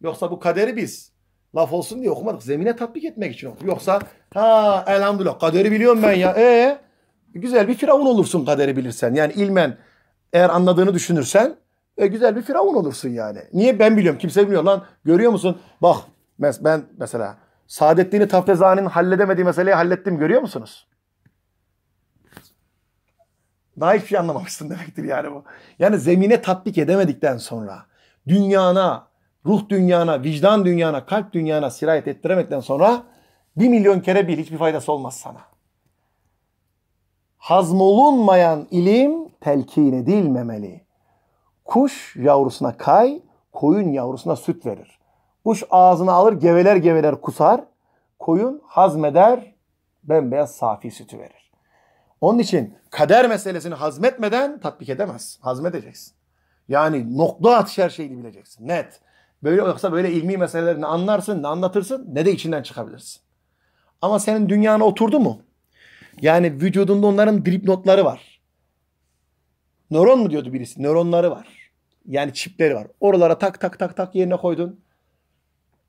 Yoksa bu kaderi biz Laf olsun diye okumadık. Zemine tatbik etmek için okuduk. Yoksa ha elhamdülillah kaderi biliyorum ben ya. E güzel bir firavun olursun kaderi bilirsen. Yani ilmen eğer anladığını düşünürsen e, güzel bir firavun olursun yani. Niye ben biliyorum kimse bilmiyor lan. Görüyor musun? Bak mes ben mesela Saadettin taftezanın halledemediği meseleyi hallettim görüyor musunuz? Daha hiçbir şey anlamamışsın demektir yani bu. Yani zemine tatbik edemedikten sonra dünyana, ruh dünyana, vicdan dünyana, kalp dünyana sirayet ettiremekten sonra bir milyon kere bil hiçbir faydası olmaz sana. Hazmolunmayan ilim telkin edilmemeli. Kuş yavrusuna kay, koyun yavrusuna süt verir. Kuş ağzına alır geveler geveler kusar. Koyun hazmeder, bembeyaz safi sütü verir. Onun için kader meselesini hazmetmeden tatbik edemez. Hazmedeceksin. Yani nokta atış her şeyini bileceksin. Net. Böyle yoksa böyle ilmi meselelerini anlarsın, ne anlatırsın ne de içinden çıkabilirsin. Ama senin dünyana oturdu mu? Yani vücudunda onların drip notları var. Nöron mu diyordu birisi? Nöronları var. Yani çipleri var. Oralara tak tak tak tak yerine koydun.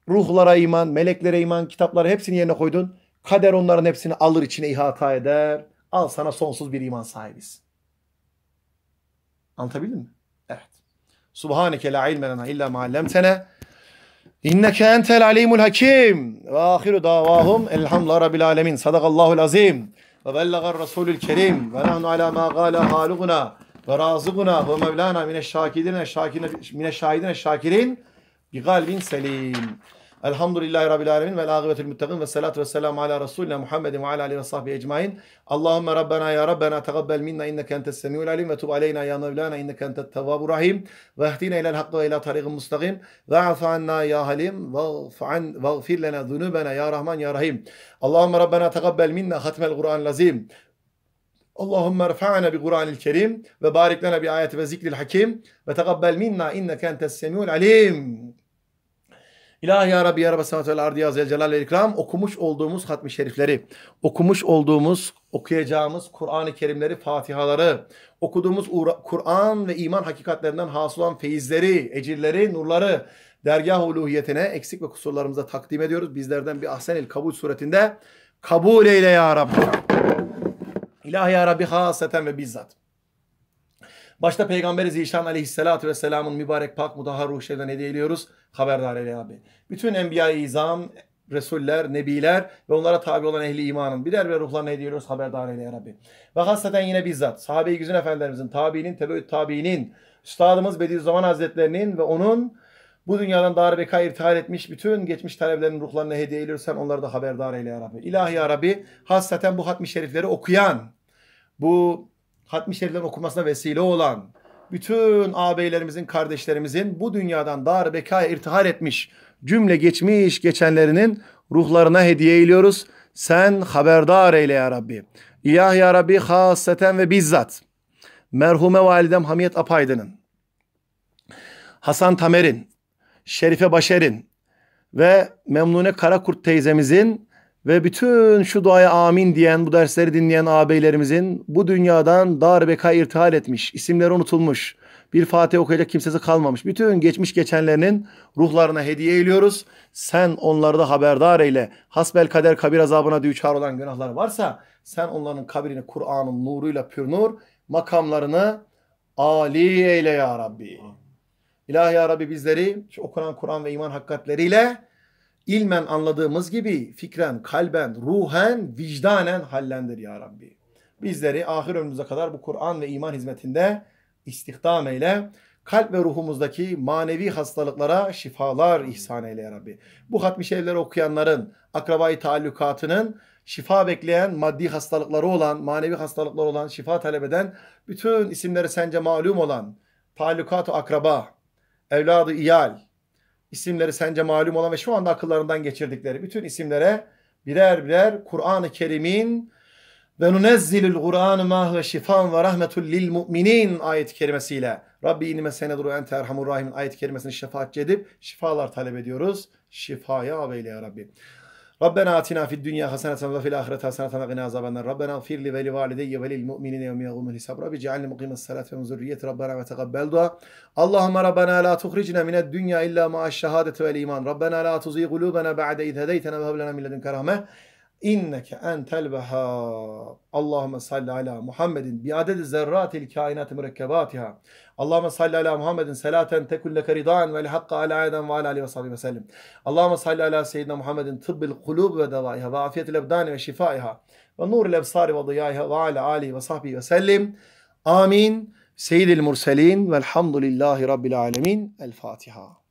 Ruhlara iman, meleklere iman, kitaplara hepsini yerine koydun. Kader onların hepsini alır içine ihata eder. Al sana sonsuz bir iman sahibisin. Anlatabildim mi? Subhaneke la ilme lena illa ma allamtana. İnneke entel alimul hakim. Ve ahiru davahum elhamdülillahi rabbil alemin. Sadakallahul azim. Ve bellegar rasulül kerim. Ve nahnu ala ma gale haluguna. Ve razıguna ve mevlana mineşşakidine şakirine mineşşahidine şakirin. Bi galbin selim. Elhamdülillahi Rabbil Alemin ve akıbetül müttegin ve salatu ve selamu ala Resulina Muhammedin ve ala aleyhi ve sahbihi ecmain. Allahümme Rabbena ya Rabbena tegabbel minna inneke entes semiul alim ve tub aleyna ya Mevlana inneke entet tevvabu rahim ve ehdine ilel hakkı ve ila tariqin mustakim ve afa anna ya halim ve gfir lena zunubena ya Rahman ya Rahim. Allahümme Rabbena tegabbel minna hatmel Kur'an lazim. اللهم ارفعنا بقرآن الكريم وبارك لنا بآيات وذكر الحكيم وتقبل منا إنك أنت السميع العليم İlahi ya Rabbi ya Rabbi sanatü el ardiya okumuş olduğumuz hatmi şerifleri, okumuş olduğumuz, okuyacağımız Kur'an-ı Kerimleri, Fatihaları, okuduğumuz Kur'an ve iman hakikatlerinden hasıl olan feyizleri, ecirleri, nurları dergah uluhiyetine eksik ve kusurlarımıza takdim ediyoruz. Bizlerden bir ahsenil kabul suretinde kabul eyle ya Rabbi. İlahi ya Rabbi haseten ve bizzat. Başta Peygamber Zişan Aleyhisselatü Vesselam'ın mübarek pak mudahhar ruh şerden hediye ediyoruz. Haberdar eyle abi. Bütün Enbiya-i İzam, Resuller, Nebiler ve onlara tabi olan ehli imanın birer ve ruhlarına hediye ediyoruz. Haberdar eyle Rabbi. Ve hasreten yine bizzat sahabe-i güzün efendilerimizin, tabiinin, tebeüt tabiinin, üstadımız Bediüzzaman Hazretlerinin ve onun bu dünyadan dar beka irtihar etmiş bütün geçmiş talebelerin ruhlarına hediye ediyoruz. Sen onları da haberdar eyle ya Rabbi. İlahi ya Rabbi hasreten bu hatmi şerifleri okuyan, bu hatmi şeriflerin okunmasına vesile olan, bütün ağabeylerimizin, kardeşlerimizin bu dünyadan dar bekaya irtihar etmiş cümle geçmiş geçenlerinin ruhlarına hediye ediyoruz. Sen haberdar eyle ya Rabbi. İlah ya Rabbi haseten ve bizzat merhume validem Hamiyet Apaydın'ın, Hasan Tamer'in, Şerife Başer'in ve Memnune Karakurt teyzemizin ve bütün şu duaya amin diyen bu dersleri dinleyen ağabeylerimizin bu dünyadan darbeka irtihal etmiş, isimleri unutulmuş, bir Fatih okuyacak kimsesi kalmamış. Bütün geçmiş geçenlerinin ruhlarına hediye ediyoruz. Sen onları da haberdar eyle. Hasbel kader kabir azabına düçar olan günahlar varsa sen onların kabrini Kur'an'ın nuruyla pür nur makamlarını Ali eyle ya Rabbi. İlahi ya Rabbi bizleri şu okunan Kur'an ve iman hakikatleriyle İlmen anladığımız gibi fikren, kalben, ruhen, vicdanen hallendir ya Rabbi. Bizleri ahir ömrümüze kadar bu Kur'an ve iman hizmetinde istihdam eyle. Kalp ve ruhumuzdaki manevi hastalıklara şifalar ihsan eyle ya Rabbi. Bu hatmi şeyleri okuyanların, akrabayı taallukatının şifa bekleyen, maddi hastalıkları olan, manevi hastalıkları olan, şifa talep eden, bütün isimleri sence malum olan, taallukat akraba, evladı iyal, isimleri sence malum olan ve şu anda akıllarından geçirdikleri bütün isimlere birer birer Kur'an-ı Kerim'in ve nunezzilul Kur'an ma huve şifan ve rahmetul lil mu'minin ayet-i kerimesiyle Rabbi inime senedur ente erhamur rahim ayet-i kerimesini şefaatçi edip şifalar talep ediyoruz. Şifaya ve ya Rabbi. Rabbena atina fid dünya haseneten ve fil ahireti haseneten ve gina azabenler. Rabbena gfirli ve li valideyye ve lil mu'minine yevmi yagumul hisab. Rabbi cealni mukimes salat ve zürriyeti Rabbena ve tegabbel dua. Allahümme Rabbena la tuhricne mined dünya illa ma'aş şehadeti vel iman. Rabbena la tuzi gulubena ba'de idhedeytene ve heblena İnneke entel vehhab. Allahümme salli ala Muhammedin bi adedi zerratil kainat mürekkebatiha. Allahümme salli ala Muhammedin selaten tekulleke ridan ve hakka ala aydan ve ala alihi ve sahbihi ve sellem. Allahümme salli ala seyyidina Muhammedin tıbbil kulub ve devaiha ve afiyetil ebdani ve şifaiha ve nuril ebsari ve diyaiha ve ala ali ve sahbihi ve sellem. Amin. Seyyidil murselin velhamdülillahi rabbil alemin. El Fatiha.